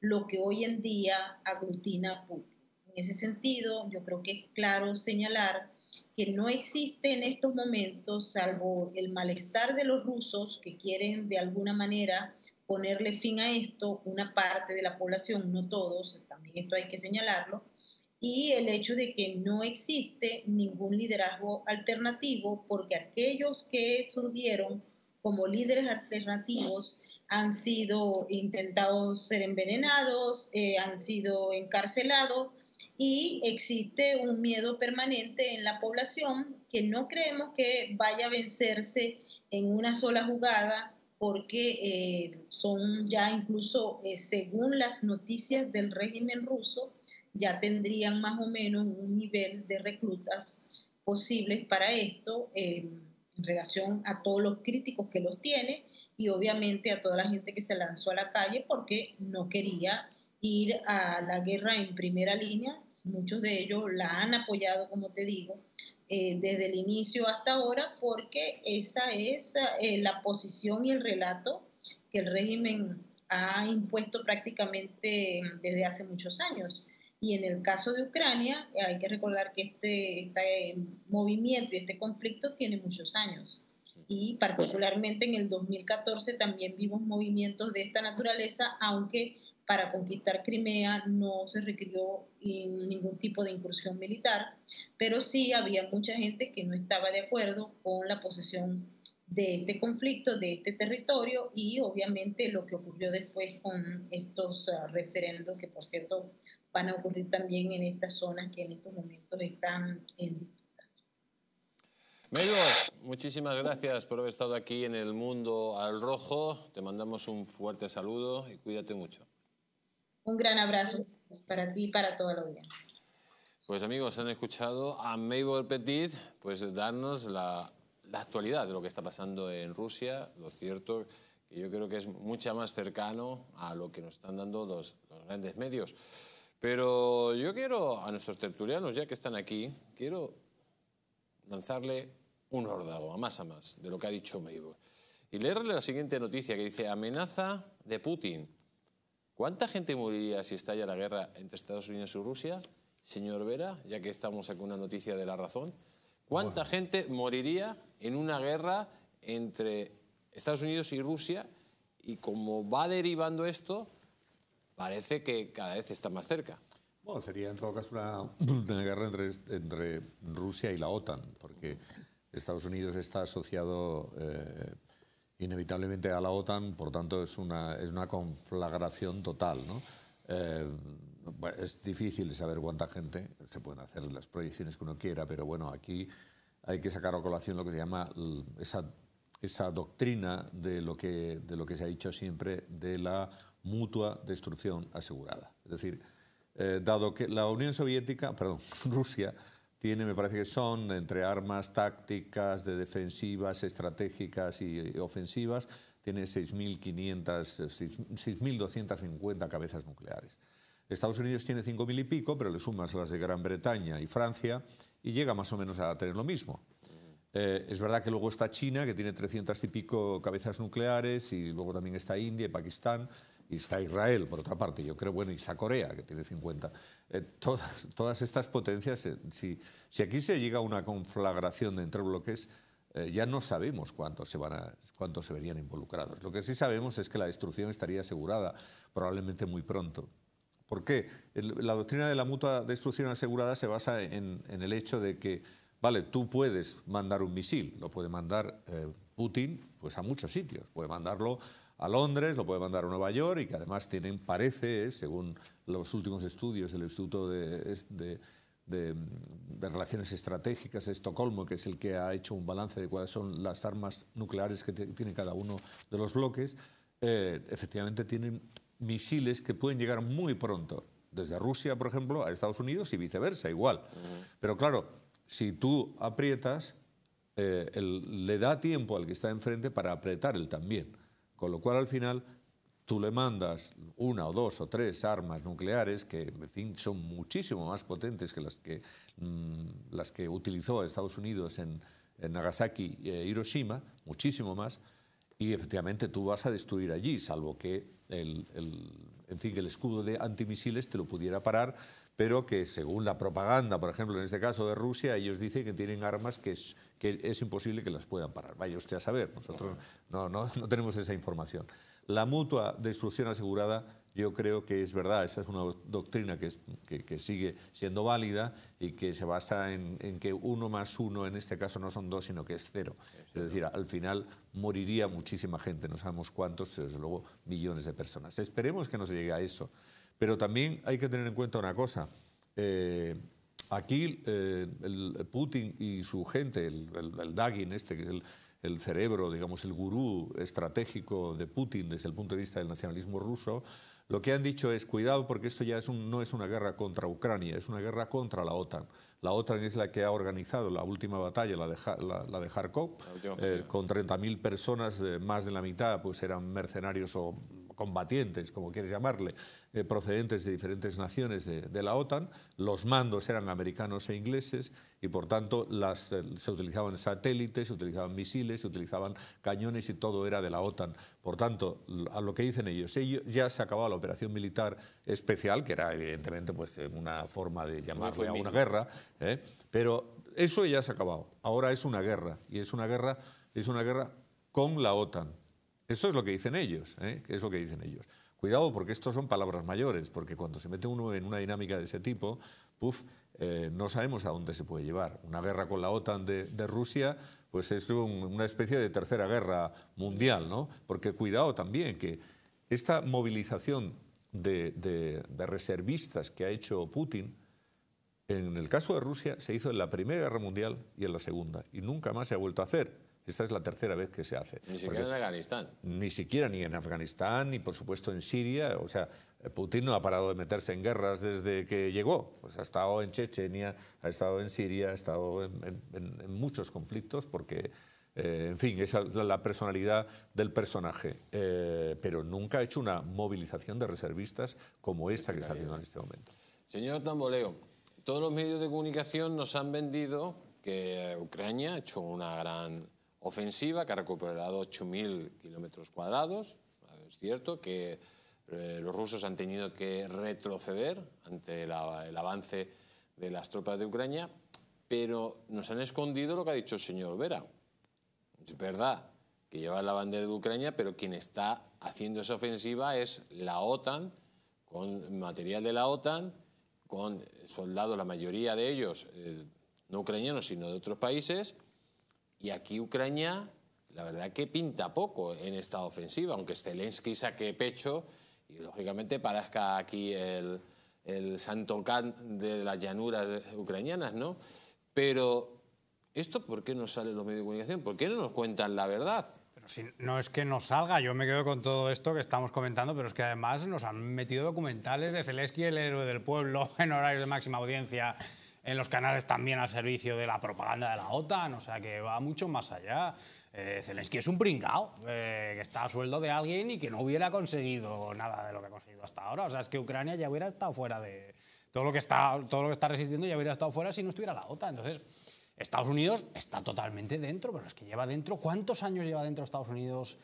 lo que hoy en día aglutina Putin. En ese sentido, yo creo que es claro señalar que no existe en estos momentos, salvo el malestar de los rusos que quieren de alguna manera ponerle fin a esto, una parte de la población, no todos, también esto hay que señalarlo, y el hecho de que no existe ningún liderazgo alternativo porque aquellos que surgieron como líderes alternativos han sido intentados ser envenenados, eh, han sido encarcelados y existe un miedo permanente en la población que no creemos que vaya a vencerse en una sola jugada porque eh, son ya incluso, eh, según las noticias del régimen ruso, ya tendrían más o menos un nivel de reclutas posibles para esto en relación a todos los críticos que los tiene y obviamente a toda la gente que se lanzó a la calle porque no quería ir a la guerra en primera línea. Muchos de ellos la han apoyado, como te digo, eh, desde el inicio hasta ahora, porque esa es eh, la posición y el relato que el régimen ha impuesto prácticamente desde hace muchos años. Y en el caso de Ucrania, hay que recordar que este, este, movimiento y este conflicto tiene muchos años. Y particularmente en el 2014 también vimos movimientos de esta naturaleza, aunque para conquistar Crimea no se requirió ningún tipo de incursión militar, pero sí había mucha gente que no estaba de acuerdo con la posesión de este conflicto, de este territorio y obviamente lo que ocurrió después con estos ah, referendos que por cierto van a ocurrir también en estas zonas que en estos momentos están en disputa. muchísimas gracias por haber estado aquí en el mundo al rojo. Te mandamos un fuerte saludo y cuídate mucho. Un gran abrazo para ti y para toda la audiencia. Pues amigos, han escuchado a Mabel Petit pues darnos la, actualidad de lo que está pasando en Rusia. Lo cierto que yo creo que es mucho más cercano a lo que nos están dando los, los grandes medios. Pero yo quiero a nuestros tertulianos, ya que están aquí, quiero lanzarle un órdago, a más a más, de lo que ha dicho Mabel. Y leerle la siguiente noticia que dice, amenaza de Putin. ¿Cuánta gente moriría si estalla la guerra entre Estados Unidos y Rusia? Señor Vera, ya que estamos aquí una noticia de la razón. ¿Cuánta gente moriría en una guerra entre Estados Unidos y Rusia? Y como va derivando esto, parece que cada vez está más cerca. Bueno, sería en todo caso una, guerra entre, Rusia y la OTAN, porque Estados Unidos está asociado eh, inevitablemente a la OTAN, por tanto es una, es una conflagración total. ¿no? Eh, es difícil saber cuánta gente, se pueden hacer las proyecciones que uno quiera, pero bueno, aquí hay que sacar a colación lo que se llama esa, esa doctrina de lo, que, de lo que se ha dicho siempre de la mutua destrucción asegurada. Es decir, eh, dado que la Unión Soviética, perdón, Rusia, tiene, me parece que son entre armas tácticas, de defensivas, estratégicas y ofensivas, tiene 6.250 eh, cabezas nucleares. Estados Unidos tiene 5.000 y pico, pero le sumas las de Gran Bretaña y Francia y llega más o menos a tener lo mismo. Eh, es verdad que luego está China, que tiene 300 y pico cabezas nucleares, y luego también está India y Pakistán y está Israel, por otra parte, yo creo, bueno, y está Corea, que tiene 50. Eh, todas, todas estas potencias, eh, si, aquí se llega a una conflagración de entre bloques, eh, ya no sabemos cuántos se, van a, se verían involucrados. Lo que sí sabemos es que la destrucción estaría asegurada, probablemente muy pronto. ¿Por qué? la doctrina de la mutua destrucción asegurada se basa en, en, el hecho de que, vale, tú puedes mandar un misil, lo puede mandar Putin pues a muchos sitios, puede mandarlo a Londres, lo puede mandar a Nueva York y que además tienen, parece, eh, según los últimos estudios del Instituto de, Relaciones Estratégicas de Estocolmo, que es el que ha hecho un balance de cuáles son las armas nucleares que tiene cada uno de los bloques, eh, efectivamente tienen misiles que pueden llegar muy pronto, desde Rusia, por ejemplo, a Estados Unidos y viceversa, igual. Pero claro, si tú aprietas, eh, le da tiempo al que está enfrente para apretar él también. Con lo cual, al final, tú le mandas una o dos o tres armas nucleares que, en fin, son muchísimo más potentes que las que, mm, las que utilizó Estados Unidos en, Nagasaki y eh, Hiroshima, muchísimo más, y efectivamente tú vas a destruir allí, salvo que el, en fin, el escudo de antimisiles te lo pudiera parar, pero que según la propaganda, por ejemplo, en este caso de Rusia, ellos dicen que tienen armas que, es, que es imposible que las puedan parar. Vaya usted a saber, nosotros no, no, no tenemos esa información. La mutua de asegurada yo creo que es verdad, esa es una doctrina que, es, que, sigue siendo válida y que se basa en, que uno más uno en este caso no son dos, sino que es cero. Es decir, al final moriría muchísima gente, no sabemos cuántos, pero desde luego millones de personas. Esperemos que no se llegue a eso. Pero también hay que tener en cuenta una cosa. Eh, Aquí eh, Putin y su gente, el, Dagin este, que es el, cerebro, digamos, el gurú estratégico de Putin desde el punto de vista del nacionalismo ruso, lo que han dicho es cuidado porque esto ya es un, no es una guerra contra Ucrania, es una guerra contra la OTAN. La OTAN es la que ha organizado la última batalla, la de, la, de Kharkov, eh, con 30.000 personas, eh, más de la mitad pues eran mercenarios o combatientes, como quieres llamarle, eh, procedentes de diferentes naciones de, la OTAN. Los mandos eran americanos e ingleses y, por tanto, eh, se utilizaban satélites, se utilizaban misiles, se utilizaban cañones y todo era de la OTAN. Por tanto, a lo que dicen ellos, ya se acabó la operación militar especial, que era evidentemente pues, eh, una forma de llamarle a una guerra, pero eso ya se ha acabado. Ahora es una guerra y es una guerra, es una guerra con la OTAN esto es lo que dicen ellos, ¿eh? es lo que dicen ellos. Cuidado porque estos son palabras mayores, porque cuando se mete uno en una dinámica de ese tipo, puff, eh, no sabemos a dónde se puede llevar. Una guerra con la OTAN de, Rusia, pues es una especie de tercera guerra mundial, ¿no? Porque cuidado también que esta movilización de reservistas que ha hecho Putin, en el caso de Rusia, se hizo en la Primera Guerra Mundial y en la Segunda, y nunca más se ha vuelto a hacer. Esta es la tercera vez que se hace. Ni siquiera en Afganistán. Ni siquiera ni en Afganistán, ni por supuesto en Siria. O sea, Putin no ha parado de meterse en guerras desde que llegó. Pues ha estado en Chechenia, ha estado en Siria, ha estado en, muchos conflictos porque... Eh, en fin, esa es la personalidad del personaje. Eh, pero nunca ha hecho una movilización de reservistas como esta que está haciendo en este momento. Señor Tamboleo, todos los medios de comunicación nos han vendido que Ucrania ha hecho una gran ofensiva que ha recuperado 8.000 kilómetros cuadrados. Es cierto que eh, los rusos han tenido que retroceder ante el avance de las tropas de Ucrania, pero nos han escondido lo que ha dicho el señor Vera. Es verdad que lleva la bandera de Ucrania, pero quien está haciendo esa ofensiva es la OTAN, con material de la OTAN, con soldados, la mayoría de ellos eh, no ucranianos, sino de otros países, y aquí Ucrania, la verdad que pinta poco en esta ofensiva, aunque Zelensky saque pecho y lógicamente parezca aquí el, el santo can de las llanuras ucranianas, ¿no? Pero esto, ¿por qué no sale en los medios de comunicación? ¿Por qué no nos cuentan la verdad? Pero si no es que no salga, yo me quedo con todo esto que estamos comentando, pero es que además nos han metido documentales de Zelensky, el héroe del pueblo, en horarios de máxima audiencia en los canales también al servicio de la propaganda de la OTAN, o sea que va mucho más allá. Eh, Zelensky es un pringao, eh, que está a sueldo de alguien y que no hubiera conseguido nada de lo que ha conseguido hasta ahora. O sea, es que Ucrania ya hubiera estado fuera de... Todo lo que está, todo lo que está resistiendo ya hubiera estado fuera si no estuviera la OTAN. Entonces, Estados Unidos está totalmente dentro, pero es que lleva dentro... ¿Cuántos años lleva dentro Estados Unidos?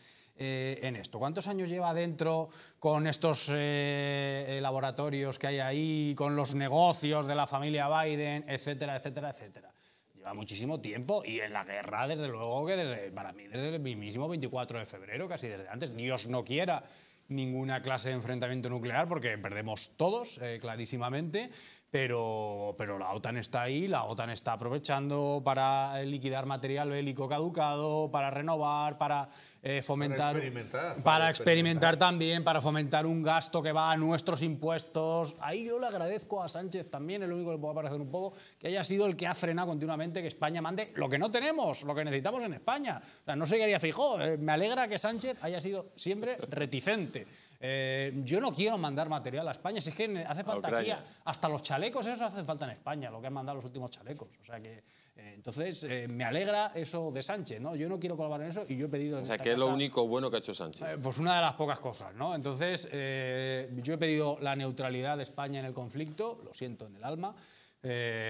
Eh, en esto? ¿Cuántos años lleva dentro con estos eh, laboratorios que hay ahí, con los negocios de la familia Biden, etcétera, etcétera, etcétera? Lleva muchísimo tiempo y en la guerra, desde luego, que desde, para mí desde el mismísimo 24 de febrero, casi desde antes, Dios no quiera ninguna clase de enfrentamiento nuclear porque perdemos todos, eh, clarísimamente, pero, pero la OTAN está ahí, la OTAN está aprovechando para eh, liquidar material bélico caducado, para renovar, para eh, fomentar... Para experimentar, también, para fomentar un gasto que va a nuestros impuestos. Ahí yo le agradezco a Sánchez también, el único que le puedo parecer un poco, que haya sido el que ha frenado continuamente que España mande lo que no tenemos, lo que necesitamos en España. O no sé qué haría eh, me alegra que Sánchez haya sido siempre reticente. Eh, yo no quiero mandar material a España, si es que hace falta aquí, hasta los chalecos, eso hacen falta en España, lo que han mandado los últimos chalecos. O sea que, eh, entonces, eh, me alegra eso de Sánchez, ¿no? Yo no quiero colaborar en eso y yo he pedido... O sea, que es lo único bueno que ha hecho Sánchez. pues una de las pocas cosas, ¿no? Entonces, yo he pedido la neutralidad de España en el conflicto, lo siento en el alma.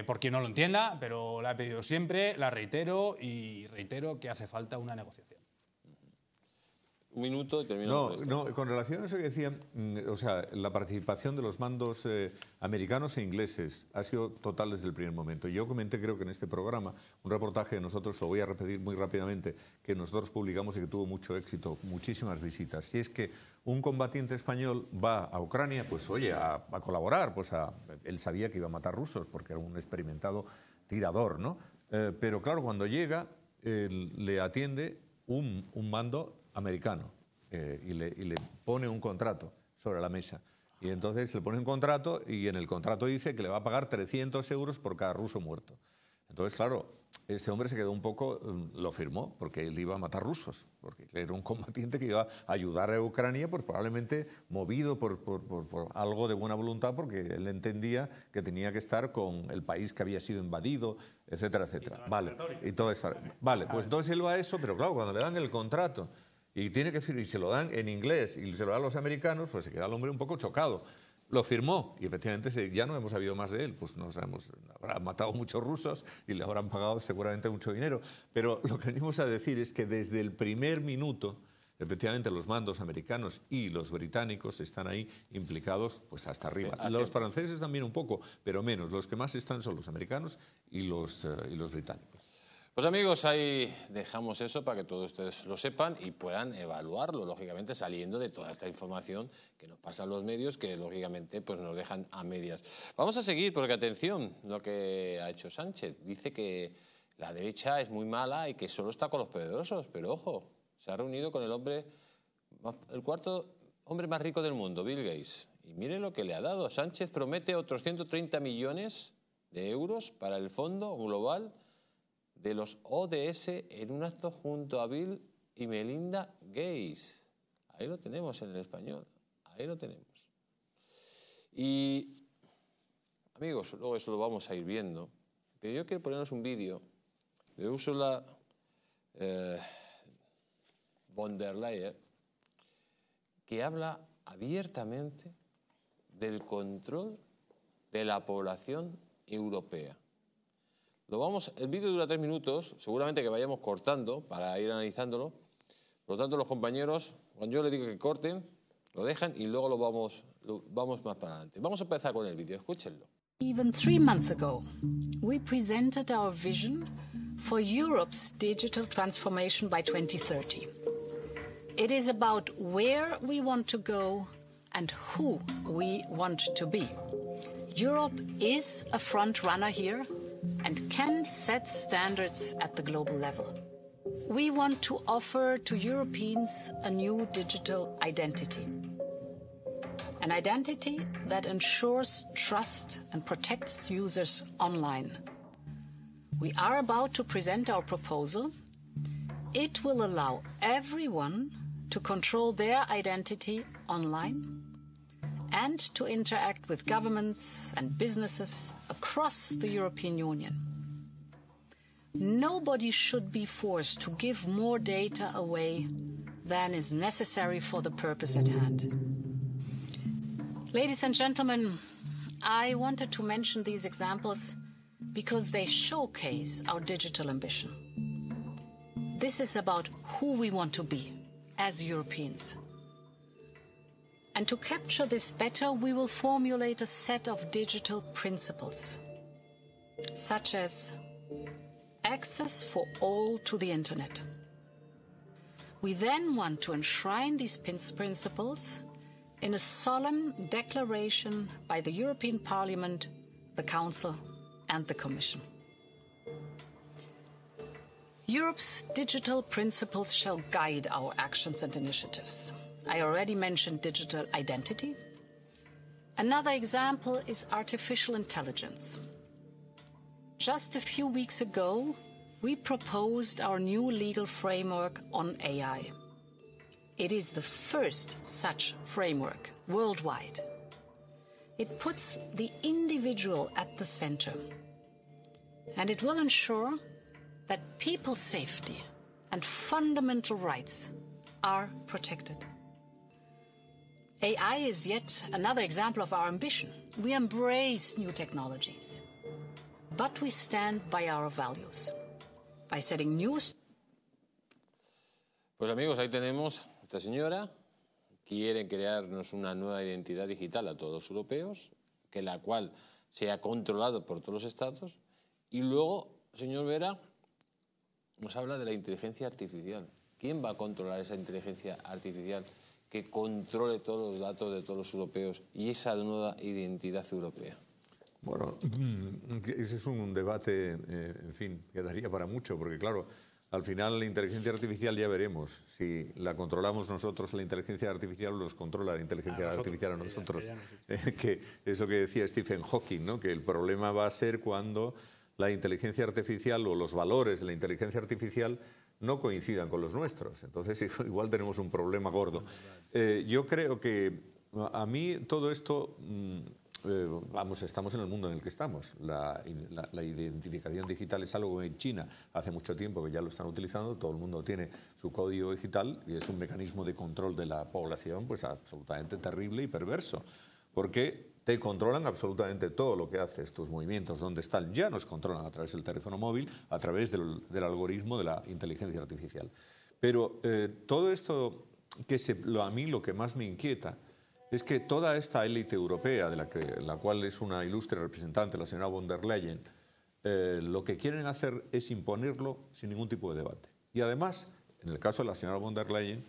por quien no lo entienda, pero la he pedido siempre, la reitero y reitero que hace falta una negociación un minuto y No, con, no, con relación a eso que decían, mm, o sea, la participación de los mandos eh, americanos e ingleses ha sido total desde el primer momento. Yo comenté, creo que en este programa, un reportaje de nosotros, lo voy a repetir muy rápidamente, que nosotros publicamos y que tuvo mucho éxito, muchísimas visitas. Si es que un combatiente español va a Ucrania, pues oye, a, colaborar, pues él sabía que iba a matar rusos porque era un experimentado tirador, ¿no? Eh, pero claro, cuando llega, eh, le atiende un, un mando americano eh, y, le, pone un contrato sobre la mesa. Y entonces le pone un contrato y en el contrato dice que le va a pagar 300 euros por cada ruso muerto. Entonces, claro, este hombre se quedó un poco, mm, lo firmó, porque él iba a matar rusos, porque era un combatiente que iba a ayudar a Ucrania, pues probablemente movido por, algo de buena voluntad, porque él entendía que tenía que estar con el país que había sido invadido, etcétera, etcétera. vale, y todo eso. Vale, pues ah, entonces él va a eso, pero claro, cuando le dan el contrato y tiene que firmar, y se lo dan en inglés y se lo dan a los americanos, pues se queda el hombre un poco chocado. Lo firmó y efectivamente ya no hemos sabido más de él, pues nos hemos, habrá matado muchos rusos y le habrán pagado seguramente mucho dinero. Pero lo que venimos a decir es que desde el primer minuto, efectivamente los mandos americanos y los británicos están ahí implicados pues hasta arriba. Los franceses también un poco, pero menos. Los que más están son los americanos y los eh, británicos. Pues amigos, ahí dejamos eso para que todos ustedes lo sepan y puedan evaluarlo, lógicamente saliendo de toda esta información que nos pasan los medios, que lógicamente pues, nos dejan a medias. Vamos a seguir, porque atención, lo que ha hecho Sánchez. Dice que la derecha es muy mala y que solo está con los poderosos, pero ojo, se ha reunido con el hombre, el cuarto hombre más rico del mundo, Bill Gates. Y mire lo que le ha dado. Sánchez promete otros 130 millones de euros para el Fondo Global de los ODS en un acto junto a Bill y Melinda Gates. Ahí lo tenemos en el español, ahí lo tenemos. Y, amigos, luego eso lo vamos a ir viendo, pero yo quiero ponernos un vídeo de Ursula eh, von der Leyen que habla abiertamente del control de la población europea. Lo vamos, el vídeo dura tres minutos, seguramente que vayamos cortando para ir analizándolo. Por lo tanto, los compañeros, cuando yo les digo que corten, lo dejan y luego lo vamos, vamos más para adelante. Vamos a empezar con el vídeo, escúchenlo. Even three months ago, we presented our vision for Europe's digital transformation by 2030. It is about where we want to go and who we want to be. Europe is a front runner here and can set standards at the global level. We want to offer to Europeans a new digital identity. An identity that ensures trust and protects users online. We are about to present our proposal. It will allow everyone to control their identity online and to interact with governments and businesses across the European Union. Nobody should be forced to give more data away than is necessary for the purpose at hand. Ladies and gentlemen, I wanted to mention these examples because they showcase our digital ambition. This is about who we want to be as Europeans. And to capture this better, we will formulate a set of digital principles, such as access for all to the internet. We then want to enshrine these principles in a solemn declaration by the European Parliament, the Council, and the Commission. Europe's digital principles shall guide our actions and initiatives. I already mentioned digital identity. Another example is artificial intelligence. Just a few weeks ago, we proposed our new legal framework on AI. It is the first such framework worldwide. It puts the individual at the center. And it will ensure that people's safety and fundamental rights are protected. AI is yet another example of our ambition. We embrace new technologies, but we stand by our values. By Pues amigos, ahí tenemos a esta señora. Quiere crearnos una nueva identidad digital a todos los europeos, que la cual sea controlado por todos los estados. Y luego, señor Vera, nos habla de la inteligencia artificial. ¿Quién va a controlar esa inteligencia artificial? que controle todos los datos de todos los europeos y esa nueva identidad europea? Bueno, mm, ese es un debate, eh, en fin, que daría para mucho, porque claro, al final la inteligencia artificial ya veremos si la controlamos nosotros, la inteligencia artificial los controla la inteligencia artificial a nosotros. que es lo que decía Stephen Hawking, ¿no? que el problema va a ser cuando la inteligencia artificial o los valores de la inteligencia artificial no coincidan con los nuestros. Entonces igual tenemos un problema gordo. Eh, yo creo que a mí todo esto... Mm, eh, vamos, estamos en el mundo en el que estamos. La, identificación digital es algo en China hace mucho tiempo que ya lo están utilizando, todo el mundo tiene su código digital y es un mecanismo de control de la población pues absolutamente terrible y perverso, porque te controlan absolutamente todo lo que haces, tus movimientos, dónde están. Ya nos controlan a través del teléfono móvil, a través del, algoritmo de la inteligencia artificial. Pero eh, todo esto que lo, a mí lo que más me inquieta es que toda esta élite europea, de la, que, la cual es una ilustre representante, la señora von der Leyen, eh, lo que quieren hacer es imponerlo sin ningún tipo de debate. Y además, en el caso de la señora von der Leyen,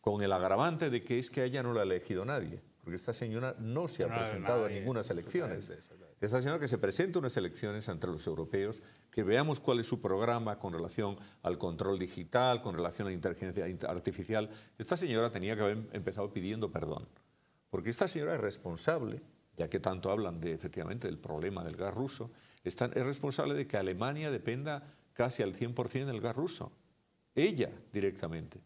con el agravante de que es que a ella no la ha elegido nadie porque esta señora no se ha presentado a ninguna elecciones. Esta señora que se presenta a unas elecciones entre los europeos, que veamos cuál es su programa con relación al control digital, con relación a la inteligencia artificial. Esta señora tenía que haber empezado pidiendo perdón, porque esta señora es responsable, ya que tanto hablan de, efectivamente del problema del gas ruso, es responsable de que Alemania dependa casi al 100% del gas ruso. Ella directamente.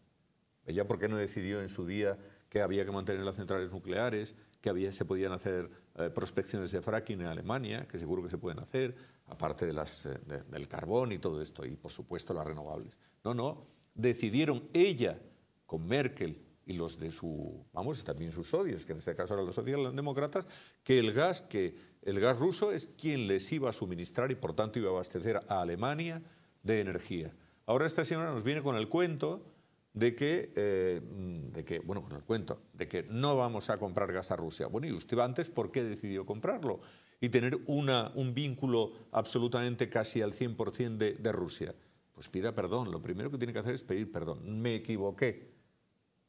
Ella, ¿por qué no decidió en su día que había que mantener las centrales nucleares, que había, se podían hacer eh, prospecciones de fracking en Alemania, que seguro que se pueden hacer, aparte eh, del carbón y todo esto, y por supuesto las renovables. No, no, decidieron ella con Merkel y los de su, vamos, también sus odios, que en este caso eran los socialdemócratas, que el gas, que el gas ruso es quien les iba a suministrar y por tanto iba a abastecer a Alemania de energía. Ahora esta señora nos viene con el cuento eh, de que, bueno, el cuento, de que no vamos a comprar gas a Rusia. Bueno, y usted antes, ¿por qué decidió comprarlo? Y tener un vínculo absolutamente casi al 100% de, de Rusia. Pues pida perdón, lo primero que tiene que hacer es pedir perdón. Me equivoqué,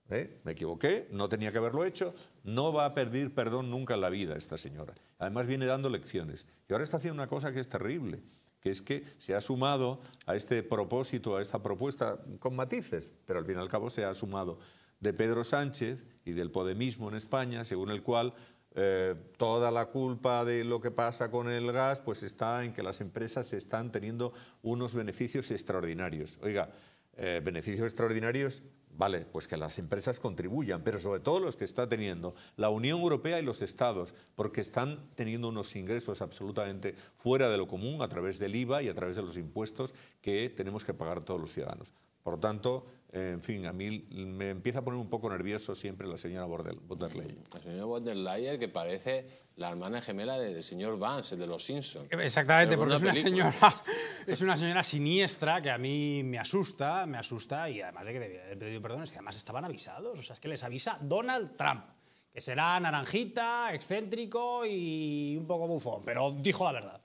¿Eh? me equivoqué, no tenía que haberlo hecho, no va a pedir perdón nunca en la vida esta señora. Además viene dando lecciones. Y ahora está haciendo una cosa que es terrible que es que se ha sumado a este propósito, a esta propuesta, con matices, pero al fin y al cabo se ha sumado de Pedro Sánchez y del Podemismo en España, según el cual eh, toda la culpa de lo que pasa con el gas pues está en que las empresas están teniendo unos beneficios extraordinarios. Oiga, eh, beneficios extraordinarios Vale, pues que las empresas contribuyan, pero sobre todo los que está teniendo la Unión Europea y los Estados, porque están teniendo unos ingresos absolutamente fuera de lo común a través del IVA y a través de los impuestos que tenemos que pagar todos los ciudadanos. Por lo tanto, en fin, a mí me empieza a poner un poco nervioso siempre la señora Bordel, mm, La señora que parece la hermana gemela del señor Vance, de los Simpson eh, Exactamente, porque es una, señora, es una señora siniestra que a mí me asusta, me asusta, y además de que debía perdón, es que además estaban avisados, o sea, es que les avisa Donald Trump, que será naranjita, excéntrico y un poco bufón, pero dijo la verdad.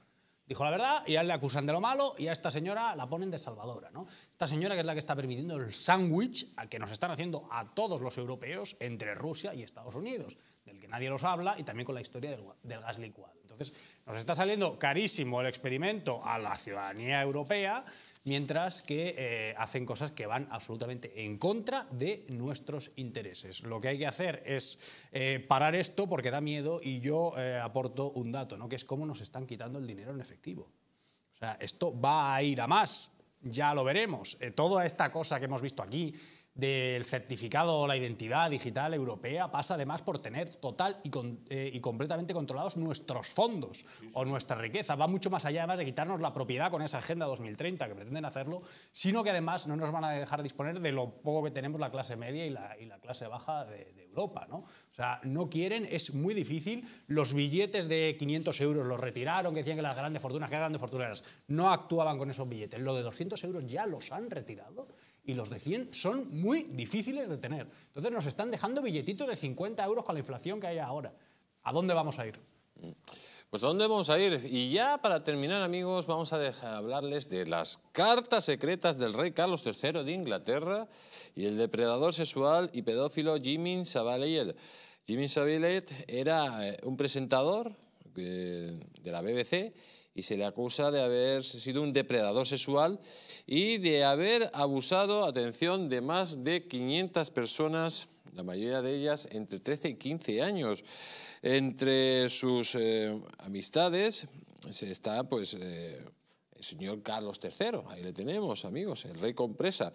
Dijo la verdad y a él le acusan de lo malo y a esta señora la ponen de salvadora, ¿no? Esta señora que es la que está permitiendo el sándwich que nos están haciendo a todos los europeos entre Rusia y Estados Unidos nadie los habla, y también con la historia del, gas licuado. Entonces, nos está saliendo carísimo el experimento a la ciudadanía europea, mientras que eh, hacen cosas que van absolutamente en contra de nuestros intereses. Lo que hay que hacer es eh, parar esto porque da miedo y yo eh, aporto un dato, ¿no? que es cómo nos están quitando el dinero en efectivo. O sea, esto va a ir a más, ya lo veremos. toda esta cosa que hemos visto aquí, del certificado o la identidad digital europea pasa además por tener total y, eh, completamente controlados nuestros fondos o nuestra riqueza. Va mucho más allá además de quitarnos la propiedad con esa Agenda 2030 que pretenden hacerlo, sino que además no nos van a dejar disponer de lo poco que tenemos la clase media y la, clase baja de, Europa. ¿no? O sea, no quieren, es muy difícil. Los billetes de 500 euros los retiraron, que decían que las grandes fortunas, que eran grandes fortunas no actuaban con esos billetes. Lo de 200 euros ya los han retirado y los de 100 son muy difíciles de tener. Entonces nos están dejando billetitos de 50 euros con la inflación que hay ahora. ¿A dónde vamos a ir? Pues a dónde vamos a ir. Y ya para terminar, amigos, vamos a dejar hablarles de las cartas secretas del rey Carlos III de Inglaterra y el depredador sexual y pedófilo Jimmy Savile. Jimmy Savile era eh, un presentador eh, de la BBC y se le acusa de haber sido un depredador sexual y de haber abusado, atención, de más de 500 personas, la mayoría de ellas entre 13 y 15 años. Entre sus eh, amistades se está, pues... Eh, el señor Carlos III, ahí le tenemos, amigos, el rey compresa,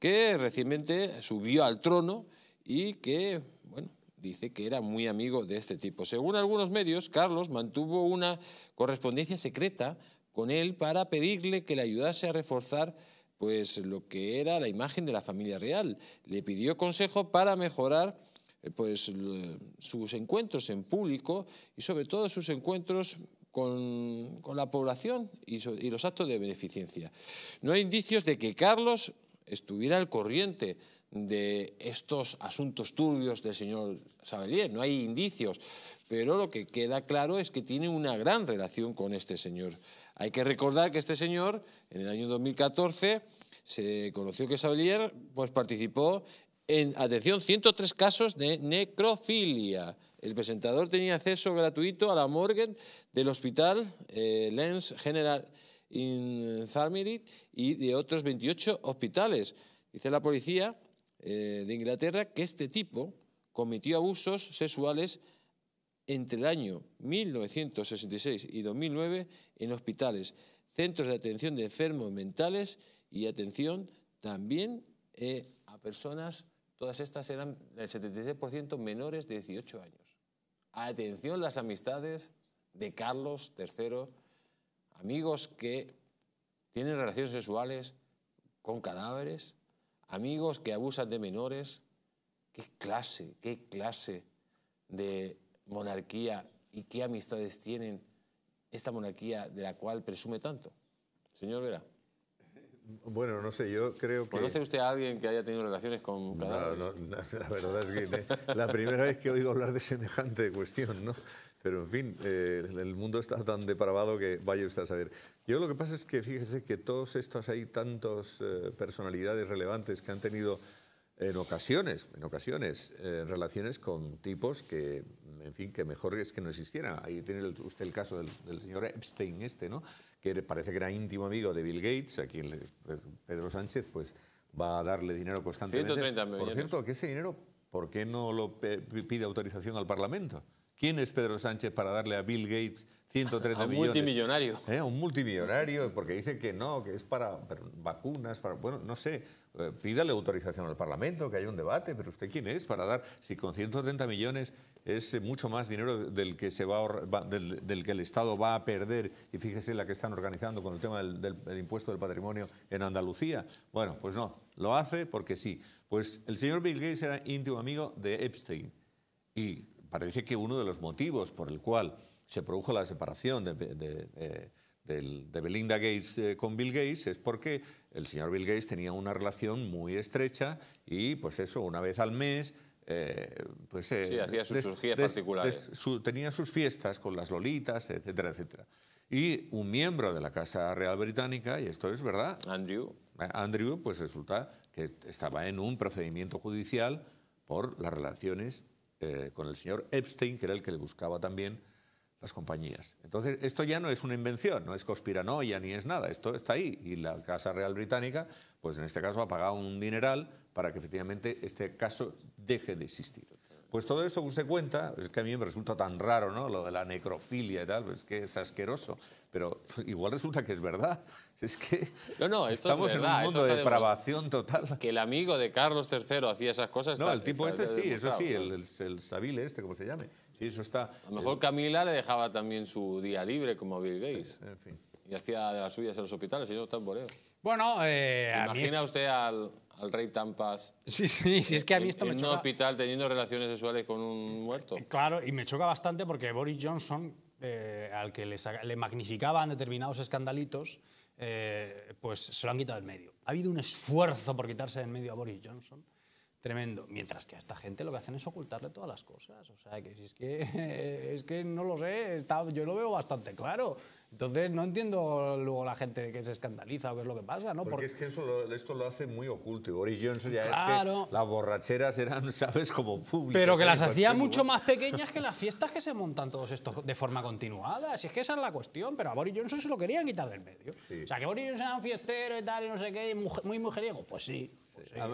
que recientemente subió al trono y que, bueno, dice que era muy amigo de este tipo. Según algunos medios, Carlos mantuvo una correspondencia secreta con él para pedirle que le ayudase a reforzar pues lo que era la imagen de la familia real. Le pidió consejo para mejorar eh, pues sus encuentros en público y sobre todo sus encuentros con, la población y, y los actos de beneficencia. No hay indicios de que Carlos estuviera al corriente de estos asuntos turbios del señor Sabelier. No hay indicios, pero lo que queda claro es que tiene una gran relación con este señor. Hay que recordar que este señor, en el año 2014, se conoció que Sabelier pues, participó en, atención, 103 casos de necrofilia. El presentador tenía acceso gratuito a la morgue del hospital eh, Lens General Infirmary y de otros 28 hospitales. Dice la policía eh, de Inglaterra que este tipo cometió abusos sexuales entre el año 1966 y 2009 en hospitales, centros de atención de enfermos mentales y atención también eh, a personas, todas estas eran el 76% menores de 18 años. Atención las amistades de Carlos III, amigos que tienen relaciones sexuales con cadáveres, amigos que abusan de menores. ¿Qué clase, qué clase de monarquía y qué amistades tienen esta monarquía de la cual presume tanto? Señor Vera. Bueno, no sé, yo creo que... ¿Conoce usted a alguien que haya tenido relaciones con cadáveres? No, no, la verdad es que la primera vez que oigo hablar de semejante cuestión, ¿no? Pero en fin, eh, el mundo está tan depravado que vaya usted a saber. Yo lo que pasa es que fíjese que todos estos hay tantos eh, personalidades relevantes que han tenido en ocasiones, en ocasiones, eh, relaciones con tipos que, en fin, que mejor es que no existieran. Ahí tiene usted el caso del, señor Epstein este, ¿no? Que parece que era íntimo amigo de Bill Gates, a quien Pedro Sánchez, pues va a darle dinero constantemente. 130 millones. Por cierto, que ese dinero, ¿por qué no lo pide autorización al Parlamento? ¿Quién es Pedro Sánchez para darle a Bill Gates 130 a un multimillonario. ¿Eh? Un multimillonario, porque dice que no, que es para, vacunas, para... Bueno, no sé, eh, pídale autorización al Parlamento, que haya un debate, pero ¿usted quién es para dar? Si con 130 millones es eh, mucho más dinero del que, se va, del, que el Estado va a perder, y fíjese la que están organizando con el tema del, del impuesto del patrimonio en Andalucía. Bueno, pues no, lo hace porque sí. Pues el señor Bill Gates era íntimo amigo de Epstein. Y parece que uno de los motivos por el cual se produjo la separación de, eh, Belinda Gates eh, con Bill Gates es porque el señor Bill Gates tenía una relación muy estrecha y pues eso, una vez al mes eh, pues, sí, hacía sus particulares. tenía sus fiestas con las lolitas, etcétera, etcétera. Y un miembro de la Casa Real Británica, y esto es verdad, Andrew, Andrew pues resulta que estaba en un procedimiento judicial por las relaciones eh, con el señor Epstein, que era el que le buscaba también las compañías. Entonces, esto ya no es una invención, no es conspiranoia ni es nada, esto está ahí. Y la Casa Real Británica, pues en este caso, ha pagado un dineral para que efectivamente este caso deje de existir. Pues todo eso que usted cuenta, es que a mí me resulta tan raro, ¿no? Lo de la necrofilia y tal, pues es que es asqueroso, pero igual resulta que es verdad. Es que no, no, estamos en un mundo de depravación total. Que el amigo de Carlos III hacía esas cosas. No, el tipo este sí, eso sí, el, el, este, como se llame. Sí, eso está. A lo mejor eh, Camila le dejaba también su día libre como Bill Gates. En fin. Y hacía de las suyas en los hospitales, y yo tamboreo. Bueno, eh, imagina usted al, rey Tampas. Sí, sí, es que a mí esto un hospital teniendo relaciones sexuales con un muerto. Eh, claro, y me choca bastante porque Boris Johnson, eh, al que le magnificaban determinados escandalitos, pues se lo han quitado del medio. Ha habido un esfuerzo por quitarse del medio a Boris Johnson. Tremendo. Mientras que a esta gente lo que hacen es ocultarle todas las cosas. O sea, que si es que, es que no lo sé, yo lo veo bastante claro. Entonces no entiendo luego la gente que se escandaliza o qué es lo que pasa, ¿no? Porque, es que esto lo hace muy oculto. Y Boris Johnson ya es que las borracheras eran, ¿sabes? Como públicas. Pero que ¿eh? las hacía mucho más pequeñas que las fiestas que se montan todos estos de forma continuada. Si es que esa es la cuestión, pero a Boris Johnson se lo querían quitar del medio. O sea, que Boris Johnson era un fiestero y tal y no sé qué, y muy mujeriego. Pues sí,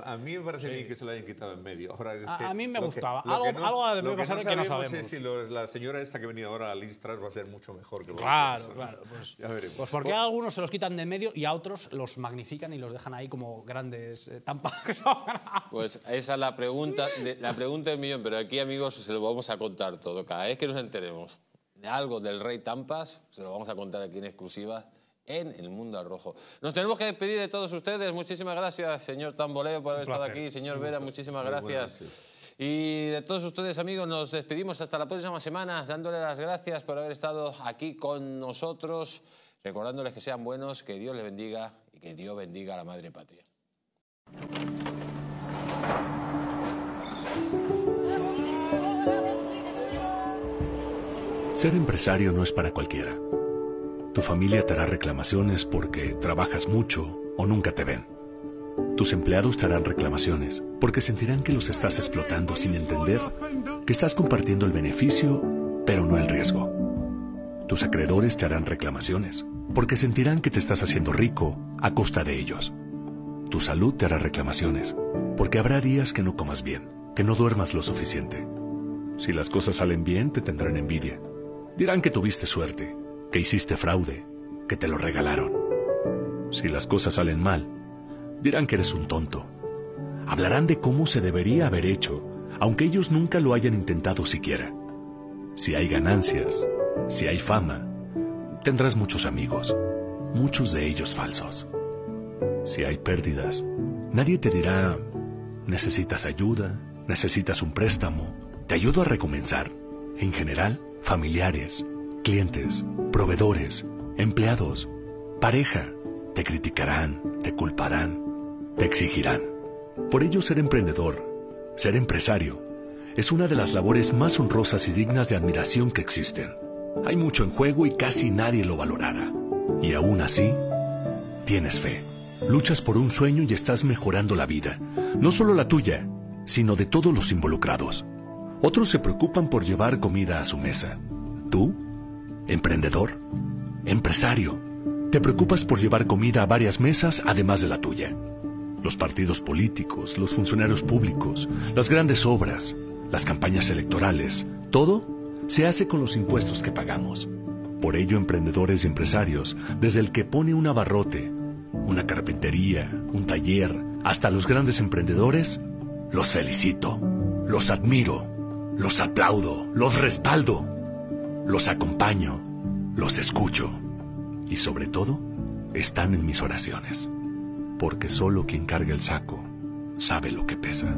a, mí me parece bien que se lo hayan quitado en medio. Este, a, mí me gustaba. algo, no, algo que no, que no sabemos. si la señora esta que venía ahora a Listras va a ser mucho mejor que Claro, claro. Pues, Pues porque a algunos se los quitan de en medio y a otros los magnifican y los dejan ahí como grandes eh, tampas. pues esa es la pregunta, la pregunta del millón, pero aquí, amigos, se lo vamos a contar todo. Cada vez que nos enteremos de algo del rey Tampas, se lo vamos a contar aquí en exclusiva en el mundo rojo. Nos tenemos que despedir de todos ustedes. Muchísimas gracias, señor Tamboleo, por haber estado aquí. Señor Vera, muchísimas gracias. Y de todos ustedes, amigos, nos despedimos hasta la próxima semana, dándole las gracias por haber estado aquí con nosotros, recordándoles que sean buenos, que Dios les bendiga y que Dios bendiga a la Madre Patria. Ser empresario no es para cualquiera. Tu familia te hará reclamaciones porque trabajas mucho o nunca te ven. Tus empleados te harán reclamaciones porque sentirán que los estás explotando sin entender que estás compartiendo el beneficio, pero no el riesgo. Tus acreedores te harán reclamaciones porque sentirán que te estás haciendo rico a costa de ellos. Tu salud te hará reclamaciones porque habrá días que no comas bien, que no duermas lo suficiente. Si las cosas salen bien, te tendrán envidia. Dirán que tuviste suerte que hiciste fraude, que te lo regalaron. Si las cosas salen mal, dirán que eres un tonto. Hablarán de cómo se debería haber hecho, aunque ellos nunca lo hayan intentado siquiera. Si hay ganancias, si hay fama, tendrás muchos amigos, muchos de ellos falsos. Si hay pérdidas, nadie te dirá, necesitas ayuda, necesitas un préstamo, te ayudo a recomenzar. En general, familiares, clientes, proveedores, empleados, pareja, te criticarán, te culparán, te exigirán. Por ello ser emprendedor, ser empresario, es una de las labores más honrosas y dignas de admiración que existen. Hay mucho en juego y casi nadie lo valorará. Y aún así, tienes fe. Luchas por un sueño y estás mejorando la vida, no solo la tuya, sino de todos los involucrados. Otros se preocupan por llevar comida a su mesa. Tú emprendedor, empresario. Te preocupas por llevar comida a varias mesas además de la tuya. Los partidos políticos, los funcionarios públicos, las grandes obras, las campañas electorales, todo se hace con los impuestos que pagamos. Por ello, emprendedores y empresarios, desde el que pone un abarrote, una carpintería, un taller, hasta los grandes emprendedores, los felicito, los admiro, los aplaudo, los respaldo los acompaño, los escucho y sobre todo están en mis oraciones, porque solo quien carga el saco sabe lo que pesa.